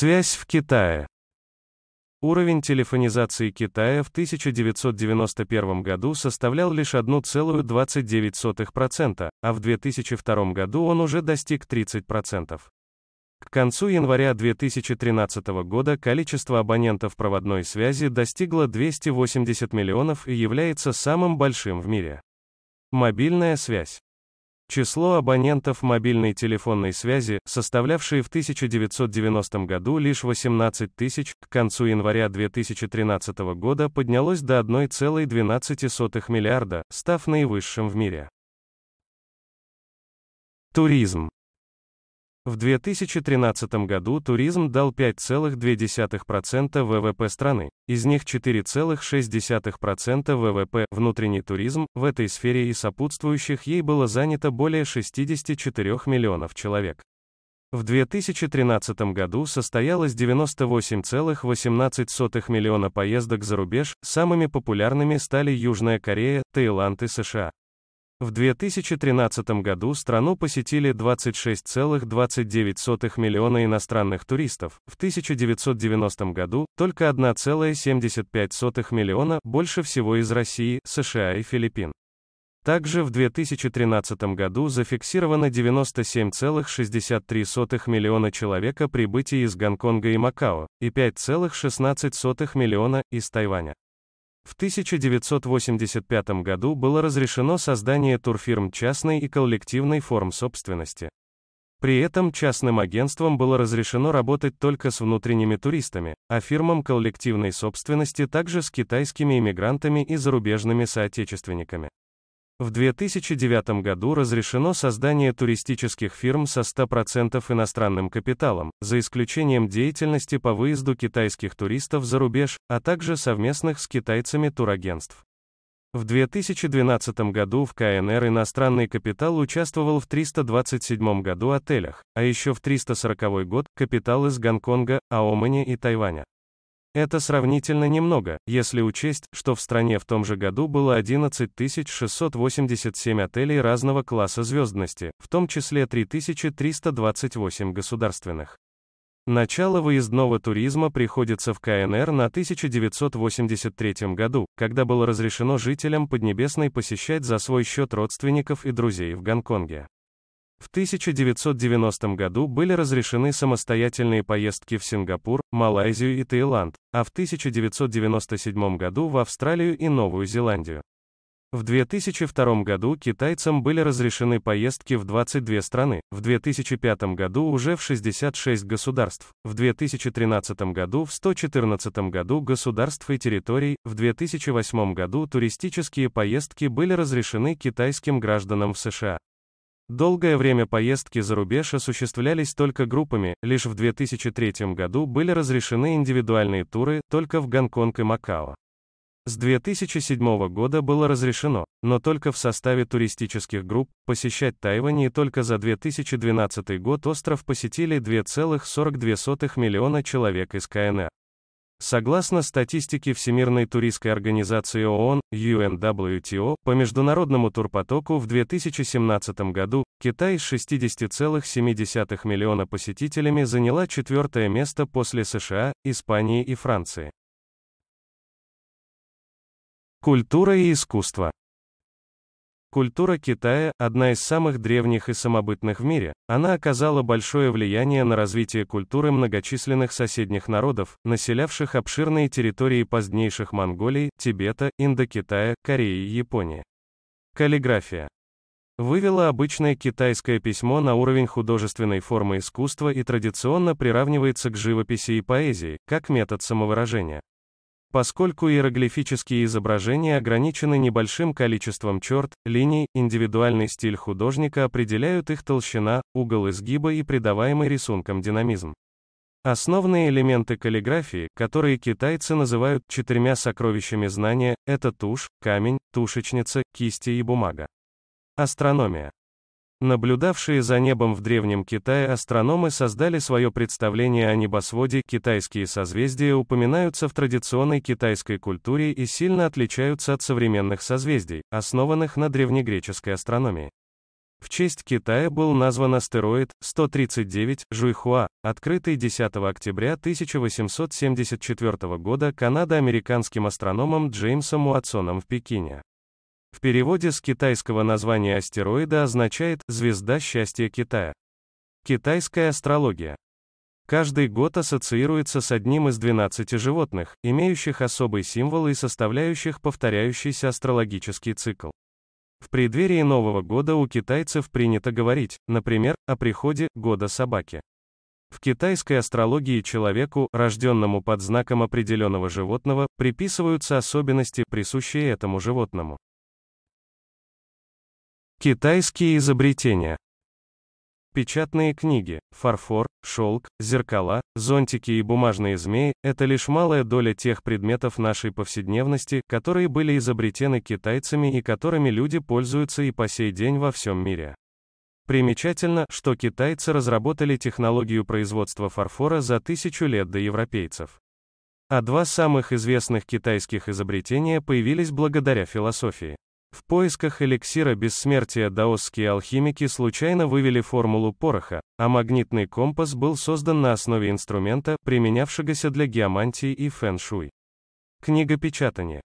Связь в Китае. Уровень телефонизации Китая в 1991 году составлял лишь 1,29%, а в 2002 году он уже достиг 30%. К концу января 2013 года количество абонентов проводной связи достигло 280 миллионов и является самым большим в мире. Мобильная связь. Число абонентов мобильной телефонной связи, составлявшие в 1990 году лишь 18 тысяч, к концу января 2013 года поднялось до 1,12 миллиарда, став наивысшим в мире. Туризм. В 2013 году туризм дал 5,2% ВВП страны, из них 4,6% ВВП внутренний туризм, в этой сфере и сопутствующих ей было занято более 64 миллионов человек. В 2013 году состоялось 98,18 миллиона поездок за рубеж, самыми популярными стали Южная Корея, Таиланд и США. В 2013 году страну посетили 26,29 миллиона иностранных туристов, в 1990 году только 1,75 миллиона, больше всего из России, США и Филиппин. Также в 2013 году зафиксировано 97,63 миллиона человека прибытий из Гонконга и Макао, и 5,16 миллиона из Тайваня. В 1985 году было разрешено создание турфирм частной и коллективной форм собственности. При этом частным агентствам было разрешено работать только с внутренними туристами, а фирмам коллективной собственности также с китайскими иммигрантами и зарубежными соотечественниками. В 2009 году разрешено создание туристических фирм со 100% иностранным капиталом, за исключением деятельности по выезду китайских туристов за рубеж, а также совместных с китайцами турагентств. В 2012 году в КНР иностранный капитал участвовал в 327 году отелях, а еще в 340 год – капитал из Гонконга, Аомани и Тайваня. Это сравнительно немного, если учесть, что в стране в том же году было 11 687 отелей разного класса звездности, в том числе 3328 государственных. Начало выездного туризма приходится в КНР на 1983 году, когда было разрешено жителям Поднебесной посещать за свой счет родственников и друзей в Гонконге. В 1990 году были разрешены самостоятельные поездки в Сингапур, Малайзию и Таиланд, а в 1997 году в Австралию и Новую Зеландию. В 2002 году китайцам были разрешены поездки в 22 страны, в 2005 году уже в 66 государств, в 2013 году в 114 году государств и территорий, в 2008 году туристические поездки были разрешены китайским гражданам в США. Долгое время поездки за рубеж осуществлялись только группами, лишь в 2003 году были разрешены индивидуальные туры только в Гонконг и Макао. С 2007 года было разрешено, но только в составе туристических групп, посещать Тайвань и только за 2012 год остров посетили 2,42 миллиона человек из КНР. Согласно статистике Всемирной туристской организации ООН, UNWTO, по международному турпотоку в 2017 году, Китай с 60,7 миллиона посетителями заняла четвертое место после США, Испании и Франции. Культура и искусство. Культура Китая, одна из самых древних и самобытных в мире, она оказала большое влияние на развитие культуры многочисленных соседних народов, населявших обширные территории позднейших Монголии, Тибета, Индокитая, Кореи и Японии. Каллиграфия вывела обычное китайское письмо на уровень художественной формы искусства и традиционно приравнивается к живописи и поэзии, как метод самовыражения. Поскольку иероглифические изображения ограничены небольшим количеством черт, линий, индивидуальный стиль художника определяют их толщина, угол изгиба и придаваемый рисункам динамизм. Основные элементы каллиграфии, которые китайцы называют четырьмя сокровищами знания, это тушь, камень, тушечница, кисти и бумага. Астрономия. Наблюдавшие за небом в Древнем Китае астрономы создали свое представление о небосводе, китайские созвездия упоминаются в традиционной китайской культуре и сильно отличаются от современных созвездий, основанных на древнегреческой астрономии. В честь Китая был назван астероид 139 Жуйхуа, открытый 10 октября 1874 года канадо американским астрономом Джеймсом Уатсоном в Пекине. В переводе с китайского название астероида означает «звезда счастья Китая». Китайская астрология. Каждый год ассоциируется с одним из 12 животных, имеющих особый символ и составляющих повторяющийся астрологический цикл. В преддверии Нового года у китайцев принято говорить, например, о приходе года собаки. В китайской астрологии человеку, рожденному под знаком определенного животного, приписываются особенности, присущие этому животному. Китайские изобретения. Печатные книги, фарфор, шелк, зеркала, зонтики и бумажные змеи – это лишь малая доля тех предметов нашей повседневности, которые были изобретены китайцами и которыми люди пользуются и по сей день во всем мире. Примечательно, что китайцы разработали технологию производства фарфора за тысячу лет до европейцев. А два самых известных китайских изобретения появились благодаря философии. В поисках эликсира бессмертия даосские алхимики случайно вывели формулу пороха, а магнитный компас был создан на основе инструмента, применявшегося для геомантии и фэн-шуй. Книгопечатание.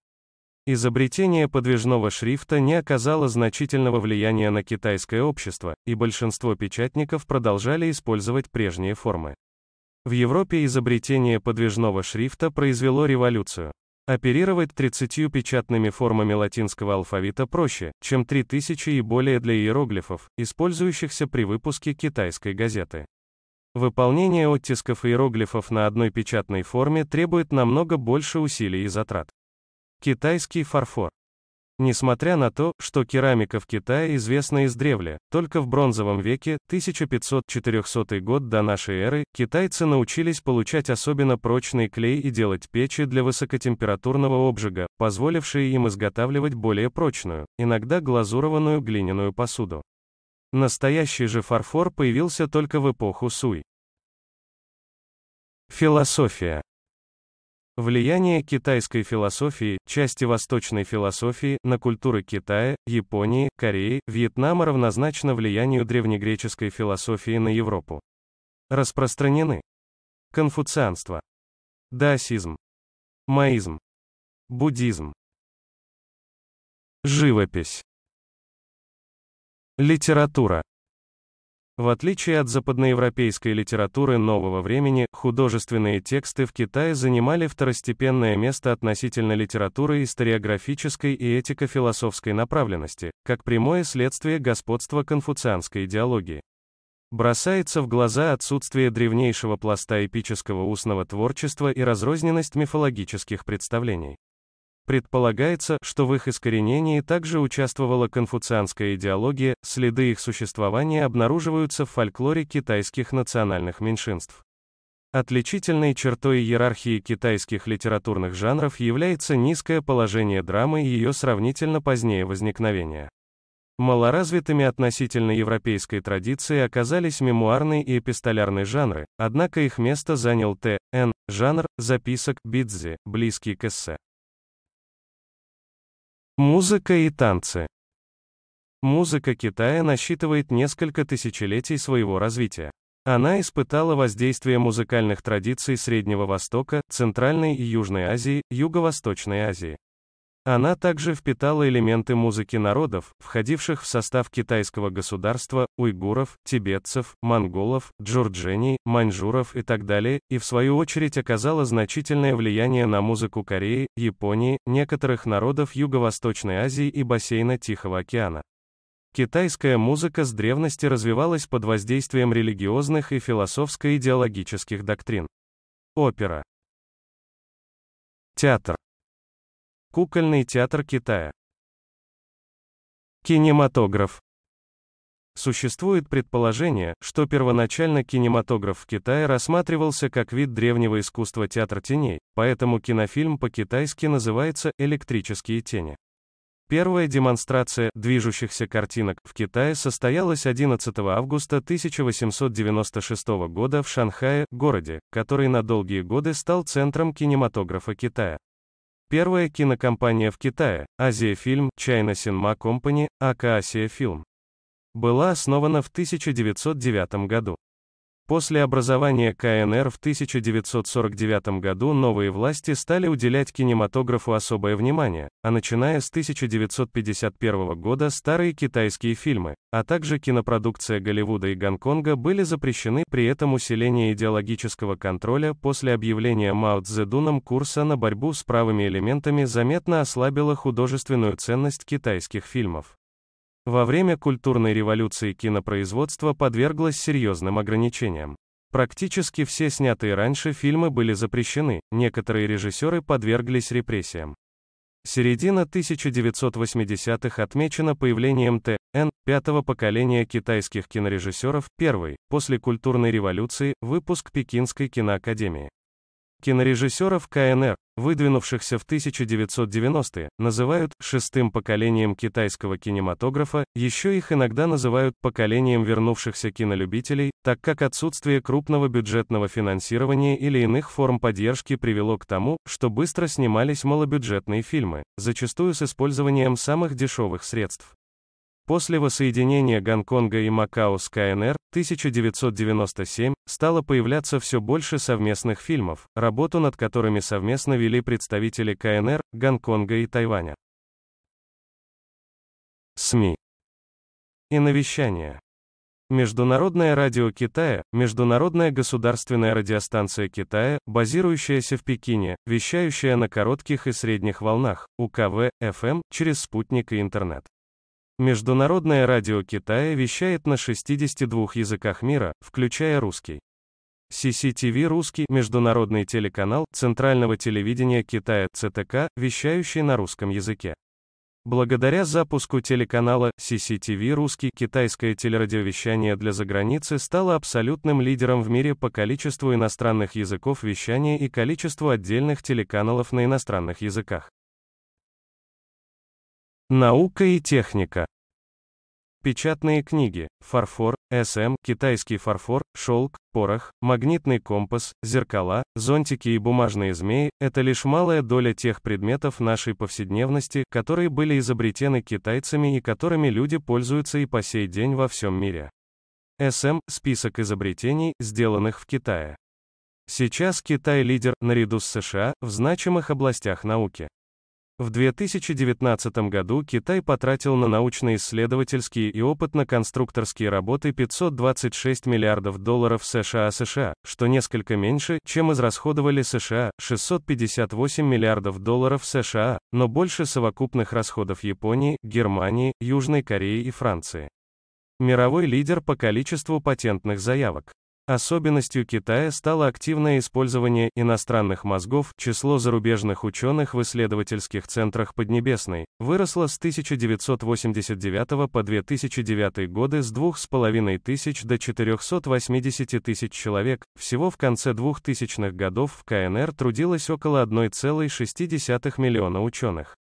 Изобретение подвижного шрифта не оказало значительного влияния на китайское общество, и большинство печатников продолжали использовать прежние формы. В Европе изобретение подвижного шрифта произвело революцию. Оперировать 30 печатными формами латинского алфавита проще, чем 3000 и более для иероглифов, использующихся при выпуске китайской газеты. Выполнение оттисков иероглифов на одной печатной форме требует намного больше усилий и затрат. Китайский фарфор. Несмотря на то, что керамика в Китае известна издревле, только в бронзовом веке, 1500-400 год до нашей эры, китайцы научились получать особенно прочный клей и делать печи для высокотемпературного обжига, позволившие им изготавливать более прочную, иногда глазурованную глиняную посуду. Настоящий же фарфор появился только в эпоху Суй. Философия Влияние китайской философии, части восточной философии, на культуры Китая, Японии, Кореи, Вьетнама равнозначно влиянию древнегреческой философии на Европу. Распространены конфуцианство, даосизм, маизм, буддизм, живопись, литература. В отличие от западноевропейской литературы нового времени, художественные тексты в Китае занимали второстепенное место относительно литературы историографической и этико-философской направленности, как прямое следствие господства конфуцианской идеологии. Бросается в глаза отсутствие древнейшего пласта эпического устного творчества и разрозненность мифологических представлений. Предполагается, что в их искоренении также участвовала конфуцианская идеология, следы их существования обнаруживаются в фольклоре китайских национальных меньшинств. Отличительной чертой иерархии китайских литературных жанров является низкое положение драмы и ее сравнительно позднее возникновение. Малоразвитыми относительно европейской традиции оказались мемуарные и эпистолярные жанры, однако их место занял Т. Н. жанр записок бидзи, близкий к эссе. Музыка и танцы. Музыка Китая насчитывает несколько тысячелетий своего развития. Она испытала воздействие музыкальных традиций Среднего Востока, Центральной и Южной Азии, Юго-Восточной Азии. Она также впитала элементы музыки народов, входивших в состав китайского государства, уйгуров, тибетцев, монголов, джурджений, маньчжуров и так далее, и в свою очередь оказала значительное влияние на музыку Кореи, Японии, некоторых народов Юго-Восточной Азии и бассейна Тихого океана. Китайская музыка с древности развивалась под воздействием религиозных и философско-идеологических доктрин. Опера. Театр. Кукольный театр Китая. Кинематограф. Существует предположение, что первоначально кинематограф в Китае рассматривался как вид древнего искусства театр теней, поэтому кинофильм по-китайски называется «Электрические тени». Первая демонстрация движущихся картинок в Китае состоялась 11 августа 1896 года в Шанхае, городе, который на долгие годы стал центром кинематографа Китая. Первая кинокомпания в Китае, Азия Фильм, China Cinema Company, АК Асия была основана в 1909 году. После образования КНР в 1949 году новые власти стали уделять кинематографу особое внимание, а начиная с 1951 года старые китайские фильмы, а также кинопродукция Голливуда и Гонконга были запрещены, при этом усиление идеологического контроля после объявления Мао Цзэдуном курса на борьбу с правыми элементами заметно ослабило художественную ценность китайских фильмов. Во время культурной революции кинопроизводство подверглось серьезным ограничениям. Практически все снятые раньше фильмы были запрещены, некоторые режиссеры подверглись репрессиям. Середина 1980-х отмечена появлением Т.Н. пятого поколения китайских кинорежиссеров, первый, после культурной революции, выпуск Пекинской киноакадемии. Кинорежиссеров КНР, выдвинувшихся в 1990-е, называют «шестым поколением китайского кинематографа», еще их иногда называют «поколением вернувшихся кинолюбителей», так как отсутствие крупного бюджетного финансирования или иных форм поддержки привело к тому, что быстро снимались малобюджетные фильмы, зачастую с использованием самых дешевых средств. После воссоединения Гонконга и Макао с КНР, 1997, стало появляться все больше совместных фильмов, работу над которыми совместно вели представители КНР, Гонконга и Тайваня. СМИ и навещание. Международное радио Китая, международная государственная радиостанция Китая, базирующаяся в Пекине, вещающая на коротких и средних волнах, УКВ, ФМ, эм, через спутник и интернет. Международное радио Китая вещает на 62 языках мира, включая русский. CCTV «Русский» – международный телеканал Центрального телевидения Китая ЦТК, вещающий на русском языке. Благодаря запуску телеканала CCTV «Русский» китайское телерадиовещание для заграницы стало абсолютным лидером в мире по количеству иностранных языков вещания и количеству отдельных телеканалов на иностранных языках. Наука и техника. Печатные книги, фарфор, СМ, китайский фарфор, шелк, порох, магнитный компас, зеркала, зонтики и бумажные змеи – это лишь малая доля тех предметов нашей повседневности, которые были изобретены китайцами и которыми люди пользуются и по сей день во всем мире. СМ – список изобретений, сделанных в Китае. Сейчас Китай лидер, наряду с США, в значимых областях науки. В 2019 году Китай потратил на научно-исследовательские и опытно-конструкторские работы 526 миллиардов долларов США США, что несколько меньше, чем израсходовали США 658 миллиардов долларов США, но больше совокупных расходов Японии, Германии, Южной Кореи и Франции. Мировой лидер по количеству патентных заявок. Особенностью Китая стало активное использование иностранных мозгов, число зарубежных ученых в исследовательских центрах Поднебесной, выросло с 1989 по 2009 годы с 2,5 тысяч до 480 тысяч человек, всего в конце 2000-х годов в КНР трудилось около 1,6 миллиона ученых.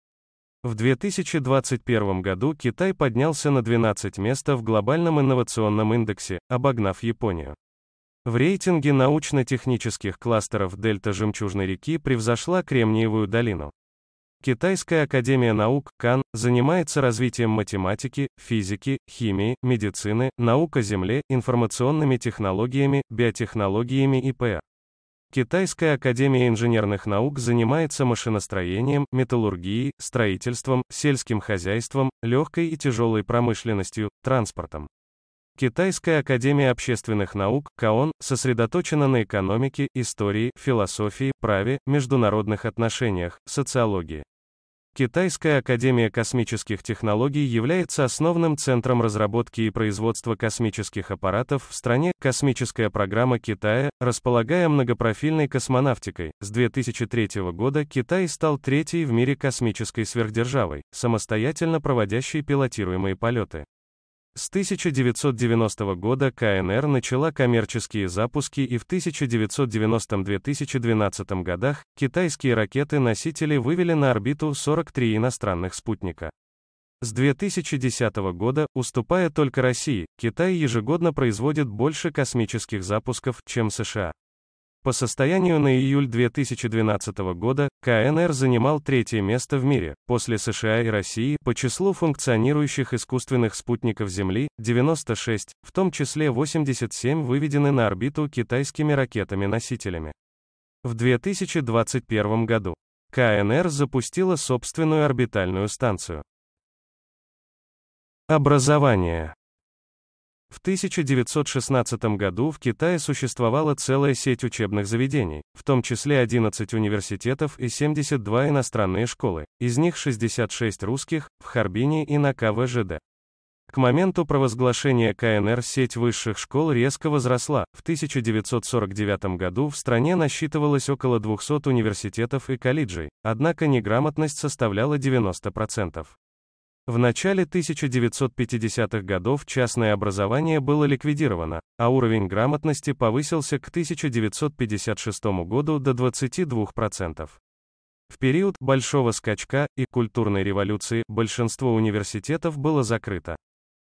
В 2021 году Китай поднялся на 12 место в глобальном инновационном индексе, обогнав Японию. В рейтинге научно-технических кластеров дельта Жемчужной реки превзошла Кремниевую долину. Китайская академия наук КАН занимается развитием математики, физики, химии, медицины, наук о Земле, информационными технологиями, биотехнологиями и пр. Китайская академия инженерных наук занимается машиностроением, металлургией, строительством, сельским хозяйством, легкой и тяжелой промышленностью, транспортом. Китайская академия общественных наук, КАОН, сосредоточена на экономике, истории, философии, праве, международных отношениях, социологии. Китайская академия космических технологий является основным центром разработки и производства космических аппаратов в стране. Космическая программа Китая, располагая многопрофильной космонавтикой, с 2003 года Китай стал третьей в мире космической сверхдержавой, самостоятельно проводящей пилотируемые полеты. С 1990 года КНР начала коммерческие запуски и в 1990-2012 годах китайские ракеты-носители вывели на орбиту 43 иностранных спутника. С 2010 года, уступая только России, Китай ежегодно производит больше космических запусков, чем США. По состоянию на июль 2012 года, КНР занимал третье место в мире, после США и России, по числу функционирующих искусственных спутников Земли, 96, в том числе 87 выведены на орбиту китайскими ракетами-носителями. В 2021 году КНР запустила собственную орбитальную станцию. Образование. В 1916 году в Китае существовала целая сеть учебных заведений, в том числе 11 университетов и 72 иностранные школы, из них 66 русских, в Харбине и на КВЖД. К моменту провозглашения КНР сеть высших школ резко возросла. В 1949 году в стране насчитывалось около 200 университетов и колледжей, однако неграмотность составляла 90%. В начале 1950-х годов частное образование было ликвидировано, а уровень грамотности повысился к 1956 году до 22%. В период «большого скачка» и «культурной революции» большинство университетов было закрыто.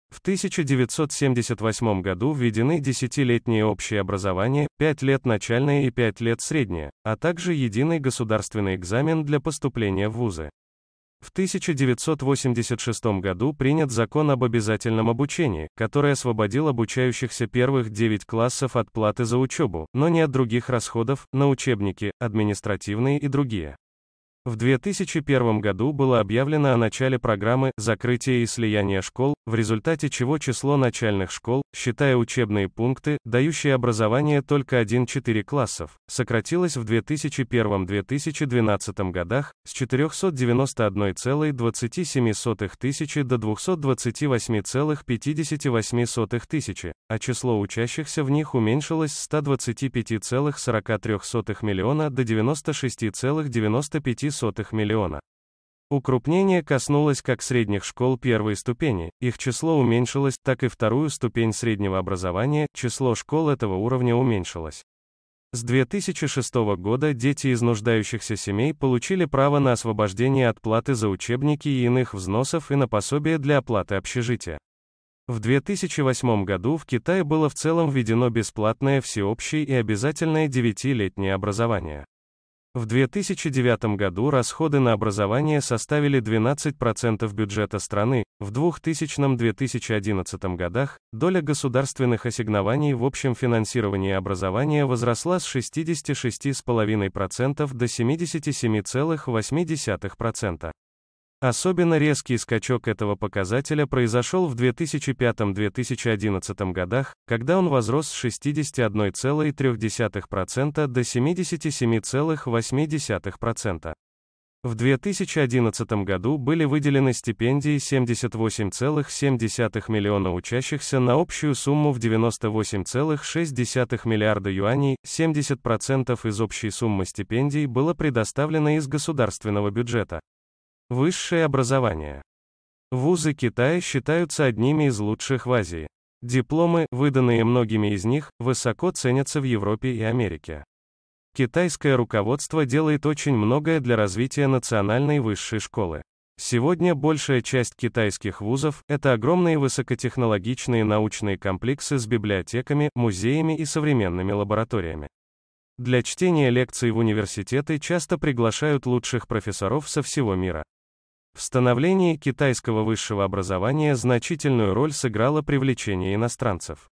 В 1978 году введены десятилетнее общее образование, 5 лет начальное и 5 лет среднее, а также единый государственный экзамен для поступления в вузы. В 1986 году принят закон об обязательном обучении, который освободил обучающихся первых 9 классов от платы за учебу, но не от других расходов, на учебники, административные и другие. В 2001 году было объявлено о начале программы закрытия и слияния школ, в результате чего число начальных школ, считая учебные пункты, дающие образование только 1-4 классов, сократилось в 2001-2012 годах с 491,27 тысячи до 228,58 тысячи, а число учащихся в них уменьшилось с 125,43 миллиона до 96,95 0,03 миллиона. Укрупнение коснулось как средних школ первой ступени, их число уменьшилось, так и вторую ступень среднего образования, число школ этого уровня уменьшилось. С 2006 года дети из нуждающихся семей получили право на освобождение от платы за учебники и иных взносов и на пособие для оплаты общежития. В 2008 году в Китае было в целом введено бесплатное всеобщее и обязательное девятилетнее образование. В 2009 году расходы на образование составили 12% бюджета страны, в 2000-2011 годах доля государственных ассигнований в общем финансировании образования возросла с 66,5% до 77,8%. Особенно резкий скачок этого показателя произошел в 2005-2011 годах, когда он возрос с 61,3% до 77,8%. В 2011 году были выделены стипендии 78,7 миллиона учащихся на общую сумму в 98,6 миллиарда юаней, 70% из общей суммы стипендий было предоставлено из государственного бюджета. Высшее образование. Вузы Китая считаются одними из лучших в Азии. Дипломы, выданные многими из них, высоко ценятся в Европе и Америке. Китайское руководство делает очень многое для развития национальной высшей школы. Сегодня большая часть китайских вузов – это огромные высокотехнологичные научные комплексы с библиотеками, музеями и современными лабораториями. Для чтения лекций в университеты часто приглашают лучших профессоров со всего мира. В становлении китайского высшего образования значительную роль сыграло привлечение иностранцев.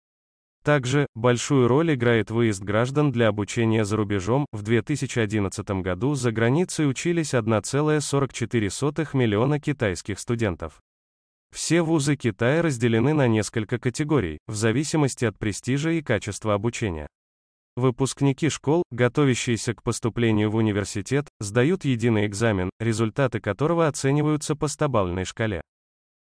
Также большую роль играет выезд граждан для обучения за рубежом. В 2011 году за границей учились 1,44 миллиона китайских студентов. Все вузы Китая разделены на несколько категорий, в зависимости от престижа и качества обучения. Выпускники школ, готовящиеся к поступлению в университет, сдают единый экзамен, результаты которого оцениваются по стабальной шкале.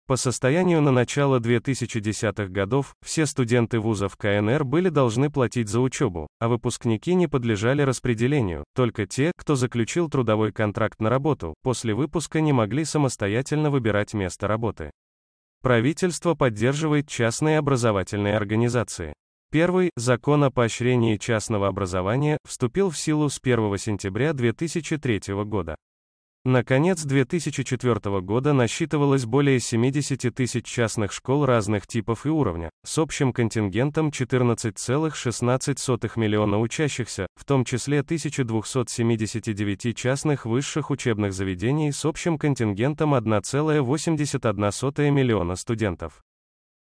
По состоянию на начало 2010-х годов, все студенты вузов КНР были должны платить за учебу, а выпускники не подлежали распределению, только те, кто заключил трудовой контракт на работу, после выпуска не могли самостоятельно выбирать место работы. Правительство поддерживает частные образовательные организации. Первый закон о поощрении частного образования вступил в силу с 1 сентября 2003 года. Наконец, 2004 года насчитывалось более 70 тысяч частных школ разных типов и уровня, с общим контингентом 14,16 миллиона учащихся, в том числе 1279 частных высших учебных заведений с общим контингентом 1,81 миллиона студентов.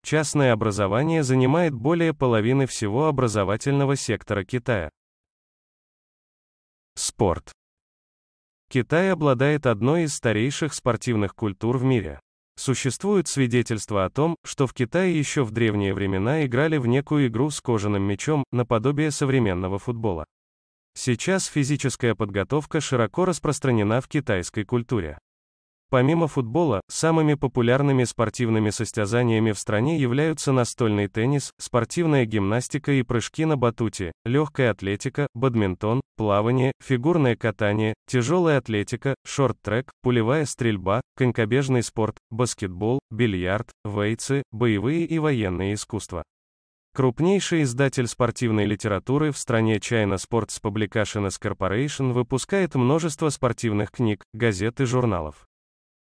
Частное образование занимает более половины всего образовательного сектора Китая. Спорт. Китай обладает одной из старейших спортивных культур в мире. Существуют свидетельства о том, что в Китае еще в древние времена играли в некую игру с кожаным мячом, наподобие современного футбола. Сейчас физическая подготовка широко распространена в китайской культуре. Помимо футбола, самыми популярными спортивными состязаниями в стране являются настольный теннис, спортивная гимнастика и прыжки на батуте, легкая атлетика, бадминтон, плавание, фигурное катание, тяжелая атлетика, шорт-трек, пулевая стрельба, конькобежный спорт, баскетбол, бильярд, вейцы, боевые и военные искусства. Крупнейший издатель спортивной литературы в стране China Sports Publications Corporation выпускает множество спортивных книг, газет и журналов.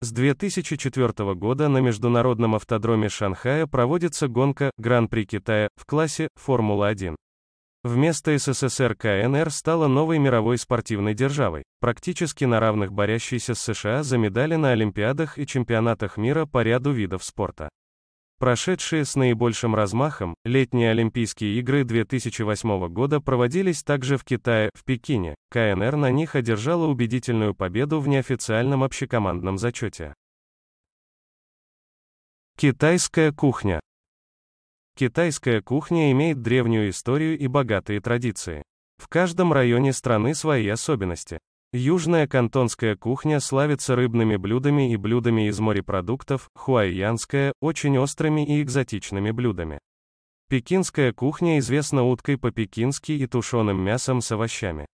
С 2004 года на международном автодроме Шанхая проводится гонка Гран-при Китая в классе Формула-1. Вместо СССР КНР стала новой мировой спортивной державой, практически на равных борящейся с США за медали на Олимпиадах и чемпионатах мира по ряду видов спорта. Прошедшие с наибольшим размахом летние Олимпийские игры 2008 года проводились также в Китае, в Пекине. КНР на них одержала убедительную победу в неофициальном общекомандном зачете. Китайская кухня. Китайская кухня имеет древнюю историю и богатые традиции. В каждом районе страны свои особенности. Южная кантонская кухня славится рыбными блюдами и блюдами из морепродуктов, хуайянская – очень острыми и экзотичными блюдами. Пекинская кухня известна уткой по-пекински и тушеным мясом с овощами.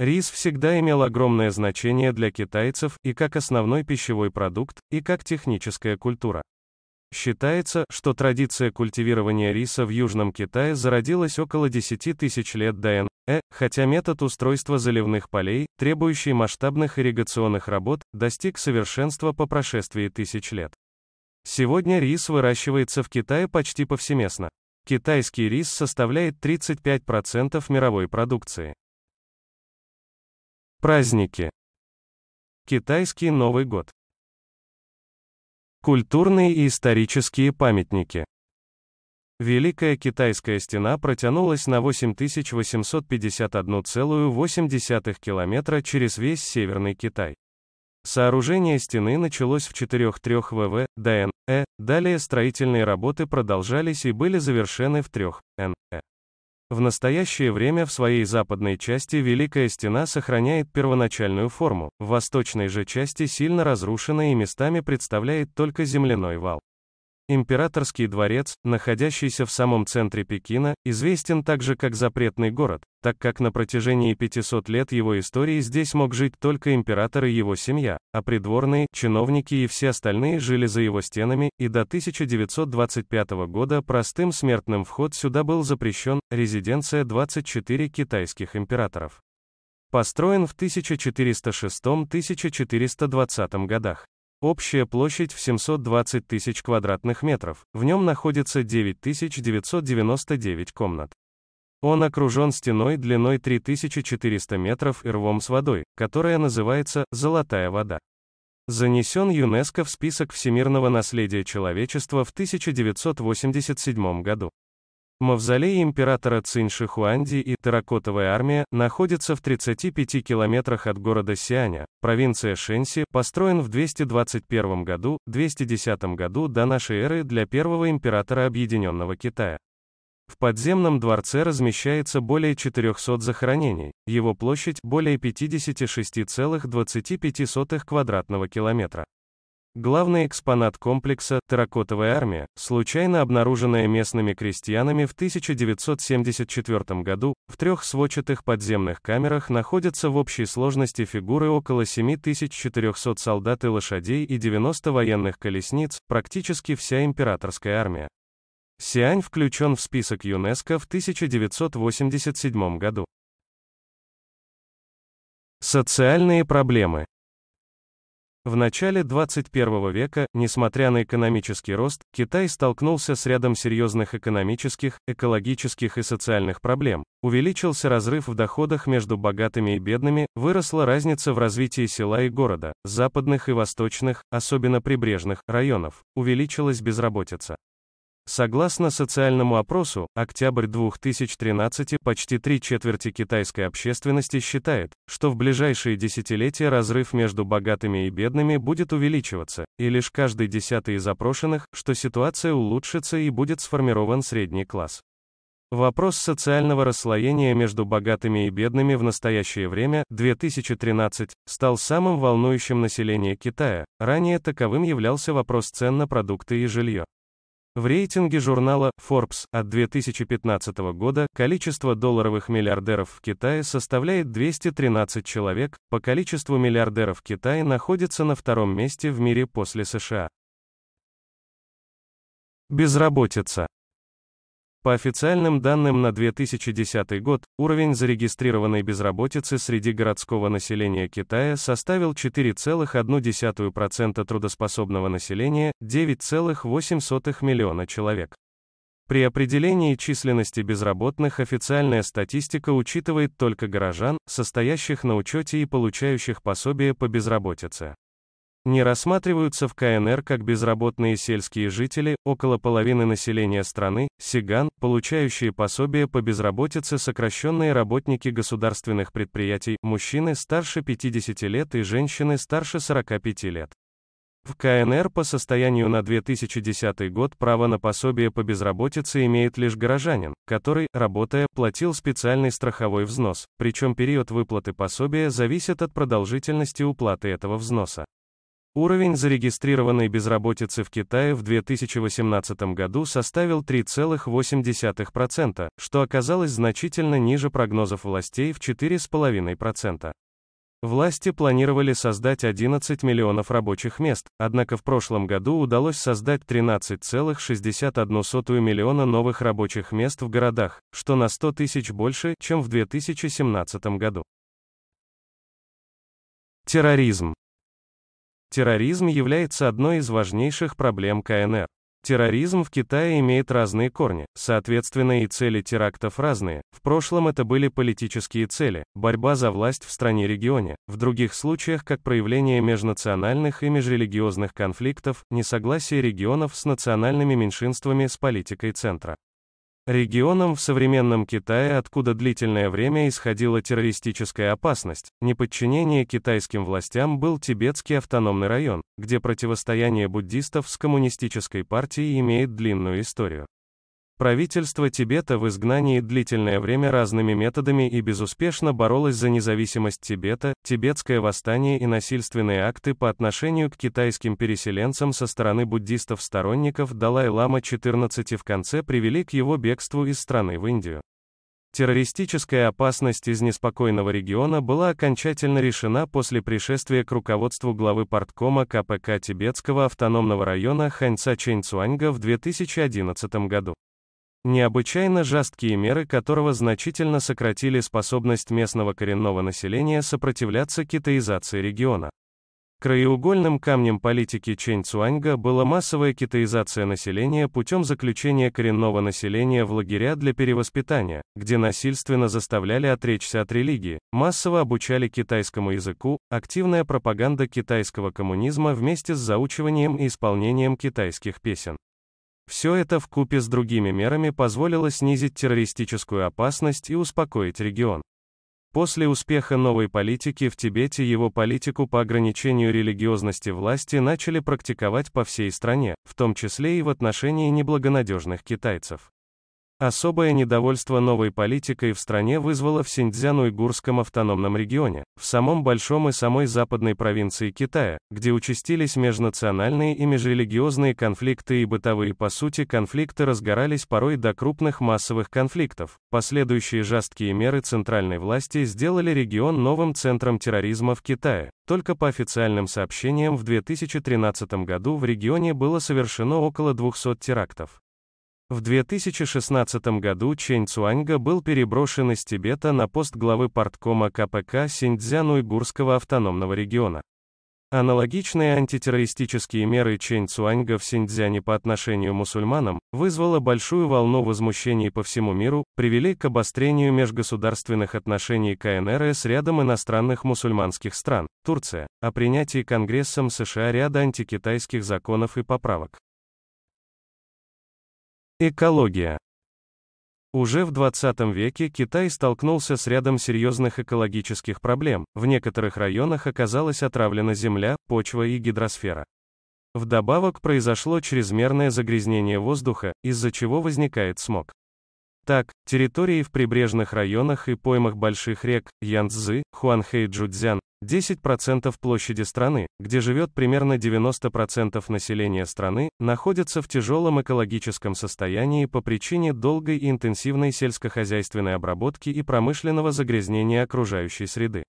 Рис всегда имел огромное значение для китайцев и как основной пищевой продукт, и как техническая культура. Считается, что традиция культивирования риса в Южном Китае зародилась около 10 тысяч лет до Н. Э, хотя метод устройства заливных полей, требующий масштабных ирригационных работ, достиг совершенства по прошествии тысяч лет. Сегодня рис выращивается в Китае почти повсеместно. Китайский рис составляет 35% мировой продукции. Праздники. Китайский Новый год. Культурные и исторические памятники. Великая Китайская стена протянулась на 8851,8 километра через весь Северный Китай. Сооружение стены началось в 4-3 ВВ, ДН, далее строительные работы продолжались и были завершены в 3 Н, э. В настоящее время в своей западной части Великая Стена сохраняет первоначальную форму, в восточной же части сильно разрушена и местами представляет только земляной вал. Императорский дворец, находящийся в самом центре Пекина, известен также как запретный город, так как на протяжении 500 лет его истории здесь мог жить только император и его семья, а придворные, чиновники и все остальные жили за его стенами, и до 1925 года простым смертным вход сюда был запрещен, резиденция 24 китайских императоров. Построен в 1406-1420 годах. Общая площадь в 720 тысяч квадратных метров, в нем находится 9999 комнат. Он окружен стеной длиной 3400 метров и рвом с водой, которая называется «Золотая вода». Занесен ЮНЕСКО в список всемирного наследия человечества в 1987 году. Мавзолей императора Цинь-Шихуанди и Терракотовая армия находится в 35 километрах от города Сианя, провинция Шэньси, построен в 221 году, 210 году до нашей эры для первого императора Объединенного Китая. В подземном дворце размещается более 400 захоронений, его площадь более 56,25 квадратного километра. Главный экспонат комплекса «Терракотовая армия», случайно обнаруженная местными крестьянами в 1974 году, в трех сводчатых подземных камерах находятся в общей сложности фигуры около 7400 солдат и лошадей и 90 военных колесниц, практически вся императорская армия. Сиань включен в список ЮНЕСКО в 1987 году. Социальные проблемы в начале 21 века, несмотря на экономический рост, Китай столкнулся с рядом серьезных экономических, экологических и социальных проблем. Увеличился разрыв в доходах между богатыми и бедными, выросла разница в развитии села и города, западных и восточных, особенно прибрежных, районов, увеличилась безработица. Согласно социальному опросу, октябрь 2013 почти три четверти китайской общественности считает, что в ближайшие десятилетия разрыв между богатыми и бедными будет увеличиваться, и лишь каждый десятый из опрошенных, что ситуация улучшится и будет сформирован средний класс. Вопрос социального расслоения между богатыми и бедными в настоящее время, 2013, стал самым волнующим население Китая, ранее таковым являлся вопрос цен на продукты и жилье. В рейтинге журнала Forbes от 2015 года количество долларовых миллиардеров в Китае составляет 213 человек, по количеству миллиардеров Китай находится на втором месте в мире после США. Безработица. По официальным данным на 2010 год, уровень зарегистрированной безработицы среди городского населения Китая составил 4,1% трудоспособного населения, 9,8 миллиона человек. При определении численности безработных официальная статистика учитывает только горожан, состоящих на учете и получающих пособие по безработице не рассматриваются в КНР как безработные сельские жители, около половины населения страны, сиган, получающие пособие по безработице сокращенные работники государственных предприятий, мужчины старше 50 лет и женщины старше 45 лет. В КНР по состоянию на 2010 год право на пособие по безработице имеет лишь горожанин, который, работая, платил специальный страховой взнос, причем период выплаты пособия зависит от продолжительности уплаты этого взноса. Уровень зарегистрированной безработицы в Китае в 2018 году составил 3,8%, что оказалось значительно ниже прогнозов властей в 4,5%. Власти планировали создать 11 миллионов рабочих мест, однако в прошлом году удалось создать 13,61 миллиона новых рабочих мест в городах, что на 100 тысяч больше, чем в 2017 году. Терроризм. Терроризм является одной из важнейших проблем КНР. Терроризм в Китае имеет разные корни, соответственно и цели терактов разные. В прошлом это были политические цели, борьба за власть в стране-регионе, в других случаях как проявление межнациональных и межрелигиозных конфликтов, несогласие регионов с национальными меньшинствами с политикой центра. Регионом в современном Китае, откуда длительное время исходила террористическая опасность, неподчинение китайским властям был Тибетский автономный район, где противостояние буддистов с коммунистической партией имеет длинную историю. Правительство Тибета в изгнании длительное время разными методами и безуспешно боролось за независимость Тибета, тибетское восстание и насильственные акты по отношению к китайским переселенцам со стороны буддистов-сторонников Далай-лама 14 в конце привели к его бегству из страны в Индию. Террористическая опасность из неспокойного региона была окончательно решена после пришествия к руководству главы парткома КПК Тибетского автономного района Ханьца Чэньцуаньга в 2011 году. Необычайно жесткие меры которого значительно сократили способность местного коренного населения сопротивляться китаизации региона. Краеугольным камнем политики Чэнь Цуаньга была массовая китаизация населения путем заключения коренного населения в лагеря для перевоспитания, где насильственно заставляли отречься от религии, массово обучали китайскому языку, активная пропаганда китайского коммунизма вместе с заучиванием и исполнением китайских песен. Все это в купе с другими мерами позволило снизить террористическую опасность и успокоить регион. После успеха новой политики в Тибете его политику по ограничению религиозности власти начали практиковать по всей стране, в том числе и в отношении неблагонадежных китайцев. Особое недовольство новой политикой в стране вызвало в Синьцзян-Уйгурском автономном регионе, в самом большом и самой западной провинции Китая, где участились межнациональные и межрелигиозные конфликты и бытовые по сути конфликты разгорались порой до крупных массовых конфликтов. Последующие жесткие меры центральной власти сделали регион новым центром терроризма в Китае. Только по официальным сообщениям в 2013 году в регионе было совершено около 200 терактов. В 2016 году Чэнь Цуаньга был переброшен из Тибета на пост главы порткома КПК Синьцзян Уйгурского автономного региона. Аналогичные антитеррористические меры Чэнь Цуаньга в Синьцзяне по отношению к мусульманам вызвало большую волну возмущений по всему миру, привели к обострению межгосударственных отношений КНР с рядом иностранных мусульманских стран, Турция, о принятии Конгрессом США ряда антикитайских законов и поправок. Экология. Уже в 20 веке Китай столкнулся с рядом серьезных экологических проблем, в некоторых районах оказалась отравлена земля, почва и гидросфера. Вдобавок произошло чрезмерное загрязнение воздуха, из-за чего возникает смог. Так, территории в прибрежных районах и поймах больших рек Янцзы, Хуанхэ и джудзян 10% площади страны, где живет примерно 90% населения страны, находятся в тяжелом экологическом состоянии по причине долгой и интенсивной сельскохозяйственной обработки и промышленного загрязнения окружающей среды.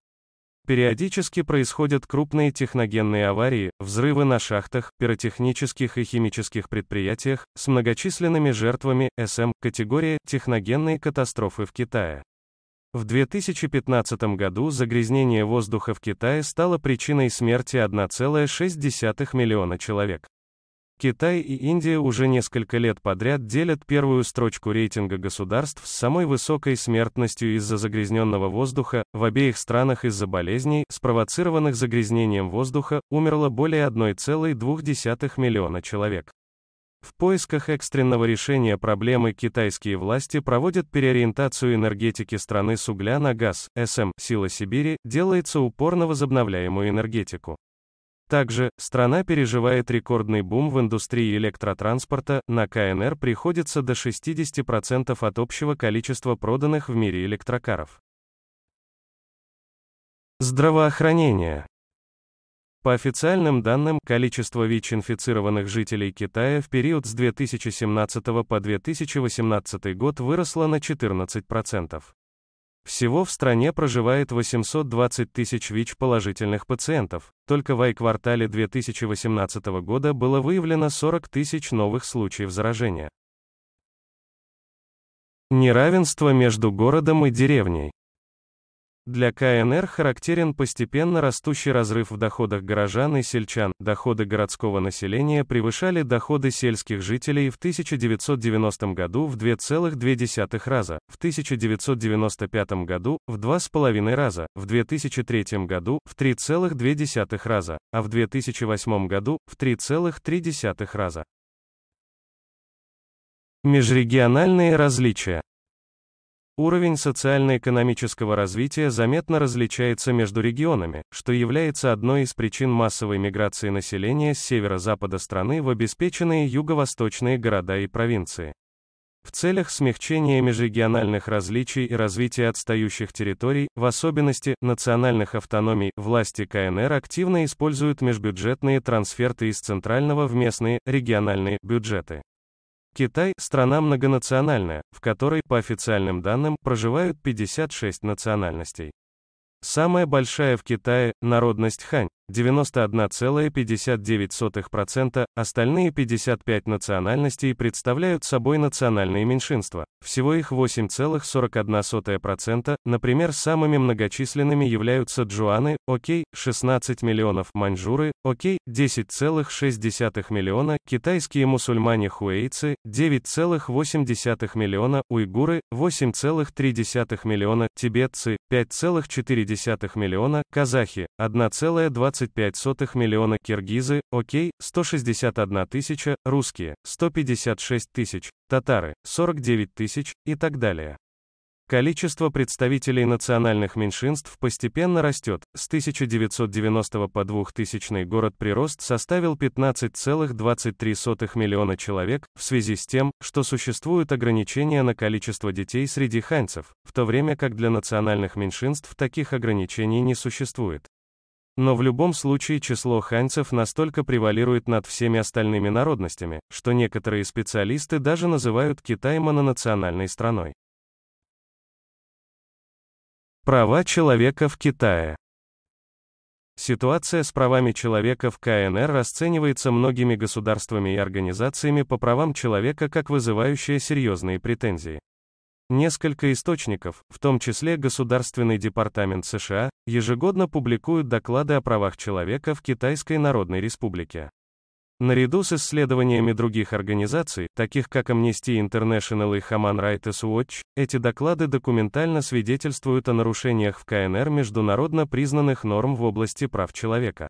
Периодически происходят крупные техногенные аварии, взрывы на шахтах, пиротехнических и химических предприятиях, с многочисленными жертвами, СМ, категория, техногенные катастрофы в Китае. В 2015 году загрязнение воздуха в Китае стало причиной смерти 1,6 миллиона человек. Китай и Индия уже несколько лет подряд делят первую строчку рейтинга государств с самой высокой смертностью из-за загрязненного воздуха, в обеих странах из-за болезней, спровоцированных загрязнением воздуха, умерло более 1,2 миллиона человек. В поисках экстренного решения проблемы китайские власти проводят переориентацию энергетики страны с угля на газ, СМ, сила Сибири, делается упор на возобновляемую энергетику. Также, страна переживает рекордный бум в индустрии электротранспорта, на КНР приходится до 60% от общего количества проданных в мире электрокаров. Здравоохранение. По официальным данным, количество ВИЧ-инфицированных жителей Китая в период с 2017 по 2018 год выросло на 14%. Всего в стране проживает 820 тысяч ВИЧ-положительных пациентов, только в ай-квартале 2018 года было выявлено 40 тысяч новых случаев заражения. Неравенство между городом и деревней. Для КНР характерен постепенно растущий разрыв в доходах горожан и сельчан. Доходы городского населения превышали доходы сельских жителей в 1990 году в 2,2 раза, в 1995 году в 2,5 раза, в 2003 году в 3,2 раза, а в 2008 году в 3,3 раза. Межрегиональные различия Уровень социально-экономического развития заметно различается между регионами, что является одной из причин массовой миграции населения с северо-запада страны в обеспеченные юго-восточные города и провинции. В целях смягчения межрегиональных различий и развития отстающих территорий, в особенности национальных автономий, власти КНР активно используют межбюджетные трансферты из центрального в местные, региональные бюджеты. Китай – страна многонациональная, в которой, по официальным данным, проживают 56 национальностей. Самая большая в Китае – народность хань, 91,59%, остальные 55 национальностей представляют собой национальные меньшинства. Всего их 8,41%, например, самыми многочисленными являются джуаны, окей, 16 миллионов, маньчжуры, окей, 10,6 миллиона, китайские мусульмане-хуэйцы, 9,8 миллиона, уйгуры, 8,3 миллиона, тибетцы, 5,4 миллиона, казахи, 1,20 1,25 миллиона киргизы, окей, 161 тысяча, русские, 156 тысяч, татары, 49 тысяч и так далее. Количество представителей национальных меньшинств постепенно растет. С 1990 по 2000 город прирост составил 15,23 миллиона человек, в связи с тем, что существуют ограничения на количество детей среди ханьцев, в то время как для национальных меньшинств таких ограничений не существует. Но в любом случае число ханьцев настолько превалирует над всеми остальными народностями, что некоторые специалисты даже называют Китай мононациональной страной. Права человека в Китае Ситуация с правами человека в КНР расценивается многими государствами и организациями по правам человека как вызывающая серьезные претензии. Несколько источников, в том числе Государственный департамент США, ежегодно публикуют доклады о правах человека в Китайской Народной Республике. Наряду с исследованиями других организаций, таких как Amnesty International и Human Rights Watch, эти доклады документально свидетельствуют о нарушениях в КНР международно признанных норм в области прав человека.